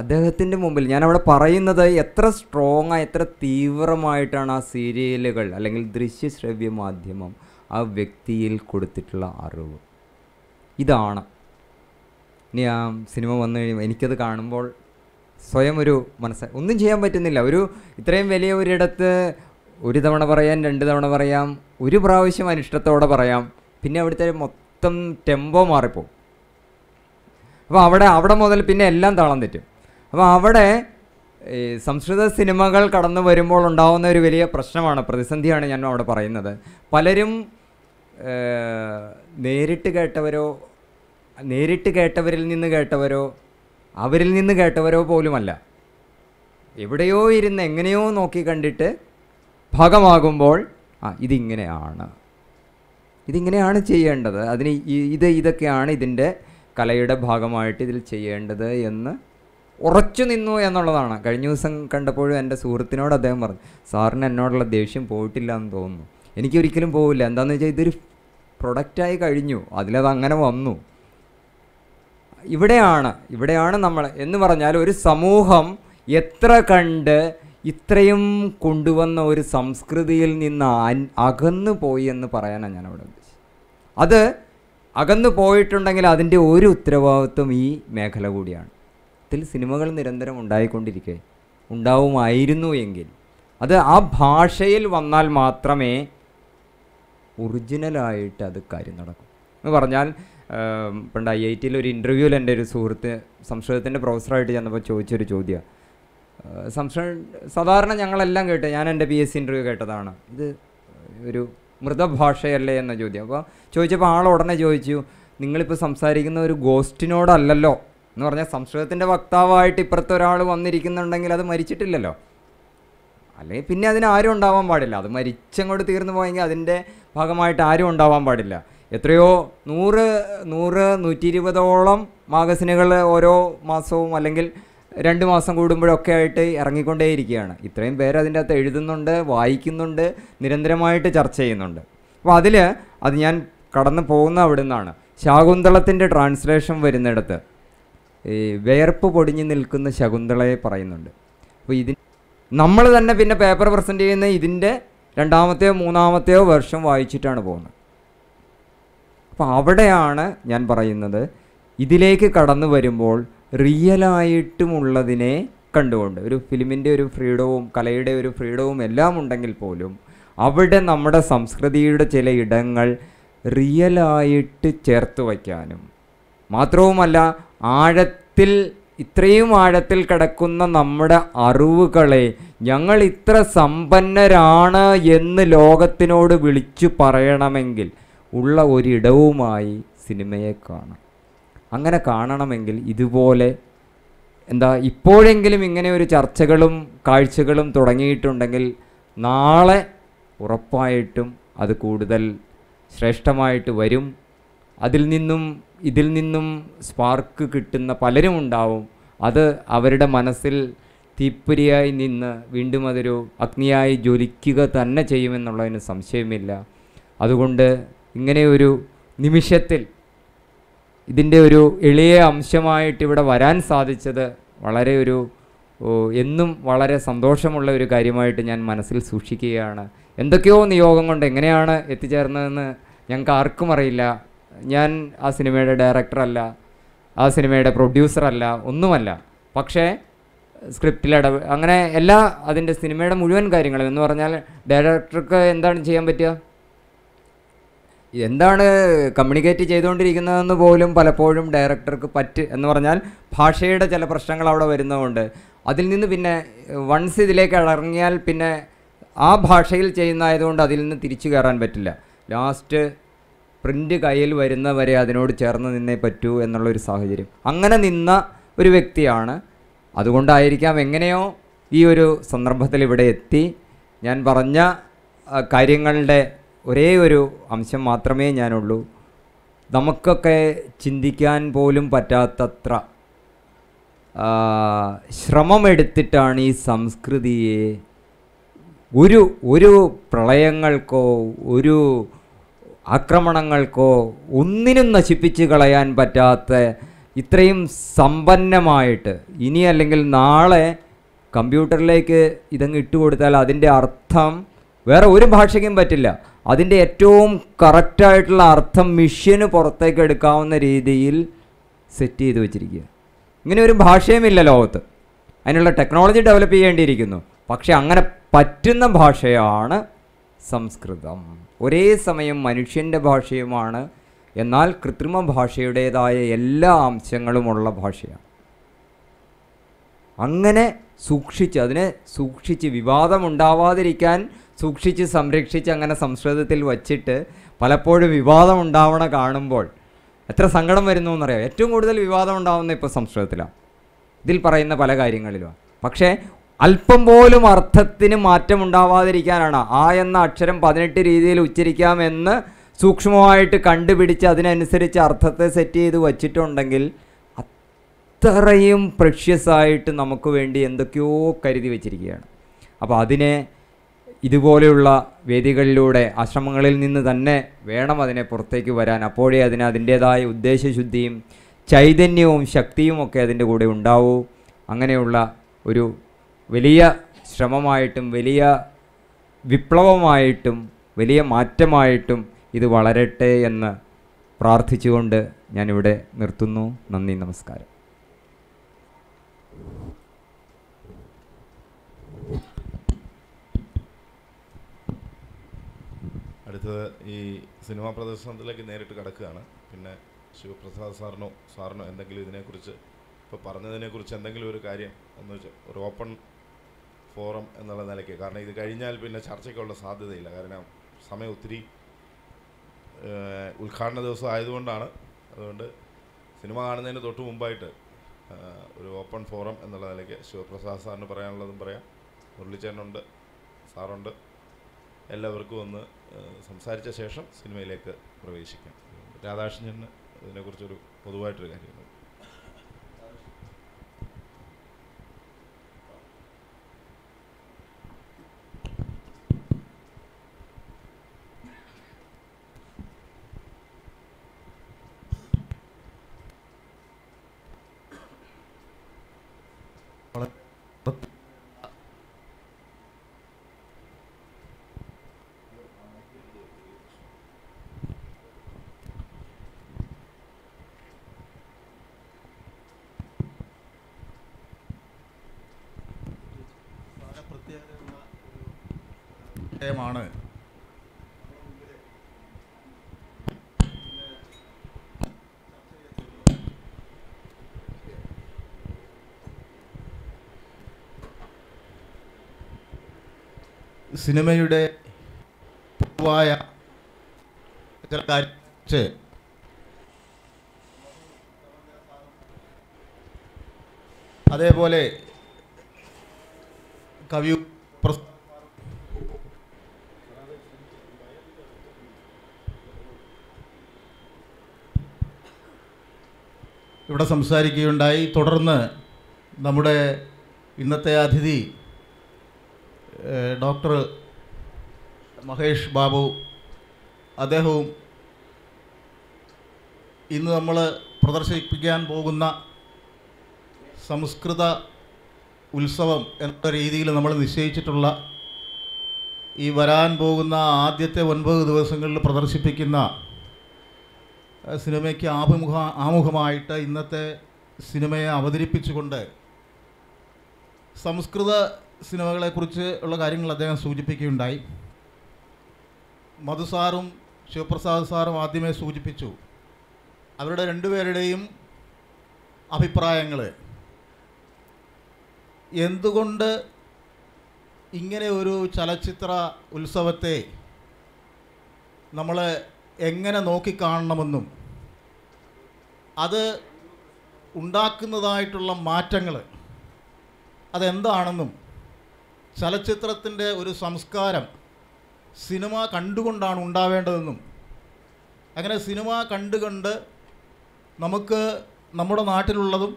അദ്ദേഹത്തിൻ്റെ മുമ്പിൽ ഞാനവിടെ പറയുന്നത് എത്ര സ്ട്രോങ് എത്ര തീവ്രമായിട്ടാണ് ആ സീരിയലുകൾ അല്ലെങ്കിൽ ദൃശ്യശ്രവ്യ മാധ്യമം ആ വ്യക്തിയിൽ കൊടുത്തിട്ടുള്ള അറിവ് ഇതാണ് ഇനി ആ സിനിമ വന്നു കഴിയുമ്പോൾ എനിക്കത് കാണുമ്പോൾ സ്വയം ഒരു മനസ്സ ഒന്നും ചെയ്യാൻ പറ്റുന്നില്ല ഒരു ഇത്രയും വലിയ ഒരിടത്ത് ഒരു തവണ പറയാം രണ്ട് തവണ പറയാം ഒരു പ്രാവശ്യം അനിഷ്ടത്തോടെ പറയാം പിന്നെ അവിടുത്തെ മൊത്തം ടെമ്പോ മാറിപ്പോവും അപ്പോൾ അവിടെ അവിടെ മുതൽ പിന്നെ എല്ലാം താളം തെറ്റും അപ്പോൾ അവിടെ സംസ്കൃത സിനിമകൾ കടന്നു വരുമ്പോൾ ഉണ്ടാകുന്ന ഒരു വലിയ പ്രശ്നമാണ് പ്രതിസന്ധിയാണ് ഞാൻ അവിടെ പറയുന്നത് പലരും നേരിട്ട് കേട്ടവരോ നേരിട്ട് കേട്ടവരിൽ നിന്ന് കേട്ടവരോ അവരിൽ നിന്ന് കേട്ടവരോ പോലുമല്ല എവിടെയോ ഇരുന്ന് എങ്ങനെയോ നോക്കി കണ്ടിട്ട് ഭാഗമാകുമ്പോൾ ആ ഇതിങ്ങനെയാണ് ഇതിങ്ങനെയാണ് ചെയ്യേണ്ടത് അതിന് ഇത് ഇതൊക്കെയാണ് ഇതിൻ്റെ കലയുടെ ഭാഗമായിട്ട് ഇതിൽ ചെയ്യേണ്ടത് എന്ന് ഉറച്ചു നിന്നു എന്നുള്ളതാണ് കഴിഞ്ഞ ദിവസം കണ്ടപ്പോഴും എൻ്റെ സുഹൃത്തിനോട് അദ്ദേഹം പറഞ്ഞു സാറിന് എന്നോടുള്ള ദേഷ്യം പോയിട്ടില്ല എന്ന് തോന്നുന്നു എനിക്ക് ഒരിക്കലും പോവില്ല എന്താണെന്ന് വെച്ചാൽ ഇതൊരു പ്രൊഡക്റ്റായി കഴിഞ്ഞു അതിലത് അങ്ങനെ വന്നു ഇവിടെയാണ് ഇവിടെയാണ് നമ്മൾ എന്ന് പറഞ്ഞാൽ ഒരു സമൂഹം എത്ര കണ്ട് ഇത്രയും കൊണ്ടുവന്ന ഒരു സംസ്കൃതിയിൽ നിന്ന് അകന്നു പോയി എന്ന് പറയാനാണ് ഞാൻ ഉദ്ദേശിച്ചത് അത് അകന്നു പോയിട്ടുണ്ടെങ്കിൽ അതിൻ്റെ ഒരു ഉത്തരവാദിത്വം ഈ മേഖല കൂടിയാണ് ഇതിൽ സിനിമകൾ നിരന്തരം ഉണ്ടായിക്കൊണ്ടിരിക്കെ ഉണ്ടാവുമായിരുന്നു എങ്കിൽ അത് ആ ഭാഷയിൽ വന്നാൽ മാത്രമേ ഒറിജിനലായിട്ട് അത് കാര്യം നടക്കും എന്ന് പറഞ്ഞാൽ പണ്ട് ഐ ഐ ടിയിൽ ഒരു ഇൻ്റർവ്യൂവിൽ എൻ്റെ ഒരു സുഹൃത്ത് സംസ്കൃതത്തിൻ്റെ പ്രൊഫസറായിട്ട് ചെന്നപ്പോൾ ചോദിച്ചൊരു ചോദ്യമാണ് സംശയം സാധാരണ ഞങ്ങളെല്ലാം കേട്ട് ഞാൻ എൻ്റെ പി എസ് സി ഇൻ്റർവ്യൂ കേട്ടതാണ് ഇത് ഒരു മൃതഭാഷയല്ലേ എന്ന ചോദ്യം അപ്പോൾ ചോദിച്ചപ്പോൾ ആൾ ഉടനെ ചോദിച്ചു നിങ്ങളിപ്പോൾ സംസാരിക്കുന്ന ഒരു ഗോസ്റ്റിനോടല്ലല്ലോ എന്ന് പറഞ്ഞാൽ സംസ്കൃതത്തിൻ്റെ വക്താവായിട്ട് ഇപ്പുറത്തെ ഒരാൾ വന്നിരിക്കുന്നുണ്ടെങ്കിൽ അത് മരിച്ചിട്ടില്ലല്ലോ അല്ലെങ്കിൽ പിന്നെ അതിന് ആരും ഉണ്ടാവാൻ പാടില്ല അത് മരിച്ചങ്ങോട്ട് തീർന്നു പോയെങ്കിൽ അതിൻ്റെ ഭാഗമായിട്ട് ആരും ഉണ്ടാവാൻ പാടില്ല എത്രയോ നൂറ് നൂറ് നൂറ്റി ഇരുപതോളം മാഗസിനുകൾ ഓരോ മാസവും അല്ലെങ്കിൽ രണ്ട് മാസം കൂടുമ്പോഴൊക്കെ ആയിട്ട് ഇറങ്ങിക്കൊണ്ടേയിരിക്കുകയാണ് ഇത്രയും പേര് അതിൻ്റെ അകത്ത് എഴുതുന്നുണ്ട് വായിക്കുന്നുണ്ട് നിരന്തരമായിട്ട് ചർച്ച ചെയ്യുന്നുണ്ട് അപ്പോൾ അതിൽ അത് ഞാൻ കടന്നു പോകുന്ന അവിടെ നിന്നാണ് ശാകുന്തളത്തിൻ്റെ ട്രാൻസ്ലേഷൻ വരുന്നിടത്ത് ഈ വേർപ്പ് പൊടിഞ്ഞു നിൽക്കുന്ന ശകുന്തളയെ പറയുന്നുണ്ട് അപ്പോൾ ഇതിന് നമ്മൾ തന്നെ പിന്നെ പേപ്പർ പ്രസൻറ്റ് ചെയ്യുന്ന ഇതിൻ്റെ രണ്ടാമത്തെയോ മൂന്നാമത്തെയോ വർഷം വായിച്ചിട്ടാണ് പോകുന്നത് അപ്പോൾ അവിടെയാണ് ഞാൻ പറയുന്നത് ഇതിലേക്ക് കടന്നു വരുമ്പോൾ റിയലായിട്ടുമുള്ളതിനെ കണ്ടുകൊണ്ട് ഒരു ഫിലിമിൻ്റെ ഒരു ഫ്രീഡവും കലയുടെ ഒരു ഫ്രീഡവും എല്ലാം ഉണ്ടെങ്കിൽ പോലും അവിടെ നമ്മുടെ സംസ്കൃതിയുടെ ചില ഇടങ്ങൾ റിയലായിട്ട് ചേർത്ത് വയ്ക്കാനും മാത്രവുമല്ല ആഴത്തിൽ ഇത്രയും ആഴത്തിൽ കിടക്കുന്ന നമ്മുടെ അറിവുകളെ ഞങ്ങൾ ഇത്ര സമ്പന്നരാണ് എന്ന് ലോകത്തിനോട് വിളിച്ചു പറയണമെങ്കിൽ ഉള്ള ഒരിടവുമായി സിനിമയെ കാണാം അങ്ങനെ കാണണമെങ്കിൽ ഇതുപോലെ എന്താ ഇപ്പോഴെങ്കിലും ഇങ്ങനെ ഒരു ചർച്ചകളും കാഴ്ചകളും തുടങ്ങിയിട്ടുണ്ടെങ്കിൽ നാളെ ഉറപ്പായിട്ടും അത് കൂടുതൽ ശ്രേഷ്ഠമായിട്ട് വരും അതിൽ നിന്നും ഇതിൽ നിന്നും സ്പാർക്ക് കിട്ടുന്ന പലരും ഉണ്ടാവും അത് അവരുടെ മനസ്സിൽ തീപ്പുരിയായി നിന്ന് വീണ്ടും അതൊരു അഗ്നിയായി ജ്വലിക്കുക തന്നെ ചെയ്യുമെന്നുള്ളതിന് സംശയമില്ല അതുകൊണ്ട് ഇങ്ങനെയൊരു നിമിഷത്തിൽ ഇതിൻ്റെ ഒരു എളിയ അംശമായിട്ട് ഇവിടെ വരാൻ സാധിച്ചത് വളരെ ഒരു എന്നും വളരെ സന്തോഷമുള്ള ഒരു കാര്യമായിട്ട് ഞാൻ മനസ്സിൽ സൂക്ഷിക്കുകയാണ് എന്തൊക്കെയോ നിയോഗം കൊണ്ട് എങ്ങനെയാണ് എത്തിച്ചേർന്നതെന്ന് ഞങ്ങൾക്ക് ആർക്കും അറിയില്ല ഞാൻ ആ സിനിമയുടെ ഡയറക്ടറല്ല ആ സിനിമയുടെ പ്രൊഡ്യൂസറല്ല ഒന്നുമല്ല പക്ഷേ സ്ക്രിപ്റ്റിലിട അങ്ങനെ എല്ലാ അതിൻ്റെ സിനിമയുടെ മുഴുവൻ കാര്യങ്ങളും എന്ന് പറഞ്ഞാൽ ഡയറക്ടർക്ക് എന്താണ് ചെയ്യാൻ പറ്റുക എന്താണ് കമ്മ്യൂണിക്കേറ്റ് ചെയ്തുകൊണ്ടിരിക്കുന്നതെന്ന് പോലും പലപ്പോഴും ഡയറക്ടർക്ക് പറ്റ് എന്ന് പറഞ്ഞാൽ ഭാഷയുടെ ചില പ്രശ്നങ്ങൾ അവിടെ വരുന്നതുകൊണ്ട് അതിൽ നിന്ന് പിന്നെ വൺസ് ഇതിലേക്ക് ഇറങ്ങിയാൽ പിന്നെ ആ ഭാഷയിൽ ചെയ്യുന്നതായതുകൊണ്ട് അതിൽ നിന്ന് തിരിച്ചു കയറാൻ പറ്റില്ല ലാസ്റ്റ് പ്രിൻ്റ് കയ്യിൽ വരുന്നവരെ അതിനോട് ചേർന്ന് നിന്നേ പറ്റൂ എന്നുള്ളൊരു സാഹചര്യം അങ്ങനെ നിന്ന ഒരു വ്യക്തിയാണ് അതുകൊണ്ടായിരിക്കാം എങ്ങനെയോ ഈ ഒരു സന്ദർഭത്തിൽ ഇവിടെ എത്തി ഞാൻ പറഞ്ഞ കാര്യങ്ങളുടെ ഒരേ ഒരു അംശം മാത്രമേ ഞാനുള്ളൂ നമുക്കൊക്കെ ചിന്തിക്കാൻ പോലും പറ്റാത്തത്ര ശ്രമമെടുത്തിട്ടാണ് ഈ സംസ്കൃതിയെ ഒരു ഒരു പ്രളയങ്ങൾക്കോ ഒരു ആക്രമണങ്ങൾക്കോ ഒന്നിനും നശിപ്പിച്ച് കളയാൻ പറ്റാത്ത ഇത്രയും സമ്പന്നമായിട്ട് ഇനി അല്ലെങ്കിൽ നാളെ കമ്പ്യൂട്ടറിലേക്ക് ഇതങ്ങ് ഇട്ടുകൊടുത്താൽ അതിൻ്റെ അർത്ഥം വേറെ ഒരു ഭാഷയ്ക്കും പറ്റില്ല അതിൻ്റെ ഏറ്റവും കറക്റ്റായിട്ടുള്ള അർത്ഥം മിഷ്യന് പുറത്തേക്ക് എടുക്കാവുന്ന രീതിയിൽ സെറ്റ് ചെയ്ത് വെച്ചിരിക്കുക ഇങ്ങനെ ഒരു ഭാഷയുമില്ല ലോകത്ത് അതിനുള്ള ടെക്നോളജി ഡെവലപ്പ് ചെയ്യേണ്ടിയിരിക്കുന്നു പക്ഷെ അങ്ങനെ പറ്റുന്ന ഭാഷയാണ് സംസ്കൃതം ഒരേ സമയം മനുഷ്യൻ്റെ ഭാഷയുമാണ് എന്നാൽ കൃത്രിമ ഭാഷയുടേതായ എല്ലാ അംശങ്ങളുമുള്ള ഭാഷയാണ് അങ്ങനെ സൂക്ഷിച്ച് അതിനെ സൂക്ഷിച്ച് വിവാദമുണ്ടാവാതിരിക്കാൻ സൂക്ഷിച്ച് സംരക്ഷിച്ച് അങ്ങനെ സംസ്കൃതത്തിൽ വച്ചിട്ട് പലപ്പോഴും വിവാദം ഉണ്ടാവണ കാണുമ്പോൾ എത്ര സങ്കടം വരുന്നു എന്നറിയാം ഏറ്റവും കൂടുതൽ വിവാദം ഉണ്ടാവുന്ന ഇപ്പോൾ സംസ്കൃതത്തിലാണ് ഇതിൽ പറയുന്ന പല കാര്യങ്ങളിലും പക്ഷേ അല്പം പോലും അർത്ഥത്തിന് മാറ്റമുണ്ടാവാതിരിക്കാനാണ് ആ എന്ന അക്ഷരം പതിനെട്ട് രീതിയിൽ ഉച്ചരിക്കാമെന്ന് സൂക്ഷ്മമായിട്ട് കണ്ടുപിടിച്ച് അതിനനുസരിച്ച് അർത്ഥത്തെ സെറ്റ് ചെയ്ത് വച്ചിട്ടുണ്ടെങ്കിൽ അത്രയും പ്രഷ്യസായിട്ട് നമുക്ക് വേണ്ടി എന്തൊക്കെയോ കരുതി വച്ചിരിക്കുകയാണ് അപ്പോൾ അതിനെ ഇതുപോലെയുള്ള വേദികളിലൂടെ ആശ്രമങ്ങളിൽ നിന്ന് തന്നെ വേണം അതിനെ പുറത്തേക്ക് വരാൻ അപ്പോഴേ അതിന് അതിൻ്റേതായ ഉദ്ദേശശുദ്ധിയും ചൈതന്യവും ശക്തിയും ഒക്കെ അതിൻ്റെ കൂടെ ഉണ്ടാവൂ അങ്ങനെയുള്ള ഒരു വലിയ ശ്രമമായിട്ടും വലിയ വിപ്ലവമായിട്ടും വലിയ മാറ്റമായിട്ടും ഇത് വളരട്ടെ എന്ന് പ്രാർത്ഥിച്ചുകൊണ്ട് ഞാനിവിടെ നിർത്തുന്നു നന്ദി നമസ്കാരം അടുത്തത് ഈ സിനിമാ പ്രദർശനത്തിലേക്ക് നേരിട്ട് കടക്കുകയാണ് പിന്നെ ശിവപ്രസാദ് സാറിനോ സാറിനോ എന്തെങ്കിലും ഇതിനെക്കുറിച്ച് ഇപ്പോൾ പറഞ്ഞതിനെക്കുറിച്ച് എന്തെങ്കിലും ഒരു കാര്യം എന്ന് വെച്ചാൽ ഒരു ഓപ്പൺ ഫോറം എന്നുള്ള നിലയ്ക്ക് കാരണം ഇത് കഴിഞ്ഞാൽ പിന്നെ ചർച്ചയ്ക്കുള്ള സാധ്യതയില്ല കാരണം സമയം ഒത്തിരി ഉദ്ഘാടന ദിവസം ആയതുകൊണ്ടാണ് അതുകൊണ്ട് സിനിമ കാണുന്നതിന് തൊട്ട് മുമ്പായിട്ട് ഒരു ഓപ്പൺ ഫോറം എന്നുള്ള നിലയ്ക്ക് ശിവപ്രസാദ് സാറിന് പറയാനുള്ളതും പറയാം മുരളിച്ചേനുണ്ട് സാറുണ്ട് എല്ലാവർക്കും ഒന്ന് സംസാരിച്ച ശേഷം സിനിമയിലേക്ക് പ്രവേശിക്കാം രാധാകൃഷ്ണൻ അതിനെക്കുറിച്ചൊരു പൊതുവായിട്ടൊരു കാര്യമുണ്ട് വിഷയമാണ് സിനിമയുടെ പൊതുവായ അതേപോലെ കവിയും ഇവിടെ സംസാരിക്കുകയുണ്ടായി തുടർന്ന് നമ്മുടെ ഇന്നത്തെ അതിഥി ഡോക്ടർ മഹേഷ് ബാബു അദ്ദേഹവും ഇന്ന് നമ്മൾ പ്രദർശിപ്പിക്കാൻ പോകുന്ന സംസ്കൃത ഉത്സവം എന്ന രീതിയിൽ നമ്മൾ നിശ്ചയിച്ചിട്ടുള്ള ഈ വരാൻ പോകുന്ന ആദ്യത്തെ ഒൻപത് ദിവസങ്ങളിൽ പ്രദർശിപ്പിക്കുന്ന സിനിമയ്ക്ക് ആഭിമുഖ ആമുഖമായിട്ട് ഇന്നത്തെ സിനിമയെ അവതരിപ്പിച്ചുകൊണ്ട് സംസ്കൃത സിനിമകളെക്കുറിച്ച് ഉള്ള കാര്യങ്ങൾ അദ്ദേഹം സൂചിപ്പിക്കുകയുണ്ടായി മധുസാറും ശിവപ്രസാദ് സാറും ആദ്യമേ സൂചിപ്പിച്ചു അവരുടെ രണ്ടുപേരുടെയും അഭിപ്രായങ്ങൾ എന്തുകൊണ്ട് ഇങ്ങനെ ഒരു ചലച്ചിത്ര ഉത്സവത്തെ നമ്മൾ എങ്ങനെ നോക്കിക്കാണണമെന്നും അത് ഉണ്ടാക്കുന്നതായിട്ടുള്ള മാറ്റങ്ങൾ അതെന്താണെന്നും ചലച്ചിത്രത്തിൻ്റെ ഒരു സംസ്കാരം സിനിമ കണ്ടുകൊണ്ടാണ് ഉണ്ടാവേണ്ടതെന്നും അങ്ങനെ സിനിമ കണ്ടുകണ്ട് നമുക്ക് നമ്മുടെ നാട്ടിലുള്ളതും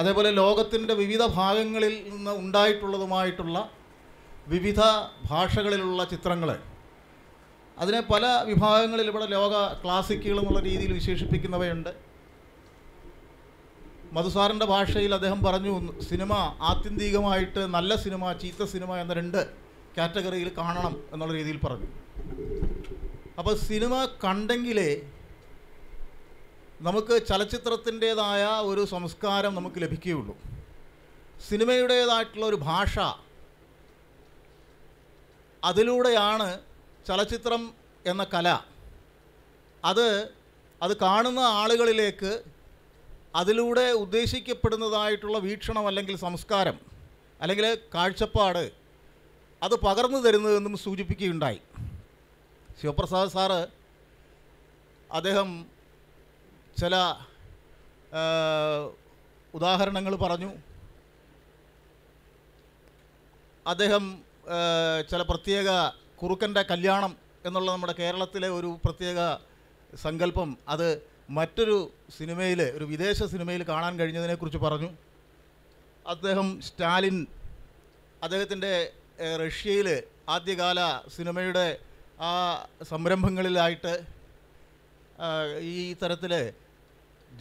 അതേപോലെ ലോകത്തിൻ്റെ വിവിധ ഭാഗങ്ങളിൽ നിന്ന് ഉണ്ടായിട്ടുള്ളതുമായിട്ടുള്ള വിവിധ ഭാഷകളിലുള്ള ചിത്രങ്ങൾ അതിനെ പല വിഭാഗങ്ങളിൽ ഇവിടെ ലോക ക്ലാസിക്കുകൾ എന്നുള്ള രീതിയിൽ വിശേഷിപ്പിക്കുന്നവയുണ്ട് മധുസാറിൻ്റെ ഭാഷയിൽ അദ്ദേഹം പറഞ്ഞു സിനിമ ആത്യന്തികമായിട്ട് നല്ല സിനിമ ചീത്ത സിനിമ എന്ന രണ്ട് കാറ്റഗറിയിൽ കാണണം എന്നുള്ള രീതിയിൽ പറഞ്ഞു അപ്പോൾ സിനിമ കണ്ടെങ്കിലേ നമുക്ക് ചലച്ചിത്രത്തിൻ്റേതായ ഒരു സംസ്കാരം നമുക്ക് ലഭിക്കുകയുള്ളൂ സിനിമയുടേതായിട്ടുള്ള ഒരു ഭാഷ അതിലൂടെയാണ് ചലച്ചിത്രം എന്ന കല അത് അത് കാണുന്ന ആളുകളിലേക്ക് അതിലൂടെ ഉദ്ദേശിക്കപ്പെടുന്നതായിട്ടുള്ള വീക്ഷണം അല്ലെങ്കിൽ സംസ്കാരം അല്ലെങ്കിൽ കാഴ്ചപ്പാട് അത് പകർന്നു തരുന്നതെന്നും സൂചിപ്പിക്കുകയുണ്ടായി ശിവപ്രസാദ് സാറ് അദ്ദേഹം ചില ഉദാഹരണങ്ങൾ പറഞ്ഞു അദ്ദേഹം ചില പ്രത്യേക കുറുക്കൻ്റെ കല്യാണം എന്നുള്ള നമ്മുടെ കേരളത്തിലെ ഒരു പ്രത്യേക സങ്കല്പം അത് മറ്റൊരു സിനിമയിൽ ഒരു വിദേശ സിനിമയിൽ കാണാൻ കഴിഞ്ഞതിനെക്കുറിച്ച് പറഞ്ഞു അദ്ദേഹം സ്റ്റാലിൻ അദ്ദേഹത്തിൻ്റെ റഷ്യയിൽ ആദ്യകാല സിനിമയുടെ ആ സംരംഭങ്ങളിലായിട്ട് ഈ തരത്തിൽ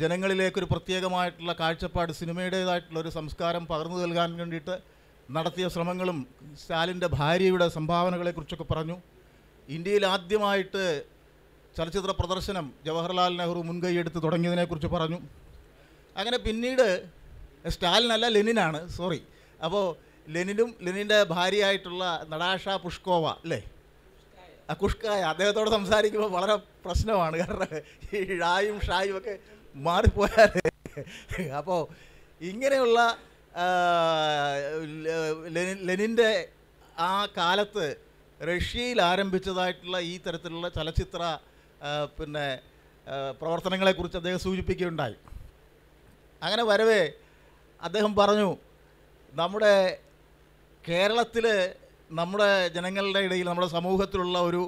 ജനങ്ങളിലേക്കൊരു പ്രത്യേകമായിട്ടുള്ള കാഴ്ചപ്പാട് സിനിമയുടേതായിട്ടുള്ളൊരു സംസ്കാരം പകർന്നു നൽകാൻ വേണ്ടിയിട്ട് നടത്തിയ ശ്രമങ്ങളും സ്റ്റാലിൻ്റെ ഭാര്യയുടെ സംഭാവനകളെക്കുറിച്ചൊക്കെ പറഞ്ഞു ഇന്ത്യയിൽ ആദ്യമായിട്ട് ചലച്ചിത്ര പ്രദർശനം ജവഹർലാൽ നെഹ്റു മുൻകൈയെടുത്ത് തുടങ്ങിയതിനെക്കുറിച്ച് പറഞ്ഞു അങ്ങനെ പിന്നീട് സ്റ്റാലിനല്ല ലെനിനാണ് സോറി അപ്പോൾ ലെനിനും ലെനിൻ്റെ ഭാര്യയായിട്ടുള്ള നടാഷ പുഷ്കോവ അല്ലേ കുഷ്കായ അദ്ദേഹത്തോട് സംസാരിക്കുമ്പോൾ വളരെ പ്രശ്നമാണ് കാരണം ഈ ഷായും ഷായും ഒക്കെ മാറിപ്പോയാൽ അപ്പോൾ ഇങ്ങനെയുള്ള ലെനിൻ്റെ ആ കാലത്ത് റഷ്യയിൽ ആരംഭിച്ചതായിട്ടുള്ള ഈ തരത്തിലുള്ള ചലച്ചിത്ര പിന്നെ പ്രവർത്തനങ്ങളെക്കുറിച്ച് അദ്ദേഹം സൂചിപ്പിക്കുകയുണ്ടായി അങ്ങനെ വരവേ അദ്ദേഹം പറഞ്ഞു നമ്മുടെ കേരളത്തിൽ നമ്മുടെ ജനങ്ങളുടെ ഇടയിൽ നമ്മുടെ സമൂഹത്തിലുള്ള ഒരു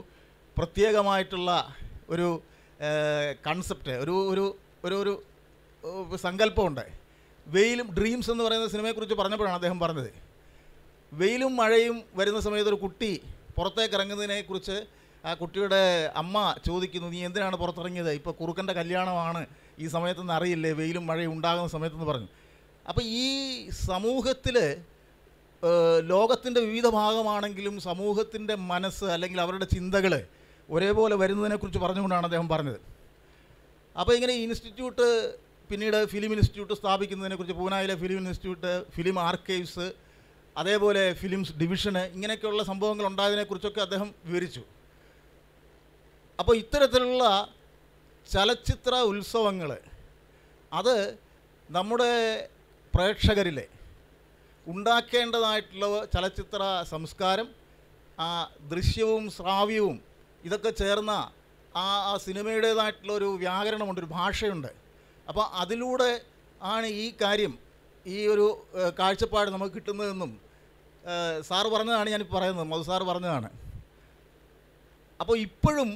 പ്രത്യേകമായിട്ടുള്ള ഒരു കൺസെപ്റ്റ് ഒരു ഒരു ഒരു ഒരു സങ്കല്പമുണ്ട് വെയിലും ഡ്രീംസ് എന്ന് പറയുന്ന സിനിമയെക്കുറിച്ച് പറഞ്ഞപ്പോഴാണ് അദ്ദേഹം പറഞ്ഞത് വെയിലും മഴയും വരുന്ന സമയത്ത് ഒരു കുട്ടി പുറത്തേക്ക് ഇറങ്ങുന്നതിനെക്കുറിച്ച് ആ കുട്ടിയുടെ അമ്മ ചോദിക്കുന്നു നീ എന്തിനാണ് പുറത്തിറങ്ങിയത് ഇപ്പോൾ കുറുക്കൻ്റെ കല്യാണമാണ് ഈ സമയത്തെന്ന് അറിയില്ലേ വെയിലും മഴയും ഉണ്ടാകുന്ന സമയത്തെന്ന് പറഞ്ഞു അപ്പോൾ ഈ സമൂഹത്തിൽ ലോകത്തിൻ്റെ വിവിധ ഭാഗമാണെങ്കിലും സമൂഹത്തിൻ്റെ മനസ്സ് അല്ലെങ്കിൽ അവരുടെ ചിന്തകൾ ഒരേപോലെ വരുന്നതിനെക്കുറിച്ച് പറഞ്ഞുകൊണ്ടാണ് അദ്ദേഹം പറഞ്ഞത് അപ്പോൾ ഇങ്ങനെ ഇൻസ്റ്റിറ്റ്യൂട്ട് പിന്നീട് ഫിലിം ഇൻസ്റ്റിറ്റ്യൂട്ട് സ്ഥാപിക്കുന്നതിനെക്കുറിച്ച് പൂനായിലെ ഫിലിം ഇൻസ്റ്റിറ്റ്യൂട്ട് ഫിലിം ആർക്കൈവ്സ് അതേപോലെ ഫിലിംസ് ഡിവിഷന് ഇങ്ങനെയൊക്കെയുള്ള സംഭവങ്ങൾ ഉണ്ടായതിനെക്കുറിച്ചൊക്കെ അദ്ദേഹം വിവരിച്ചു അപ്പോൾ ഇത്തരത്തിലുള്ള ചലച്ചിത്ര ഉത്സവങ്ങൾ അത് നമ്മുടെ പ്രേക്ഷകരിലെ ഉണ്ടാക്കേണ്ടതായിട്ടുള്ള ചലച്ചിത്ര സംസ്കാരം ആ ദൃശ്യവും ശ്രാവ്യവും ഇതൊക്കെ ചേർന്ന ആ സിനിമയുടേതായിട്ടുള്ള ഒരു വ്യാകരണമുണ്ട് ഒരു ഭാഷയുണ്ട് അപ്പോൾ അതിലൂടെ ആണ് ഈ കാര്യം ഈ ഒരു കാഴ്ചപ്പാട് നമുക്ക് കിട്ടുന്നതെന്നും സാറ് പറഞ്ഞതാണ് ഞാൻ പറയുന്നത് മധു സാറ് പറഞ്ഞതാണ് അപ്പോൾ ഇപ്പോഴും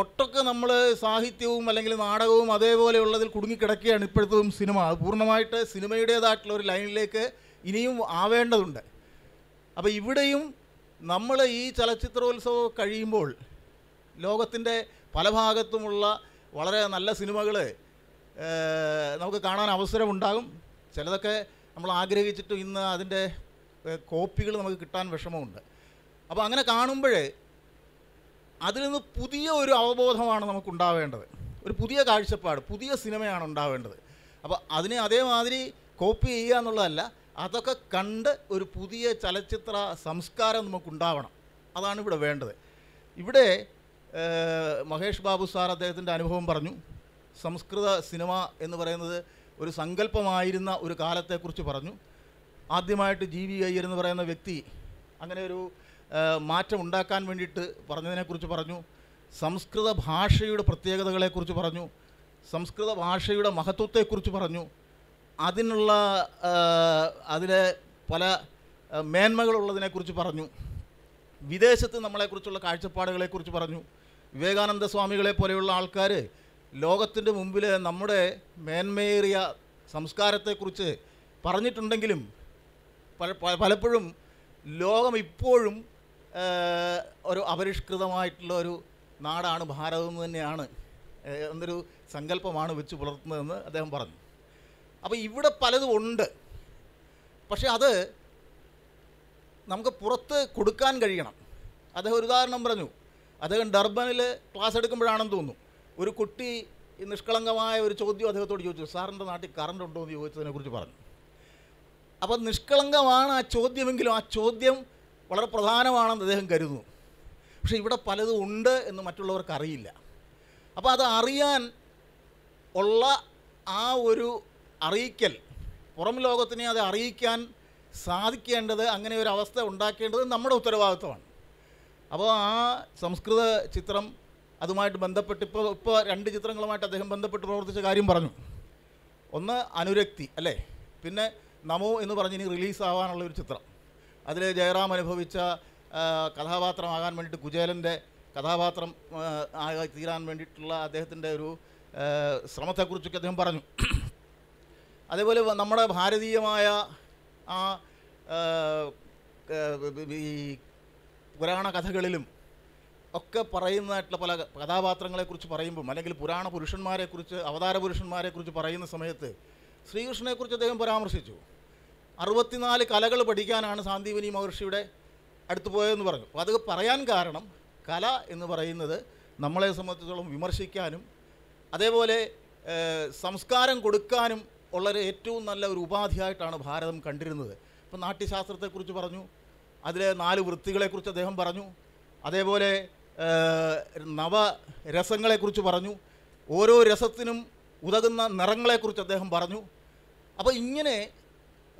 ഒട്ടൊക്കെ നമ്മൾ സാഹിത്യവും അല്ലെങ്കിൽ നാടകവും അതേപോലെയുള്ളതിൽ കുടുങ്ങിക്കിടക്കുകയാണ് ഇപ്പോഴത്തും സിനിമ അത് പൂർണ്ണമായിട്ട് സിനിമയുടേതായിട്ടുള്ള ഒരു ലൈനിലേക്ക് ഇനിയും ആവേണ്ടതുണ്ട് അപ്പോൾ ഇവിടെയും നമ്മൾ ഈ ചലച്ചിത്രോത്സവം കഴിയുമ്പോൾ ലോകത്തിൻ്റെ പല ഭാഗത്തുമുള്ള വളരെ നല്ല സിനിമകൾ നമുക്ക് കാണാൻ അവസരമുണ്ടാകും ചിലതൊക്കെ നമ്മൾ ആഗ്രഹിച്ചിട്ട് ഇന്ന് അതിൻ്റെ കോപ്പികൾ നമുക്ക് കിട്ടാൻ വിഷമമുണ്ട് അപ്പോൾ അങ്ങനെ കാണുമ്പോൾ അതിൽ നിന്ന് പുതിയ ഒരു അവബോധമാണ് നമുക്കുണ്ടാവേണ്ടത് ഒരു പുതിയ കാഴ്ചപ്പാട് പുതിയ സിനിമയാണ് ഉണ്ടാവേണ്ടത് അപ്പോൾ അതിനെ അതേമാതിരി കോപ്പി ചെയ്യുക എന്നുള്ളതല്ല അതൊക്കെ കണ്ട് ഒരു പുതിയ ചലച്ചിത്ര സംസ്കാരം നമുക്കുണ്ടാവണം അതാണ് ഇവിടെ വേണ്ടത് ഇവിടെ മഹേഷ് ബാബു സാർ അദ്ദേഹത്തിൻ്റെ അനുഭവം പറഞ്ഞു സംസ്കൃത സിനിമ എന്ന് പറയുന്നത് ഒരു സങ്കല്പമായിരുന്ന ഒരു കാലത്തെക്കുറിച്ച് പറഞ്ഞു ആദ്യമായിട്ട് ജി വി അയ്യർ എന്ന് പറയുന്ന വ്യക്തി അങ്ങനെ ഒരു മാറ്റം ഉണ്ടാക്കാൻ വേണ്ടിയിട്ട് പറഞ്ഞതിനെക്കുറിച്ച് പറഞ്ഞു സംസ്കൃത ഭാഷയുടെ പ്രത്യേകതകളെക്കുറിച്ച് പറഞ്ഞു സംസ്കൃത ഭാഷയുടെ മഹത്വത്തെക്കുറിച്ച് പറഞ്ഞു അതിനുള്ള അതിലെ പല മേന്മകളുള്ളതിനെക്കുറിച്ച് പറഞ്ഞു വിദേശത്ത് നമ്മളെക്കുറിച്ചുള്ള കാഴ്ചപ്പാടുകളെക്കുറിച്ച് പറഞ്ഞു വിവേകാനന്ദ സ്വാമികളെ പോലെയുള്ള ആൾക്കാർ ലോകത്തിൻ്റെ മുമ്പിൽ നമ്മുടെ മേന്മയേറിയ സംസ്കാരത്തെക്കുറിച്ച് പറഞ്ഞിട്ടുണ്ടെങ്കിലും പലപ്പോഴും ലോകം ഇപ്പോഴും ഒരു അപരിഷ്കൃതമായിട്ടുള്ള ഒരു നാടാണ് ഭാരതം തന്നെയാണ് എന്നൊരു സങ്കല്പമാണ് വെച്ച് പുലർത്തുന്നതെന്ന് അദ്ദേഹം പറഞ്ഞു അപ്പോൾ ഇവിടെ പലതും ഉണ്ട് പക്ഷേ അത് നമുക്ക് പുറത്ത് കൊടുക്കാൻ കഴിയണം അദ്ദേഹം ഒരു ഉദാഹരണം പറഞ്ഞു അദ്ദേഹം ഡർബനിൽ ക്ലാസ് എടുക്കുമ്പോഴാണെന്ന് തോന്നുന്നു ഒരു കുട്ടി നിഷ്കളങ്കമായ ഒരു ചോദ്യം അദ്ദേഹത്തോട് ചോദിച്ചു സാറിൻ്റെ നാട്ടിൽ കറണ്ട് ഉണ്ടോ എന്ന് ചോദിച്ചതിനെക്കുറിച്ച് പറഞ്ഞു അപ്പോൾ നിഷ്കളങ്കമാണ് ആ ചോദ്യമെങ്കിലും ആ ചോദ്യം വളരെ പ്രധാനമാണെന്ന് അദ്ദേഹം കരുതുന്നു പക്ഷേ ഇവിടെ പലതും ഉണ്ട് എന്ന് മറ്റുള്ളവർക്ക് അറിയില്ല അപ്പോൾ അത് അറിയാൻ ഉള്ള ആ ഒരു അറിയിക്കൽ പുറം ലോകത്തിനെ അത് അറിയിക്കാൻ സാധിക്കേണ്ടത് അങ്ങനെ ഒരു അവസ്ഥ ഉണ്ടാക്കേണ്ടത് നമ്മുടെ ഉത്തരവാദിത്വമാണ് അപ്പോൾ ആ സംസ്കൃത ചിത്രം അതുമായിട്ട് ബന്ധപ്പെട്ട് ഇപ്പോൾ ഇപ്പോൾ രണ്ട് ചിത്രങ്ങളുമായിട്ട് അദ്ദേഹം ബന്ധപ്പെട്ട് പ്രവർത്തിച്ച കാര്യം പറഞ്ഞു ഒന്ന് അനുരക്തി അല്ലേ പിന്നെ നമോ എന്ന് പറഞ്ഞ് ഇനി റിലീസാവാനുള്ള ഒരു ചിത്രം അതിൽ ജയറാം അനുഭവിച്ച കഥാപാത്രമാകാൻ വേണ്ടിയിട്ട് കുചേലൻ്റെ കഥാപാത്രം ആയി തീരാൻ വേണ്ടിയിട്ടുള്ള അദ്ദേഹത്തിൻ്റെ ഒരു ശ്രമത്തെക്കുറിച്ചൊക്കെ അദ്ദേഹം പറഞ്ഞു അതേപോലെ നമ്മുടെ ഭാരതീയമായ ആ ഈ പുരാണ കഥകളിലും ഒക്കെ പറയുന്നതായിട്ടുള്ള പല കഥാപാത്രങ്ങളെക്കുറിച്ച് പറയുമ്പോൾ അല്ലെങ്കിൽ പുരാണ പുരുഷന്മാരെക്കുറിച്ച് അവതാര പുരുഷന്മാരെക്കുറിച്ച് പറയുന്ന സമയത്ത് ശ്രീകൃഷ്ണനെക്കുറിച്ച് അദ്ദേഹം പരാമർശിച്ചു അറുപത്തിനാല് കലകൾ പഠിക്കാനാണ് സാന്ദീപനി മഹർഷിയുടെ അടുത്ത് പോയതെന്ന് പറഞ്ഞു അപ്പോൾ അത് പറയാൻ കാരണം കല എന്ന് പറയുന്നത് നമ്മളെ സംബന്ധിച്ചിടത്തോളം വിമർശിക്കാനും അതേപോലെ സംസ്കാരം കൊടുക്കാനും ഉള്ളൊരു ഏറ്റവും നല്ല ഒരു ഉപാധിയായിട്ടാണ് ഭാരതം കണ്ടിരുന്നത് ഇപ്പം നാട്യശാസ്ത്രത്തെക്കുറിച്ച് പറഞ്ഞു അതിലെ നാല് വൃത്തികളെക്കുറിച്ച് അദ്ദേഹം പറഞ്ഞു അതേപോലെ നവരസങ്ങളെക്കുറിച്ച് പറഞ്ഞു ഓരോ രസത്തിനും ഉതകുന്ന നിറങ്ങളെക്കുറിച്ച് അദ്ദേഹം പറഞ്ഞു അപ്പോൾ ഇങ്ങനെ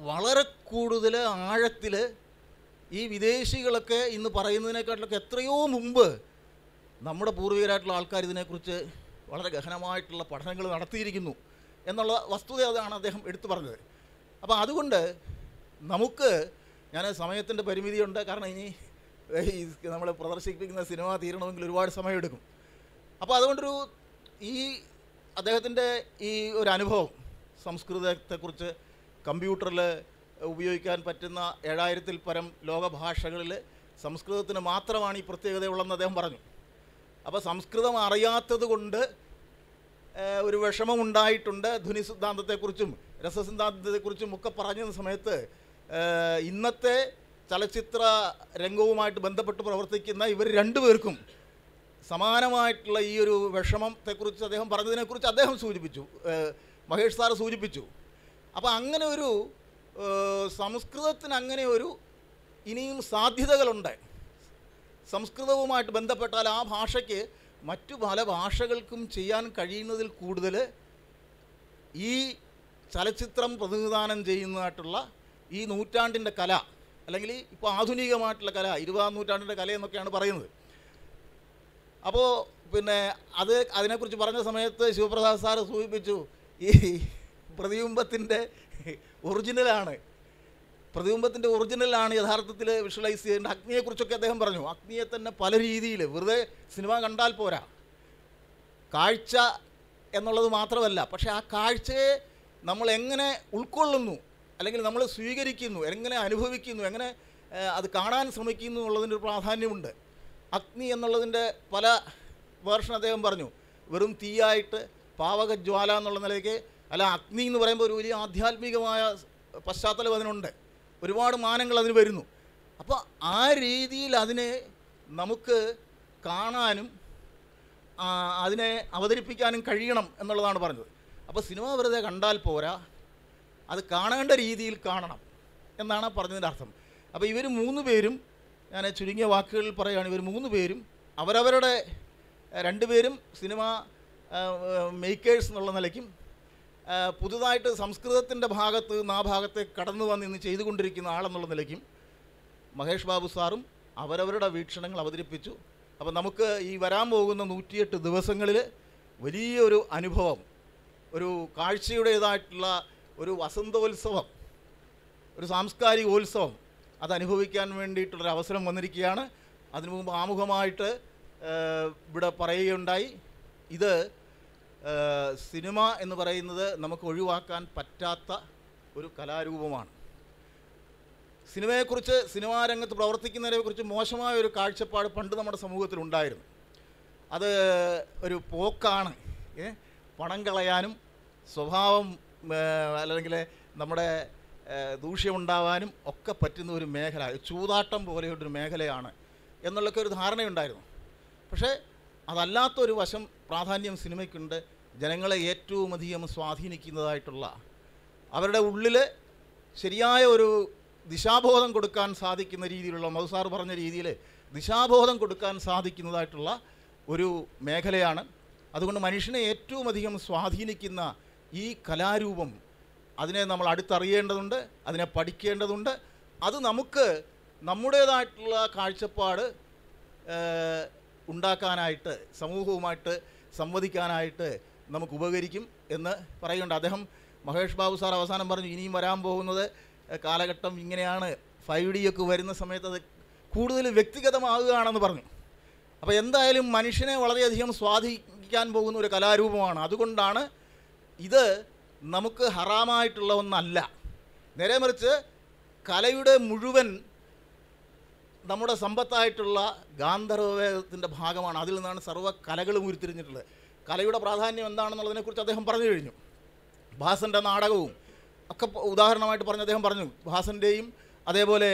വളരെ കൂടുതൽ ആഴത്തിൽ ഈ വിദേശികളൊക്കെ ഇന്ന് പറയുന്നതിനേക്കാട്ടിലൊക്കെ എത്രയോ മുമ്പ് നമ്മുടെ പൂർവികരായിട്ടുള്ള ആൾക്കാർ ഇതിനെക്കുറിച്ച് വളരെ ഗഹനമായിട്ടുള്ള പഠനങ്ങൾ നടത്തിയിരിക്കുന്നു എന്നുള്ള വസ്തുത അതാണ് അദ്ദേഹം എടുത്തു പറഞ്ഞത് അപ്പോൾ അതുകൊണ്ട് നമുക്ക് ഞാൻ സമയത്തിൻ്റെ പരിമിതിയുണ്ട് കാരണം ഇനി ഈ നമ്മൾ പ്രദർശിപ്പിക്കുന്ന സിനിമ തീരണമെങ്കിൽ ഒരുപാട് സമയമെടുക്കും അപ്പോൾ അതുകൊണ്ടൊരു ഈ അദ്ദേഹത്തിൻ്റെ ഈ ഒരു അനുഭവം സംസ്കൃതത്തെക്കുറിച്ച് കമ്പ്യൂട്ടറിൽ ഉപയോഗിക്കാൻ പറ്റുന്ന ഏഴായിരത്തിൽ പരം ലോകഭാഷകളിൽ സംസ്കൃതത്തിന് മാത്രമാണ് ഈ പ്രത്യേകതയുള്ളതെന്ന് അദ്ദേഹം പറഞ്ഞു അപ്പോൾ സംസ്കൃതം അറിയാത്തത് കൊണ്ട് ഒരു ഉണ്ടായിട്ടുണ്ട് ധ്വനി സിദ്ധാന്തത്തെക്കുറിച്ചും രസസിദ്ധാന്തത്തെക്കുറിച്ചും ഒക്കെ പറഞ്ഞ സമയത്ത് ഇന്നത്തെ ചലച്ചിത്ര രംഗവുമായിട്ട് ബന്ധപ്പെട്ട് പ്രവർത്തിക്കുന്ന ഇവർ രണ്ടുപേർക്കും സമാനമായിട്ടുള്ള ഈ ഒരു വിഷമത്തെക്കുറിച്ച് അദ്ദേഹം പറഞ്ഞതിനെക്കുറിച്ച് അദ്ദേഹം സൂചിപ്പിച്ചു മഹേഷ് സാറ് സൂചിപ്പിച്ചു അപ്പോൾ അങ്ങനെ ഒരു സംസ്കൃതത്തിന് അങ്ങനെ ഒരു ഇനിയും സാധ്യതകളുണ്ട് സംസ്കൃതവുമായിട്ട് ബന്ധപ്പെട്ടാൽ ആ ഭാഷയ്ക്ക് മറ്റു പല ഭാഷകൾക്കും ചെയ്യാൻ കഴിയുന്നതിൽ കൂടുതൽ ഈ ചലച്ചിത്രം പ്രതിനിധാനം ചെയ്യുന്നതായിട്ടുള്ള ഈ നൂറ്റാണ്ടിൻ്റെ കല അല്ലെങ്കിൽ ഇപ്പോൾ ആധുനികമായിട്ടുള്ള കല ഇരുപതാം നൂറ്റാണ്ടിൻ്റെ കലയെന്നൊക്കെയാണ് പറയുന്നത് അപ്പോൾ പിന്നെ അത് അതിനെക്കുറിച്ച് പറഞ്ഞ സമയത്ത് ശിവപ്രസാദ് സാർ സൂചിപ്പിച്ചു ഈ പ്രതിബിംബത്തിൻ്റെ ഒറിജിനലാണ് പ്രതിബിംബത്തിൻ്റെ ഒറിജിനലാണ് യഥാർത്ഥത്തിൽ വിഷ്വലൈസ് ചെയ്യേണ്ട അഗ്നിയെക്കുറിച്ചൊക്കെ അദ്ദേഹം പറഞ്ഞു അഗ്നിയെ തന്നെ പല രീതിയിൽ വെറുതെ സിനിമ കണ്ടാൽ പോരാ കാഴ്ച എന്നുള്ളത് മാത്രമല്ല പക്ഷേ ആ കാഴ്ചയെ നമ്മൾ എങ്ങനെ ഉൾക്കൊള്ളുന്നു അല്ലെങ്കിൽ നമ്മൾ സ്വീകരിക്കുന്നു എങ്ങനെ അനുഭവിക്കുന്നു എങ്ങനെ അത് കാണാൻ ശ്രമിക്കുന്നു എന്നുള്ളതിൻ്റെ ഒരു പ്രാധാന്യമുണ്ട് അഗ്നി എന്നുള്ളതിൻ്റെ പല വേർഷൻ അദ്ദേഹം പറഞ്ഞു വെറും തീയായിട്ട് പാവകജ്വാല എന്നുള്ള നിലയ്ക്ക് അല്ല അഗ്നി എന്ന് പറയുമ്പോൾ ഒരു വലിയ ആധ്യാത്മികമായ പശ്ചാത്തലം അതിനുണ്ട് ഒരുപാട് മാനങ്ങൾ അതിന് വരുന്നു അപ്പോൾ ആ രീതിയിൽ അതിനെ നമുക്ക് കാണാനും അതിനെ അവതരിപ്പിക്കാനും കഴിയണം എന്നുള്ളതാണ് പറഞ്ഞത് അപ്പോൾ സിനിമ വെറുതെ കണ്ടാൽ പോരാ അത് കാണേണ്ട രീതിയിൽ കാണണം എന്നാണ് പറഞ്ഞതിൻ്റെ അർത്ഥം അപ്പോൾ ഇവർ മൂന്ന് പേരും ഞാൻ ചുരുങ്ങിയ വാക്കുകളിൽ പറയുകയാണ് ഇവർ മൂന്ന് പേരും അവരവരുടെ രണ്ടുപേരും സിനിമ മേക്കേഴ്സ് എന്നുള്ള നിലയ്ക്കും പുതുതായിട്ട് സംസ്കൃതത്തിൻ്റെ ഭാഗത്ത് നിന്ന് ആ ഭാഗത്തെ കടന്നു വന്ന് ഇന്ന് ചെയ്തുകൊണ്ടിരിക്കുന്ന ആളെന്നുള്ള നിലയ്ക്കും മഹേഷ് ബാബു സാറും അവരവരുടെ വീക്ഷണങ്ങൾ അവതരിപ്പിച്ചു അപ്പോൾ നമുക്ക് ഈ വരാൻ പോകുന്ന നൂറ്റിയെട്ട് ദിവസങ്ങളിൽ വലിയൊരു അനുഭവം ഒരു കാഴ്ചയുടേതായിട്ടുള്ള ഒരു വസന്തോത്സവം ഒരു സാംസ്കാരികോത്സവം അത് അനുഭവിക്കാൻ വേണ്ടിയിട്ടുള്ളൊരു അവസരം വന്നിരിക്കുകയാണ് അതിനു മുമ്പ് ആമുഖമായിട്ട് ഇവിടെ പറയുകയുണ്ടായി ഇത് സിനിമ എന്ന് പറയുന്നത് നമുക്ക് ഒഴിവാക്കാൻ പറ്റാത്ത ഒരു കലാരൂപമാണ് സിനിമയെക്കുറിച്ച് സിനിമാ രംഗത്ത് പ്രവർത്തിക്കുന്നതിനെക്കുറിച്ച് മോശമായ ഒരു കാഴ്ചപ്പാട് പണ്ട് നമ്മുടെ സമൂഹത്തിൽ ഉണ്ടായിരുന്നു അത് ഒരു പോക്കാണ് പണം കളയാനും സ്വഭാവം അല്ലെങ്കിൽ നമ്മുടെ ദൂഷ്യമുണ്ടാവാനും ഒക്കെ പറ്റുന്ന ഒരു മേഖല ചൂതാട്ടം പോലെയുള്ളൊരു മേഖലയാണ് എന്നുള്ളൊക്കെ ഒരു ധാരണയുണ്ടായിരുന്നു പക്ഷേ അതല്ലാത്തൊരു വശം പ്രാധാന്യം സിനിമയ്ക്കുണ്ട് ജനങ്ങളെ ഏറ്റവും അധികം സ്വാധീനിക്കുന്നതായിട്ടുള്ള അവരുടെ ഉള്ളിൽ ശരിയായ ഒരു ദിശാബോധം കൊടുക്കാൻ സാധിക്കുന്ന രീതിയിലുള്ള മധുസാർ പറഞ്ഞ രീതിയിൽ ദിശാബോധം കൊടുക്കാൻ സാധിക്കുന്നതായിട്ടുള്ള ഒരു മേഖലയാണ് അതുകൊണ്ട് മനുഷ്യനെ ഏറ്റവും അധികം സ്വാധീനിക്കുന്ന ഈ കലാരൂപം അതിനെ നമ്മൾ അടുത്തറിയേണ്ടതുണ്ട് അതിനെ പഠിക്കേണ്ടതുണ്ട് അത് നമുക്ക് നമ്മുടേതായിട്ടുള്ള കാഴ്ചപ്പാട് ഉണ്ടാക്കാനായിട്ട് സമൂഹവുമായിട്ട് സംവദിക്കാനായിട്ട് നമുക്ക് ഉപകരിക്കും എന്ന് പറയുന്നുണ്ട് അദ്ദേഹം മഹേഷ് ബാബു സാർ അവസാനം പറഞ്ഞു ഇനിയും വരാൻ പോകുന്നത് കാലഘട്ടം ഇങ്ങനെയാണ് ഫൈവ് ഡി ഒക്കെ വരുന്ന സമയത്ത് അത് കൂടുതൽ വ്യക്തിഗതമാകുകയാണെന്ന് പറഞ്ഞു അപ്പോൾ എന്തായാലും മനുഷ്യനെ വളരെയധികം സ്വാധീനിക്കാൻ പോകുന്ന ഒരു കലാരൂപമാണ് അതുകൊണ്ടാണ് ഇത് നമുക്ക് ഹറാമായിട്ടുള്ള ഒന്നല്ല നേരെ മറിച്ച് കലയുടെ മുഴുവൻ നമ്മുടെ സമ്പത്തായിട്ടുള്ള ഗാന്ധർവേദത്തിൻ്റെ ഭാഗമാണ് അതിൽ നിന്നാണ് സർവ്വ കലകളും ഉരുത്തിരിഞ്ഞിട്ടുള്ളത് കലയുടെ പ്രാധാന്യം എന്താണെന്നുള്ളതിനെക്കുറിച്ച് അദ്ദേഹം പറഞ്ഞു കഴിഞ്ഞു ഭാസൻ്റെ നാടകവും ഒക്കെ ഉദാഹരണമായിട്ട് പറഞ്ഞ് അദ്ദേഹം പറഞ്ഞു ഭാസൻ്റെയും അതേപോലെ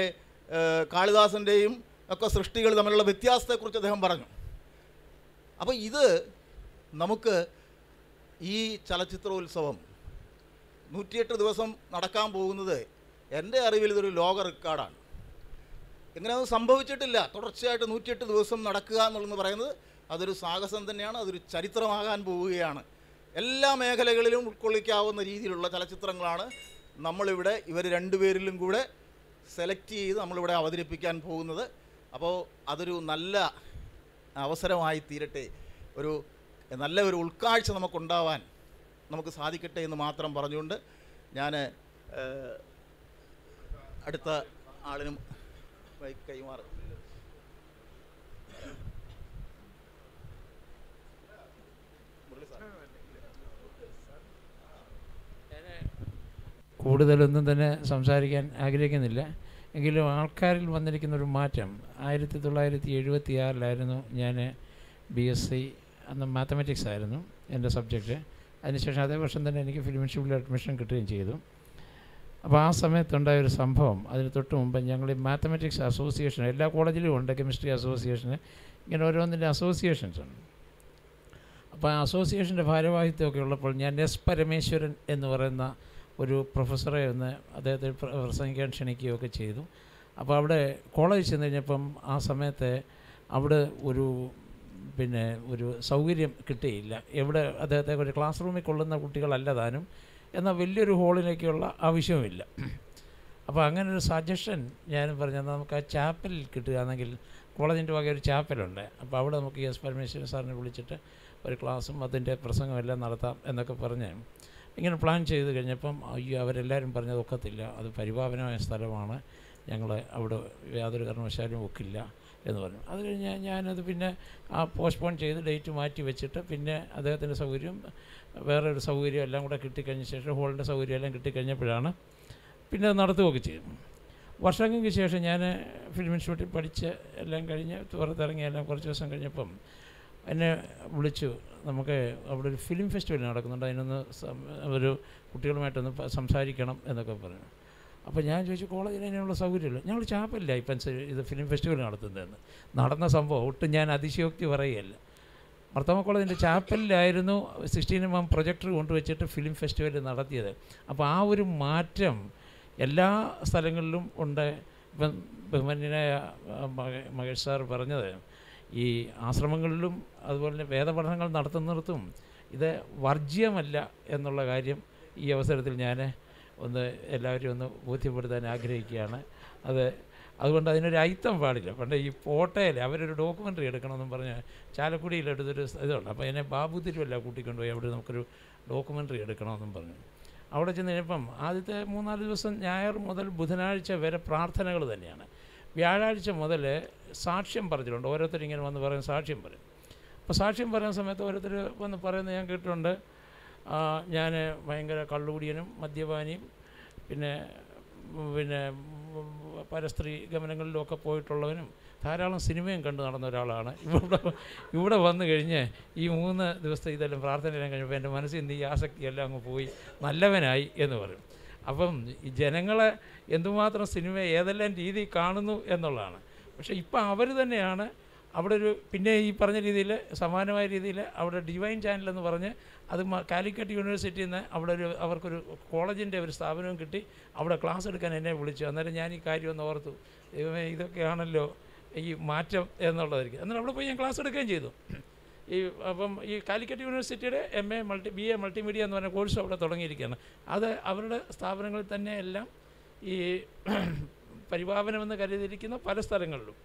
കാളിദാസൻ്റെയും ഒക്കെ സൃഷ്ടികൾ തമ്മിലുള്ള വ്യത്യാസത്തെക്കുറിച്ച് അദ്ദേഹം പറഞ്ഞു അപ്പോൾ ഇത് നമുക്ക് ഈ ചലച്ചിത്രോത്സവം നൂറ്റിയെട്ട് ദിവസം നടക്കാൻ പോകുന്നത് എൻ്റെ അറിവിൽ ഇതൊരു ലോക റെക്കോർഡാണ് ഇങ്ങനെ അത് സംഭവിച്ചിട്ടില്ല തുടർച്ചയായിട്ട് നൂറ്റിയെട്ട് ദിവസം നടക്കുക എന്നുള്ളത് പറയുന്നത് അതൊരു സാഹസം തന്നെയാണ് അതൊരു ചരിത്രമാകാൻ പോവുകയാണ് എല്ലാ മേഖലകളിലും ഉൾക്കൊള്ളിക്കാവുന്ന രീതിയിലുള്ള ചലച്ചിത്രങ്ങളാണ് നമ്മളിവിടെ ഇവർ രണ്ടുപേരിലും കൂടെ സെലക്ട് ചെയ്ത് നമ്മളിവിടെ അവതരിപ്പിക്കാൻ പോകുന്നത് അപ്പോൾ അതൊരു നല്ല അവസരമായി തീരട്ടെ ഒരു നല്ല ഒരു ഉൾക്കാഴ്ച നമുക്കുണ്ടാവാൻ നമുക്ക് സാധിക്കട്ടെ എന്ന് മാത്രം പറഞ്ഞുകൊണ്ട് ഞാൻ അടുത്ത ആളിനും കൈമാറും കൂടുതലൊന്നും തന്നെ സംസാരിക്കാൻ ആഗ്രഹിക്കുന്നില്ല എങ്കിലും ആൾക്കാരിൽ വന്നിരിക്കുന്ന ഒരു മാറ്റം ആയിരത്തി തൊള്ളായിരത്തി എഴുപത്തി ആറിലായിരുന്നു ഞാൻ ബി എസ് സി അന്ന് മാത്തമാറ്റിക്സ് ആയിരുന്നു എൻ്റെ സബ്ജക്റ്റ് അതിനുശേഷം അതേ വർഷം തന്നെ എനിക്ക് ഫിലിം അഡ്മിഷൻ കിട്ടുകയും ചെയ്തു അപ്പോൾ ആ സമയത്തുണ്ടായ ഒരു സംഭവം അതിന് തൊട്ട് മുമ്പ് ഞങ്ങൾ ഈ മാത്തമാറ്റിക്സ് അസോസിയേഷൻ എല്ലാ കോളേജിലും ഉണ്ട് കെമിസ്ട്രി അസോസിയേഷന് ഇങ്ങനെ ഓരോന്നിൻ്റെ അസോസിയേഷൻസ് ഉണ്ട് അപ്പോൾ ആ അസോസിയേഷൻ്റെ ഭാരവാഹിത്വമൊക്കെ ഉള്ളപ്പോൾ ഞാൻ എസ് പരമേശ്വരൻ എന്ന് പറയുന്ന ഒരു പ്രൊഫസറെ ഒന്ന് അദ്ദേഹത്തെ പ്രസംഗിക്കാൻ ക്ഷണിക്കുകയൊക്കെ ചെയ്തു അപ്പോൾ അവിടെ കോളേജ് ചെന്ന് കഴിഞ്ഞപ്പം ആ സമയത്തെ അവിടെ ഒരു പിന്നെ ഒരു സൗകര്യം കിട്ടിയില്ല എവിടെ അദ്ദേഹത്തെ ഒരു ക്ലാസ് റൂമിൽ കൊള്ളുന്ന കുട്ടികളല്ല താനും എന്നാൽ വലിയൊരു ഹോളിലേക്കുള്ള ആവശ്യവുമില്ല അപ്പോൾ അങ്ങനെ ഒരു സജഷൻ ഞാൻ പറഞ്ഞത് നമുക്ക് ആ ചാപ്പലിൽ കിട്ടുകയാണെങ്കിൽ കോളേജിൻ്റെ വക ഒരു ചാപ്പലുണ്ട് അപ്പോൾ അവിടെ നമുക്ക് എസ് പരമേശ്വരൻ സാറിനെ വിളിച്ചിട്ട് ഒരു ക്ലാസ്സും അതിൻ്റെ പ്രസംഗം എല്ലാം നടത്താം എന്നൊക്കെ പറഞ്ഞ് ഇങ്ങനെ പ്ലാൻ ചെയ്ത് കഴിഞ്ഞപ്പം അയ്യോ അവരെല്ലാവരും പറഞ്ഞത് ഒക്കത്തില്ല അത് പരിപാവനമായ സ്ഥലമാണ് ഞങ്ങൾ അവിടെ യാതൊരു കാരണവശാലും ഒക്കില്ല എന്ന് പറഞ്ഞു അത് കഴിഞ്ഞ് ഞാനത് പിന്നെ ആ പോസ്റ്റ്പോൺ ചെയ്ത് ഡേറ്റ് മാറ്റി വെച്ചിട്ട് പിന്നെ അദ്ദേഹത്തിൻ്റെ സൗകര്യം വേറെ ഒരു സൗകര്യം എല്ലാം കൂടെ കിട്ടിക്കഴിഞ്ഞ ശേഷം ഹോളിൻ്റെ സൗകര്യം എല്ലാം കിട്ടിക്കഴിഞ്ഞപ്പോഴാണ് പിന്നെ അത് നടത്തുകയൊക്കെ ചെയ്തു വർഷങ്ങൾക്ക് ശേഷം ഞാൻ ഫിലിം ഇൻസ്റ്റിറ്റ്യൂട്ടിൽ പഠിച്ച് എല്ലാം കഴിഞ്ഞ് പുറത്തിറങ്ങി എല്ലാം കുറച്ച് ദിവസം കഴിഞ്ഞപ്പം എന്നെ വിളിച്ചു നമുക്ക് അവിടെ ഒരു ഫിലിം ഫെസ്റ്റിവൽ നടക്കുന്നുണ്ട് അതിനൊന്ന് ഒരു കുട്ടികളുമായിട്ടൊന്ന് സംസാരിക്കണം എന്നൊക്കെ പറഞ്ഞു അപ്പോൾ ഞാൻ ചോദിച്ചു കോളേജിൽ അതിനുള്ള സൗകര്യമില്ല ഞങ്ങൾ ചാപ്പലില്ല ഇപ്പം ഇത് ഫിലിം ഫെസ്റ്റിവൽ നടത്തുന്നതെന്ന് നടന്ന സംഭവം ഒട്ടും ഞാൻ അതിശയോക്തി പറയുകയല്ല മർത്തമ കോളേജിൻ്റെ ചാപ്പലിലായിരുന്നു സിക്സ്റ്റീൻ എം പ്രൊജക്ടർ കൊണ്ടുവച്ചിട്ട് ഫിലിം ഫെസ്റ്റിവൽ നടത്തിയത് അപ്പോൾ ആ ഒരു മാറ്റം എല്ലാ സ്ഥലങ്ങളിലും ഉണ്ട് ഇപ്പം ബഹുമാന്യനായ മഹേഷ് സാർ പറഞ്ഞത് ഈ ആശ്രമങ്ങളിലും അതുപോലെ തന്നെ വേദപഠനങ്ങൾ നടത്തുന്നിടത്തും ഇത് വർജ്യമല്ല എന്നുള്ള കാര്യം ഈ അവസരത്തിൽ ഞാൻ ഒന്ന് എല്ലാവരും ഒന്ന് ബോധ്യപ്പെടുത്താൻ ആഗ്രഹിക്കുകയാണ് അത് അതുകൊണ്ട് അതിനൊരു അയിത്തം പാടില്ല പണ്ട് ഈ പോട്ടയിൽ അവരൊരു ഡോക്യുമെൻ്ററി എടുക്കണമെന്നും പറഞ്ഞ് ചാലക്കുടിയിലെടുത്തൊരു ഇതുണ്ട് അപ്പോൾ എന്നെ ബാബു തിരുവല്ല കൂട്ടിക്കൊണ്ടുപോയി അവിടെ നമുക്കൊരു ഡോക്യുമെൻ്ററി എടുക്കണമെന്നും പറഞ്ഞു അവിടെ ചെന്ന് കഴിഞ്ഞപ്പം ആദ്യത്തെ മൂന്നാല് ദിവസം ഞായർ മുതൽ ബുധനാഴ്ച വരെ പ്രാർത്ഥനകൾ തന്നെയാണ് വ്യാഴാഴ്ച മുതൽ സാക്ഷ്യം പറഞ്ഞിട്ടുണ്ട് ഓരോരുത്തർ ഇങ്ങനെ വന്ന് പറയാൻ സാക്ഷ്യം പറയും അപ്പോൾ സാക്ഷ്യം പറയുന്ന സമയത്ത് ഓരോരുത്തർ വന്ന് പറയുന്നത് ഞാൻ കേട്ടിട്ടുണ്ട് ഞാൻ ഭയങ്കര കള്ളുകുടിയനും മദ്യപാനിയും പിന്നെ പിന്നെ പരസ്ത്രീ ഗമനങ്ങളിലുമൊക്കെ പോയിട്ടുള്ളവനും ധാരാളം സിനിമയും കണ്ട് നടന്ന ഒരാളാണ് ഇവിടെ ഇവിടെ വന്നു കഴിഞ്ഞ് ഈ മൂന്ന് ദിവസത്തെ ഇതെല്ലാം പ്രാർത്ഥനയെല്ലാം കഴിഞ്ഞപ്പോൾ എൻ്റെ മനസ്സിൽ നിന്ന് ഈ ആസക്തിയെല്ലാം അങ്ങ് പോയി നല്ലവനായി എന്ന് പറയും അപ്പം ജനങ്ങളെ എന്തുമാത്രം സിനിമ ഏതെല്ലാം രീതി കാണുന്നു എന്നുള്ളതാണ് പക്ഷേ ഇപ്പം അവർ തന്നെയാണ് അവിടെ ഒരു പിന്നെ ഈ പറഞ്ഞ രീതിയിൽ സമാനമായ രീതിയിൽ അവിടെ ഡിവൈൻ ചാനൽ എന്ന് പറഞ്ഞ് അത് കാലിക്കറ്റ് യൂണിവേഴ്സിറ്റിയിൽ നിന്ന് അവിടെ ഒരു അവർക്കൊരു കോളേജിൻ്റെ ഒരു സ്ഥാപനവും കിട്ടി അവിടെ ക്ലാസ് എടുക്കാൻ എന്നെ വിളിച്ചു അന്നേരം ഞാൻ ഈ കാര്യം ഒന്ന് ഓർത്തു ദൈവമേ ഇതൊക്കെയാണല്ലോ ഈ മാറ്റം എന്നുള്ളതായിരിക്കും അന്നേരം അവിടെ പോയി ഞാൻ ക്ലാസ് എടുക്കുകയും ചെയ്തു ഈ അപ്പം ഈ കാലിക്കറ്റ് യൂണിവേഴ്സിറ്റിയുടെ M A multi B A multimedia എന്ന് പറഞ്ഞ കോഴ്സ് അവിടെ തുടങ്ങിയിരിക്കുകയാണ് അത് അവരുടെ സ്ഥാപനങ്ങളിൽ തന്നെ എല്ലാം ഈ പരിപാവനമെന്ന് കരുതിയിരിക്കുന്ന പല സ്ഥലങ്ങളിലും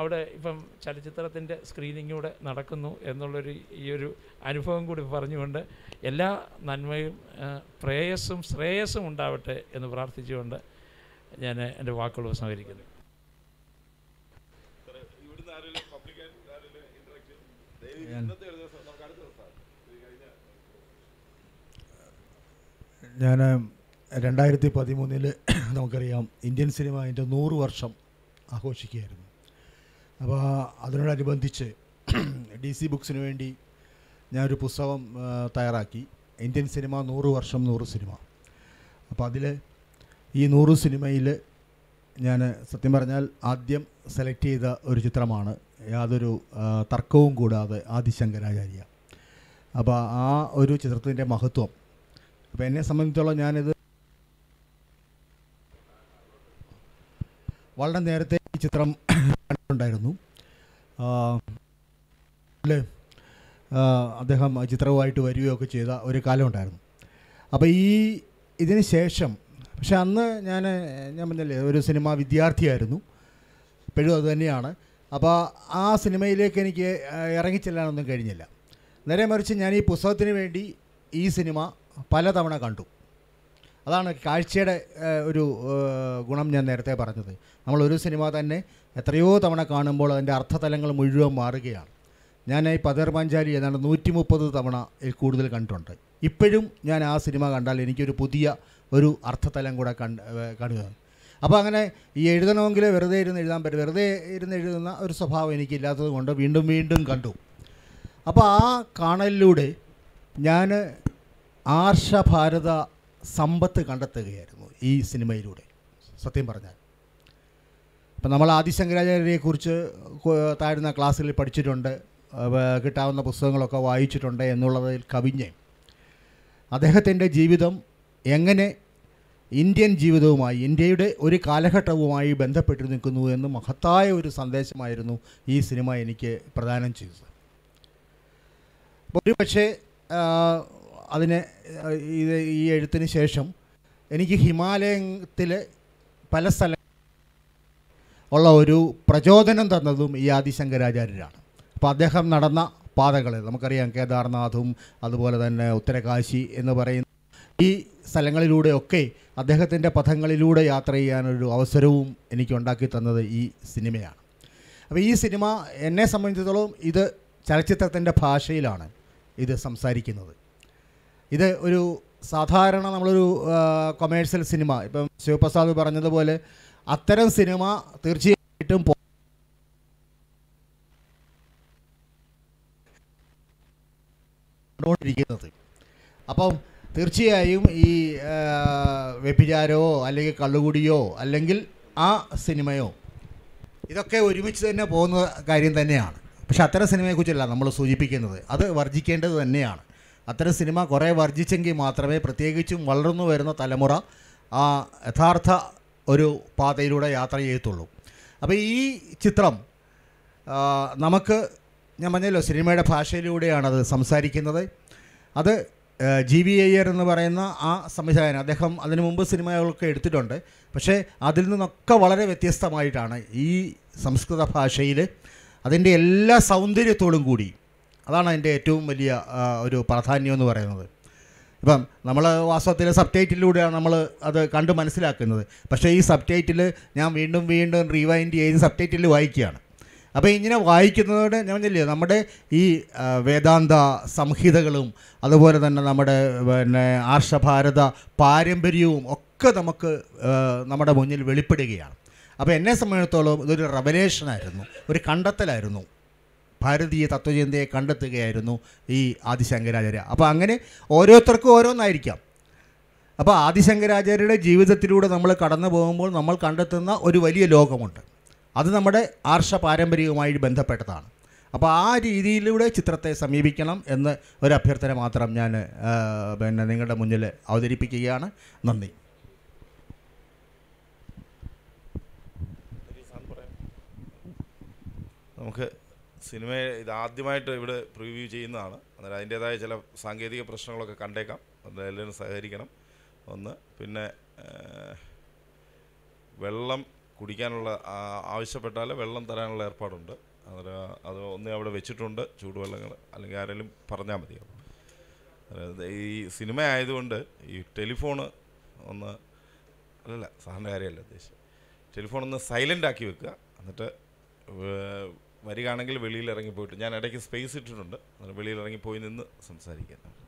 അവിടെ ഇപ്പം ചലച്ചിത്രത്തിൻ്റെ സ്ക്രീനിങ് കൂടെ നടക്കുന്നു എന്നുള്ളൊരു ഈ ഒരു അനുഭവം കൂടി പറഞ്ഞുകൊണ്ട് എല്ലാ നന്മയും പ്രേയസും ശ്രേയസും ഉണ്ടാവട്ടെ എന്ന് പ്രാർത്ഥിച്ചുകൊണ്ട് ഞാൻ എൻ്റെ വാക്കുകൾ ഉപസംഹരിക്കുന്നു ഞാൻ രണ്ടായിരത്തി പതിമൂന്നിൽ നമുക്കറിയാം ഇന്ത്യൻ സിനിമ അതിൻ്റെ നൂറ് വർഷം ആഘോഷിക്കുകയായിരുന്നു അപ്പോൾ അതിനോടനുബന്ധിച്ച് ഡി സി ബുക്സിന് വേണ്ടി ഞാനൊരു പുസ്തകം തയ്യാറാക്കി ഇന്ത്യൻ സിനിമ നൂറ് വർഷം നൂറ് സിനിമ അപ്പോൾ അതിൽ ഈ നൂറ് സിനിമയിൽ ഞാൻ സത്യം പറഞ്ഞാൽ ആദ്യം സെലക്ട് ചെയ്ത ഒരു ചിത്രമാണ് യാതൊരു തർക്കവും കൂടാതെ ആദിശങ്കരാചാര്യ അപ്പോൾ ആ ഒരു ചിത്രത്തിൻ്റെ മഹത്വം അപ്പോൾ എന്നെ സംബന്ധിച്ചോളം ഞാനിത് വളരെ നേരത്തെ ഈ ചിത്രം ഉണ്ടായിരുന്നു അല്ലേ അദ്ദേഹം ചിത്രവുമായിട്ട് വരികയൊക്കെ ചെയ്ത ഒരു കാലം ഉണ്ടായിരുന്നു അപ്പോൾ ഈ ഇതിന് ശേഷം പക്ഷെ അന്ന് ഞാൻ ഞാൻ പറഞ്ഞല്ലേ ഒരു സിനിമ വിദ്യാർത്ഥിയായിരുന്നു ഇപ്പോഴും അതുതന്നെയാണ് അപ്പോൾ ആ സിനിമയിലേക്ക് എനിക്ക് ഇറങ്ങിച്ചെല്ലാനൊന്നും കഴിഞ്ഞില്ല നേരെ മറിച്ച് ഞാൻ ഈ പുസ്തകത്തിന് വേണ്ടി ഈ സിനിമ പലതവണ കണ്ടു അതാണ് കാഴ്ചയുടെ ഒരു ഗുണം ഞാൻ നേരത്തെ പറഞ്ഞത് നമ്മൾ ഒരു സിനിമ തന്നെ എത്രയോ തവണ കാണുമ്പോൾ അതിൻ്റെ അർത്ഥതലങ്ങൾ മുഴുവൻ മാറുകയാണ് ഞാൻ ഈ പതർ പഞ്ചാലി ഏതാണ്ട് നൂറ്റി മുപ്പത് തവണ കൂടുതൽ കണ്ടിട്ടുണ്ട് ഇപ്പോഴും ഞാൻ ആ സിനിമ കണ്ടാൽ എനിക്കൊരു പുതിയ ഒരു അർത്ഥതലം കൂടെ കണ്ട് കാണുകയാണ് അപ്പോൾ അങ്ങനെ ഈ എഴുതണമെങ്കിൽ വെറുതെ ഇരുന്ന് എഴുതാൻ പറ്റും വെറുതെ ഇരുന്ന് എഴുതുന്ന ഒരു സ്വഭാവം എനിക്കില്ലാത്തത് കൊണ്ട് വീണ്ടും വീണ്ടും കണ്ടു അപ്പോൾ ആ കാണലിലൂടെ ഞാൻ ആർഷഭാരത സമ്പത്ത് കണ്ടെത്തുകയായിരുന്നു ഈ സിനിമയിലൂടെ സത്യം പറഞ്ഞാൽ അപ്പം നമ്മൾ ആദിശങ്കരാചാര്യരെക്കുറിച്ച് താഴ്ന്ന ക്ലാസ്സിൽ പഠിച്ചിട്ടുണ്ട് കിട്ടാവുന്ന പുസ്തകങ്ങളൊക്കെ വായിച്ചിട്ടുണ്ട് എന്നുള്ളതിൽ കവിഞ്ഞ് അദ്ദേഹത്തിൻ്റെ ജീവിതം എങ്ങനെ ഇന്ത്യൻ ജീവിതവുമായി ഇന്ത്യയുടെ ഒരു കാലഘട്ടവുമായി ബന്ധപ്പെട്ടു നിൽക്കുന്നു എന്ന് മഹത്തായ ഒരു സന്ദേശമായിരുന്നു ഈ സിനിമ എനിക്ക് പ്രദാനം ചെയ്തത് ഒരു പക്ഷേ അതിന് ഇത് ഈ എഴുത്തിന് ശേഷം എനിക്ക് ഹിമാലയത്തിലെ പല സ്ഥല ഉള്ള ഒരു പ്രചോദനം തന്നതും ഈ ആദിശങ്കരാചാര്യരാണ് അപ്പോൾ അദ്ദേഹം നടന്ന പാതകൾ നമുക്കറിയാം കേദാർനാഥും അതുപോലെ തന്നെ ഉത്തരകാശി എന്ന് പറയുന്ന ഈ സ്ഥലങ്ങളിലൂടെയൊക്കെ അദ്ദേഹത്തിൻ്റെ പഥങ്ങളിലൂടെ യാത്ര ചെയ്യാനൊരു അവസരവും എനിക്കുണ്ടാക്കി തന്നത് ഈ സിനിമയാണ് അപ്പോൾ ഈ സിനിമ എന്നെ സംബന്ധിച്ചിടത്തോളം ഇത് ചലച്ചിത്രത്തിൻ്റെ ഭാഷയിലാണ് ഇത് സംസാരിക്കുന്നത് ഇത് ഒരു സാധാരണ നമ്മളൊരു കൊമേഴ്സ്യൽ സിനിമ ഇപ്പം ശിവപ്രസാദ് പറഞ്ഞതുപോലെ അത്തരം സിനിമ തീർച്ചയായിട്ടും ിരിക്കുന്നത് അപ്പം തീർച്ചയായും ഈ വ്യഭിചാരമോ അല്ലെങ്കിൽ കള്ളുകുടിയോ അല്ലെങ്കിൽ ആ സിനിമയോ ഇതൊക്കെ ഒരുമിച്ച് തന്നെ പോകുന്ന കാര്യം തന്നെയാണ് പക്ഷെ അത്തരം സിനിമയെക്കുറിച്ചല്ല നമ്മൾ സൂചിപ്പിക്കുന്നത് അത് വർജിക്കേണ്ടത് തന്നെയാണ് അത്തരം സിനിമ കുറേ വർജിച്ചെങ്കിൽ മാത്രമേ പ്രത്യേകിച്ചും വളർന്നു വരുന്ന തലമുറ ആ യഥാർത്ഥ ഒരു പാതയിലൂടെ യാത്ര ചെയ്യത്തുള്ളൂ അപ്പോൾ ഈ ചിത്രം നമുക്ക് ഞാൻ പറഞ്ഞല്ലോ സിനിമയുടെ ഭാഷയിലൂടെയാണത് അത് സംസാരിക്കുന്നത് അത് ജി വി അയ്യർ എന്ന് പറയുന്ന ആ സംവിധായകൻ അദ്ദേഹം അതിനു മുമ്പ് സിനിമകളൊക്കെ എടുത്തിട്ടുണ്ട് പക്ഷേ അതിൽ നിന്നൊക്കെ വളരെ വ്യത്യസ്തമായിട്ടാണ് ഈ സംസ്കൃത ഭാഷയിൽ അതിൻ്റെ എല്ലാ സൗന്ദര്യത്തോടും കൂടി അതാണ് അതിൻ്റെ ഏറ്റവും വലിയ ഒരു പ്രാധാന്യം എന്ന് പറയുന്നത് ഇപ്പം നമ്മൾ സബ് സബ്ടൈറ്റിലൂടെയാണ് നമ്മൾ അത് കണ്ട് മനസ്സിലാക്കുന്നത് പക്ഷേ ഈ ടൈറ്റിൽ ഞാൻ വീണ്ടും വീണ്ടും റീവൈൻഡ് ചെയ്ത് ടൈറ്റിൽ വായിക്കുകയാണ് അപ്പോൾ ഇങ്ങനെ വായിക്കുന്നതോടെ ഞാൻ പറഞ്ഞില്ലേ നമ്മുടെ ഈ വേദാന്ത സംഹിതകളും അതുപോലെ തന്നെ നമ്മുടെ പിന്നെ ആർഷഭാരത പാരമ്പര്യവും ഒക്കെ നമുക്ക് നമ്മുടെ മുന്നിൽ വെളിപ്പെടുകയാണ് അപ്പോൾ എന്നെ സംബന്ധിച്ചിടത്തോളം ഇതൊരു റവലേഷനായിരുന്നു ഒരു കണ്ടെത്തലായിരുന്നു ഭാരതീയ തത്വചിന്തയെ കണ്ടെത്തുകയായിരുന്നു ഈ ആദിശങ്കരാചാര്യ അപ്പോൾ അങ്ങനെ ഓരോരുത്തർക്കും ഓരോന്നായിരിക്കാം അപ്പോൾ ആദിശങ്കരാചാര്യരുടെ ജീവിതത്തിലൂടെ നമ്മൾ കടന്നു പോകുമ്പോൾ നമ്മൾ കണ്ടെത്തുന്ന ഒരു വലിയ ലോകമുണ്ട് അത് നമ്മുടെ ആർഷ പാരമ്പര്യവുമായി ബന്ധപ്പെട്ടതാണ് അപ്പോൾ ആ രീതിയിലൂടെ ചിത്രത്തെ സമീപിക്കണം എന്ന് ഒരു അഭ്യർത്ഥന മാത്രം ഞാൻ പിന്നെ നിങ്ങളുടെ മുന്നിൽ അവതരിപ്പിക്കുകയാണ് നന്ദി നമുക്ക് സിനിമ ഇതാദ്യമായിട്ട് ഇവിടെ പ്രിവ്യൂ ചെയ്യുന്നതാണ് അന്നേരം അതിൻ്റേതായ ചില സാങ്കേതിക പ്രശ്നങ്ങളൊക്കെ കണ്ടേക്കാം എല്ലാവരും സഹകരിക്കണം ഒന്ന് പിന്നെ വെള്ളം കുടിക്കാനുള്ള ആവശ്യപ്പെട്ടാൽ വെള്ളം തരാനുള്ള ഏർപ്പാടുണ്ട് അന്നേരം അത് ഒന്ന് അവിടെ വെച്ചിട്ടുണ്ട് ചൂടുവെള്ളങ്ങൾ അല്ലെങ്കിൽ ആരെങ്കിലും പറഞ്ഞാൽ മതി ഈ സിനിമ ആയതുകൊണ്ട് ഈ ടെലിഫോണ് ഒന്ന് അല്ലല്ല സാറിൻ്റെ കാര്യമല്ല ഉദ്ദേശിച്ചത് ടെലിഫോൺ ഒന്ന് സൈലൻ്റ് ആക്കി വെക്കുക എന്നിട്ട് വരികയാണെങ്കിൽ വെളിയിൽ ഇറങ്ങി പോയിട്ട് ഞാൻ ഇടയ്ക്ക് സ്പേസ് ഇട്ടിട്ടുണ്ട് വെളിയിൽ ഇറങ്ങി പോയി നിന്ന് സംസാരിക്കാം